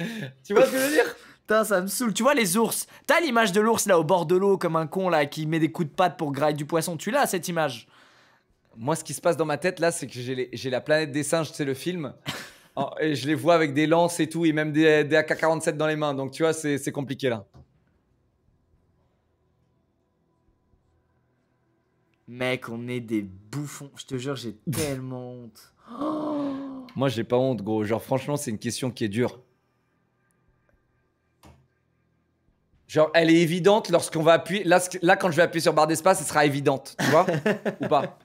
[LAUGHS] tu vois ce que je veux dire Putain, ça me saoule. Tu vois les ours T'as l'image de l'ours là au bord de l'eau comme un con là qui met des coups de patte pour grailler du poisson. Tu l'as cette image Moi, ce qui se passe dans ma tête là, c'est que j'ai la planète des singes, c'est le film. et je les vois avec des lances et tout, et même des, AK-47 dans les mains. Donc tu vois, c'est compliqué là. Mec, on est des bouffons. Je te jure, j'ai tellement honte. Moi, j'ai pas honte, gros. Genre, franchement, c'est une question qui est dure. Genre, elle est évidente lorsqu'on va appuyer. Là, là, quand je vais appuyer sur barre d'espace, elle sera évidente. Tu vois [LAUGHS] Ou pas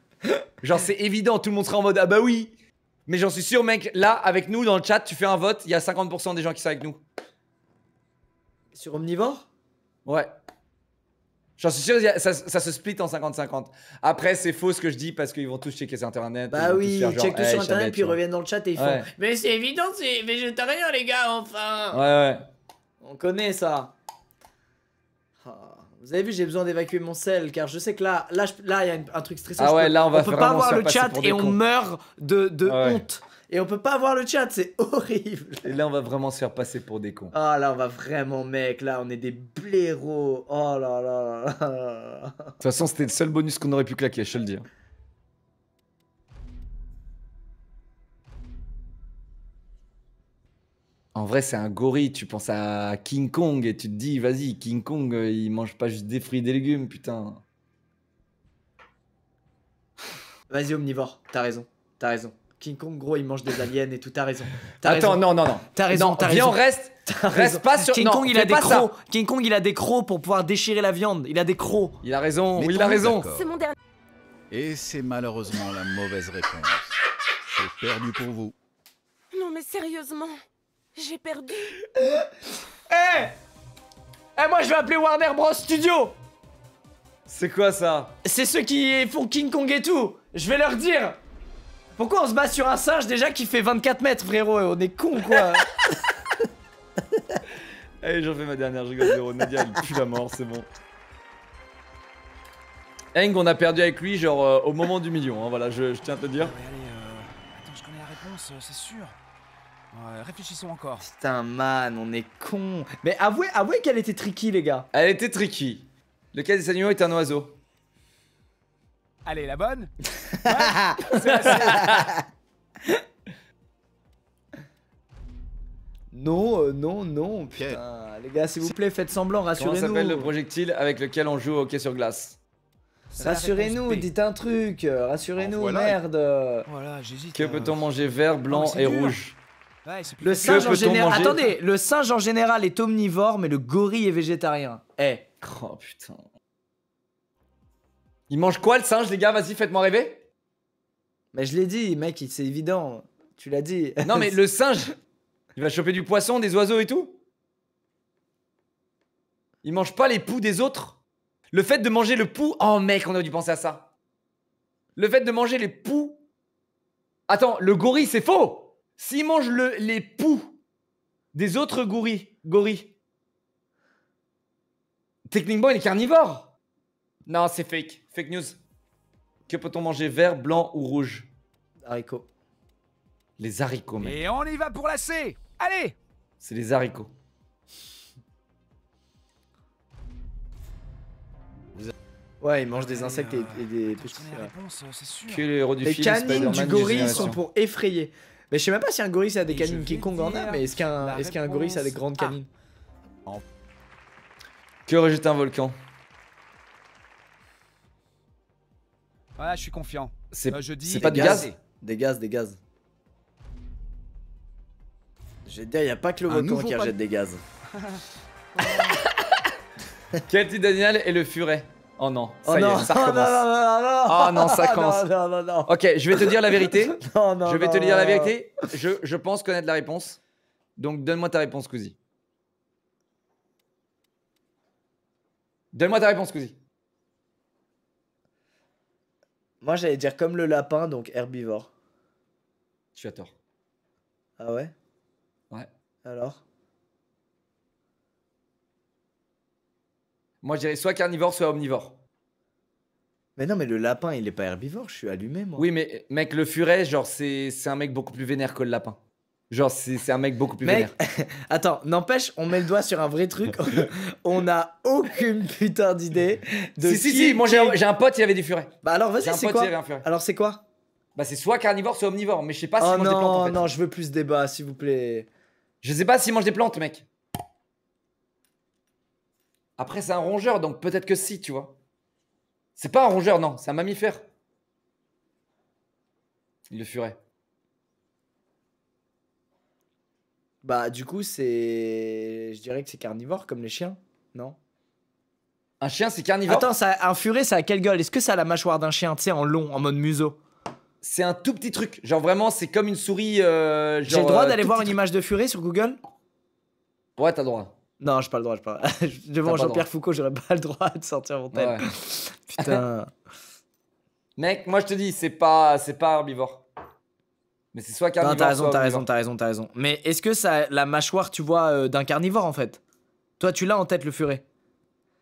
Genre, c'est évident, tout le monde sera en mode Ah bah oui Mais j'en suis sûr, mec, là, avec nous, dans le chat, tu fais un vote, il y a 50% des gens qui sont avec nous. Sur Omnivore Ouais. J'en suis sûr, ça, se split en 50-50. Après, c'est faux ce que je dis parce qu'ils vont tous checker sur internet. Bah oui, ils checkent tout sur internet, puis ils reviennent dans le chat et ils font Mais c'est évident, c'est végétarien, les gars, enfin Ouais, ouais. On connaît ça. Vous avez vu, j'ai besoin d'évacuer mon sel car je sais que là, là, il y a un truc stressant. Ah ouais, là, on va on peut pas voir le chat et on meurt de, de ah honte. Et on peut pas voir le chat, c'est horrible. Et là, on va vraiment se faire passer pour des cons. Ah là, on va vraiment, mec, là, on est des blaireaux. Oh là là là. De toute façon, c'était le seul bonus qu'on aurait pu claquer, je te le dis. Hein. En vrai, c'est un gorille. Tu penses à King Kong et tu te dis, vas-y, King Kong, euh, il mange pas juste des fruits et des légumes, putain. Vas-y, omnivore, t'as raison, t'as raison. King Kong, gros, il mange des aliens et tout, t'as raison. Attends, non, non, non. T'as raison, t'as raison. Viens, reste. [LAUGHS] Reste pas sur King Kong, il a des crocs. King Kong, il a des crocs pour pouvoir déchirer la viande. Il a des crocs. Il a raison, il a raison. C'est mon dernier. Et c'est malheureusement la mauvaise réponse. C'est perdu pour vous. Non, mais sérieusement. J'ai perdu. [LAUGHS] Eh Eh, moi je vais appeler Warner Bros Studio. C'est quoi ça C'est ceux qui font King Kong et tout. Je vais leur dire. Pourquoi on se bat sur un singe déjà qui fait 24 mètres, frérot On est con quoi. [LAUGHS] Allez, j'en fais ma dernière, je rigole. Nadia, elle pue la mort, c'est bon. Eng, on a perdu avec lui, genre euh, au moment du million. Hein, voilà, je, tiens à te dire. Euh, attends, je connais la réponse, euh, c'est sûr réfléchissons encore. Putain, man, on est con. Mais avouez, avouez qu'elle était tricky, les gars. Elle était tricky. cas des animaux est un oiseau Allez, la bonne [LAUGHS] euh, Non, non, non, putain. Les gars, s'il vous plaît, faites semblant, rassurez-nous. Comment s'appelle le projectile avec lequel on joue au hockey sur glace Rassurez-nous, dites un truc, rassurez-nous, merde. Voilà, Que hein. peut-on manger vert, blanc oh, et rouge le singe en général. Attendez, le singe en général est omnivore, mais le gorille est végétarien. Eh. Oh putain. Il mange quoi le singe, les gars Vas-y, faites-moi rêver. Mais je l'ai dit, mec, c'est évident. Tu l'as dit. [LAUGHS] Non, mais le singe, il va choper du poisson, des oiseaux et tout. Il mange pas les poux des autres. Le fait de manger le poux Oh mec, on a dû penser à ça. Le fait de manger les poux. Attends, le gorille, c'est faux s'il mange le, les poux des autres gorilles, techniquement, il est carnivore. Non, c'est fake. Fake news. Que peut-on manger vert, blanc ou rouge Haricots. Les haricots, mec. Et on y va pour la C. Allez C'est les haricots. Ouais, il mange des euh, insectes et, des petits. Euh, que les du Les canines du gorille sont pour effrayer. Mais je sais même pas si un gorille a des canines. qui Kong en a, mais est-ce qu'un est qu'un gorille a des grandes canines Que rejeter un volcan Ouais, je suis confiant. C'est bah, pas de gaz Des gaz, des gaz. Je dis, a pas que le volcan qui rejette des gaz. [LAUGHS] Cathy Daniel et le furet. Oh non, oh ça y est, ça recommence. Oh non, ça commence. Ok, je vais te dire la vérité. [LAUGHS] non, non, je vais te dire la vérité. Je, je pense connaître la réponse. Donc donne-moi ta réponse, Cousy. Donne-moi ta réponse, Cousy. Moi, j'allais dire comme le lapin, donc herbivore. Tu as tort. Ah ouais Ouais. Alors Moi, je dirais soit carnivore, soit omnivore. Mais non, mais le lapin, il est pas herbivore, je suis allumé, moi. Oui, mais mec, le furet, genre, c'est un mec beaucoup plus vénère que le lapin. Genre, c'est un mec beaucoup plus vénère. [LAUGHS] Attends, n'empêche, on met le doigt sur un vrai truc. [LAUGHS] on a aucune putain d'idée de. Si, si, si, moi j'ai un, pote, il avait des furets. Bah alors vas-y, c'est quoi Alors c'est quoi Bah c'est soit carnivore, soit omnivore, mais je sais pas si oh mange des plantes. En Non, je veux plus de débat, s'il vous plaît. Je sais pas s'il mange des plantes, mec. Après, c'est un rongeur, donc peut-être que si, tu vois. C'est pas un rongeur, non, c'est un mammifère. le furet Bah, du coup, c'est. Je dirais que c'est carnivore, comme les chiens, non Un chien, c'est carnivore. Attends, ça, un furet, ça a quelle gueule Est-ce que ça a la mâchoire d'un chien, tu sais, en long, en mode museau C'est un tout petit truc. Genre, vraiment, c'est comme une souris. Euh, J'ai le droit euh, d'aller voir une image de furet sur Google Ouais, t'as le droit. Non, j'ai pas le droit. Pas... [LAUGHS] Devant Jean-Pierre Foucault, j'aurais pas le droit de sortir mon tel. [LAUGHS] Putain. [LAUGHS] Mec, moi je te dis, c'est pas, c'est pas herbivore. Mais c'est soit carnivore. t'as raison, t'as raison, t'as raison, t'as raison. Mais est-ce que ça, la mâchoire, tu vois, euh, d'un carnivore en fait Toi, tu l'as en tête le furet.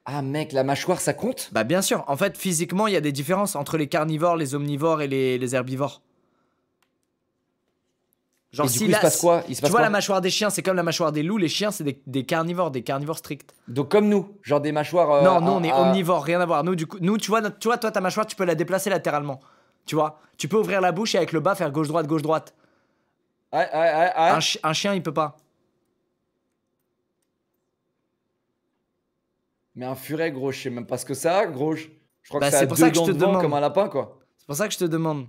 Ah mec, la mâchoire, ça compte Bah bien sûr. En fait, physiquement, il y a des différences entre les carnivores, les omnivores et les herbivores. Genre, se quoi Tu vois, la mâchoire des chiens, c'est comme la mâchoire des loups. Les chiens, c'est des, carnivores, des carnivores stricts. Donc, comme nous, genre des mâchoires. Euh, non, non, on est omnivores, rien à voir. Nous, du coup, nous, tu vois, tu vois, toi, ta mâchoire, tu peux la déplacer latéralement. Tu vois, tu peux ouvrir la bouche et avec le bas faire gauche-droite, gauche-droite. un, chien, il peut pas. Mais un furet, gros, je sais même pas ce que ça, gros. Je crois que bah, c'est pour ça je te demande. comme un lapin, quoi. C'est pour ça que je te demande.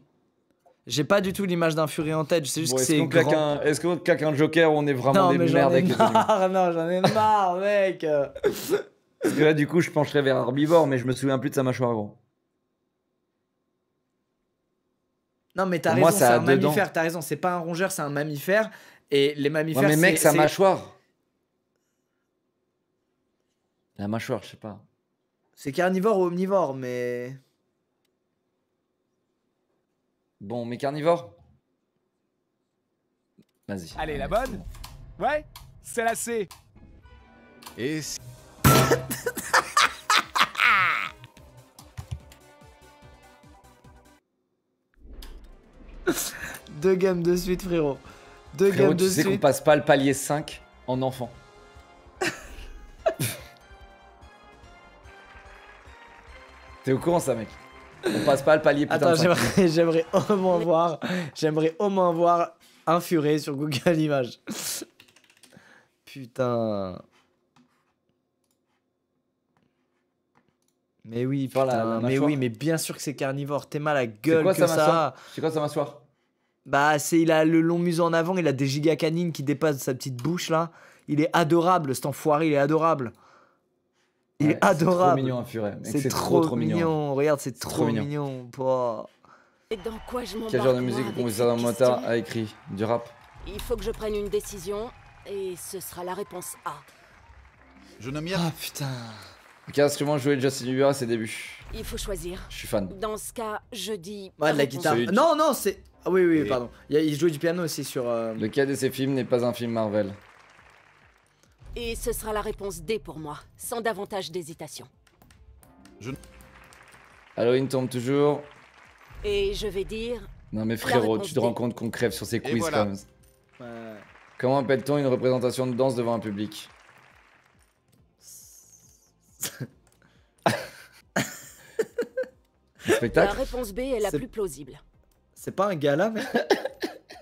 J'ai pas du tout l'image d'un Fury en tête, je sais juste que c'est Est-ce qu'on claque un Joker ou on est vraiment des merdes avec [LAUGHS] Non, j'en ai marre, mec Parce que là, du coup, je pencherais vers Herbivore, mais je me souviens plus de sa mâchoire, gros. Non, mais t'as raison, c'est un mammifère, t'as raison, c'est pas un rongeur, c'est un mammifère. Et les mammifères. Non, mais mec, sa mâchoire La mâchoire, je sais pas. C'est carnivore ou omnivore, mais. Bon, mes carnivores Vas-y. Allez, la bonne Ouais C'est la C. Et... [LAUGHS] Deux gammes de suite, frérot. Deux frérot, de suite. Tu sais qu'on passe pas le palier 5 en enfant. [LAUGHS] T'es au courant, ça, mec on passe pas le palier Attends, [LAUGHS] j'aimerais, au moins voir, j'aimerais au moins voir un furet sur Google Images. Putain. Mais oui, mais oui, mais bien sûr que c'est carnivore. T'es mal à gueule quoi, que ça. C'est quoi ça m'asseoir Bah, c'est il a le long museau en avant, il a des giga canines qui dépassent sa petite bouche là. Il est adorable, cet enfoiré, il est adorable. Il est adorable. C'est trop mignon furet. C'est trop, trop, mignon. Regarde, c'est trop, mignon. mignon. Et dans quoi je Quel genre de musique Gonzalo Mota a écrit Du rap Il faut que je prenne une décision et ce sera la réponse A. Je nomme Ah putain. Quel instrument jouait Justin Bieber à ses débuts Il faut choisir. Je suis fan. Dans ce cas, je dis. Ouais, la guitare. Non, non, c'est. Ah oui, oui, pardon. Il jouait du piano aussi sur. Le euh, Lequel de ces films n'est pas un film Marvel et ce sera la réponse D pour moi, sans davantage d'hésitation. Je... Halloween tombe toujours. Et je vais dire... Non mais frérot, tu te rends compte qu'on crève sur ces quiz comme... Comment appelle-t-on une représentation de danse devant un public [LAUGHS] spectacle La réponse B est la plus plausible. C'est pas un gala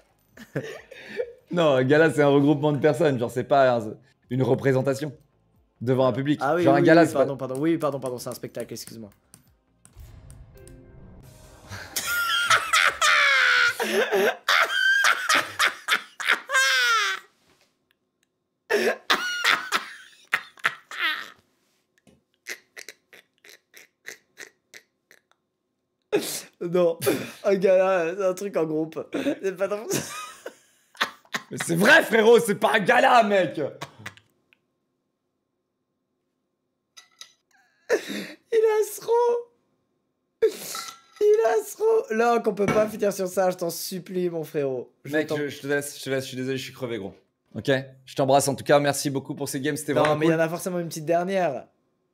[LAUGHS] Non, un gala c'est un regroupement de personnes, genre c'est pas... Un une représentation devant un public. Ah oui, Genre un gala, oui, pardon, pardon. Oui, pardon, pardon, c'est un spectacle, excuse-moi. non, un gala, c'est un truc en groupe. C'est pas Mais c'est vrai, frérot, c'est pas un gala, mec! Locke, on peut pas finir sur ça, je t'en supplie, mon frérot. Mec, je, te laisse, je te laisse, je suis désolé, je suis crevé, gros. Ok Je t'embrasse en tout cas, merci beaucoup pour ces games, c'était vraiment. Non, mais il y en a forcément une petite dernière.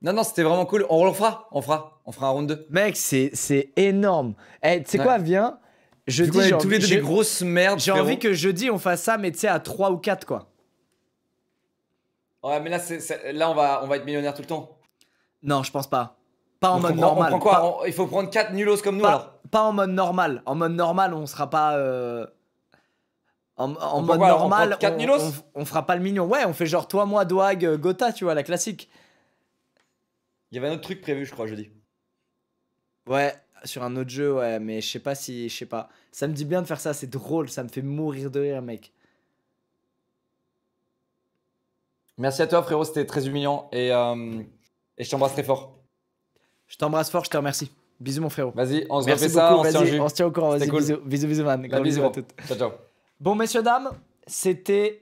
Non, non, c'était vraiment cool. On le fera, on fera, on fera un round 2. Mec, c'est énorme. Eh, tu sais quoi, viens. Je dis, tous les deux des grosses merdes. J'ai envie que jeudi on fasse ça, mais tu sais, à 3 ou 4, quoi. Ouais, mais là, là on, va, on va être millionnaire tout le temps. Non, je pense pas. Pas en mode normal. Il faut prendre 4 nulos comme nous pas, alors Pas en mode normal. En mode normal, on sera pas. Euh, en, mode normal, on, fera pas le mignon. Ouais, on fait genre toi, moi, Doag, euh, Gotha, tu vois, la classique. Il y avait un autre truc prévu, je crois, jeudi. Ouais, sur un autre jeu, ouais, mais je sais pas si. Je sais pas. Ça me dit bien de faire ça, c'est drôle, ça me fait mourir de rire, mec. Merci à toi, frérot, c'était très humiliant et, euh, et je t'embrasse très fort. Je t'embrasse fort, je te remercie. Bisous, mon frérot. Vas-y, on se refait ça, on, se tient au courant. bisous, bisous, bisous, man. bisous, à toutes. Ciao, ciao. Bon, messieurs, dames, c'était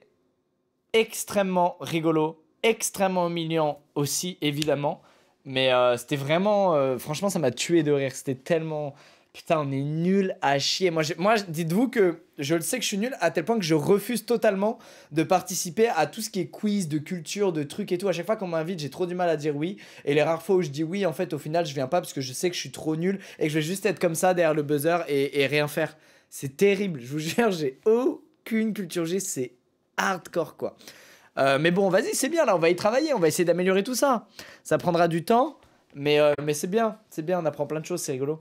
extrêmement rigolo, extrêmement humiliant aussi, évidemment. Mais euh, c'était vraiment, euh, franchement, ça m'a tué de rire. C'était tellement, Putain, on est nul à chier. Moi, moi dites-vous que je le sais que je suis nul à tel point que je refuse totalement de participer à tout ce qui est quiz, de culture, de trucs et tout. À chaque fois qu'on m'invite, j'ai trop du mal à dire oui. Et les rares fois où je dis oui, en fait, au final, je viens pas parce que je sais que je suis trop nul et que je vais juste être comme ça derrière le buzzer et, rien faire. C'est terrible. Je vous [LAUGHS] jure, j'ai aucune culture C'est hardcore, quoi. Euh, mais bon, vas-y, c'est bien là, on va y travailler, on va essayer d'améliorer tout ça. Ça prendra du temps, mais, euh, mais c'est bien, c'est bien, on apprend plein de choses, c'est rigolo.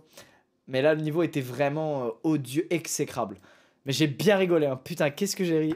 Mais là, le niveau était vraiment euh, odieux, exécrable. Mais j'ai bien rigolé, hein. putain, qu'est-ce que j'ai ri.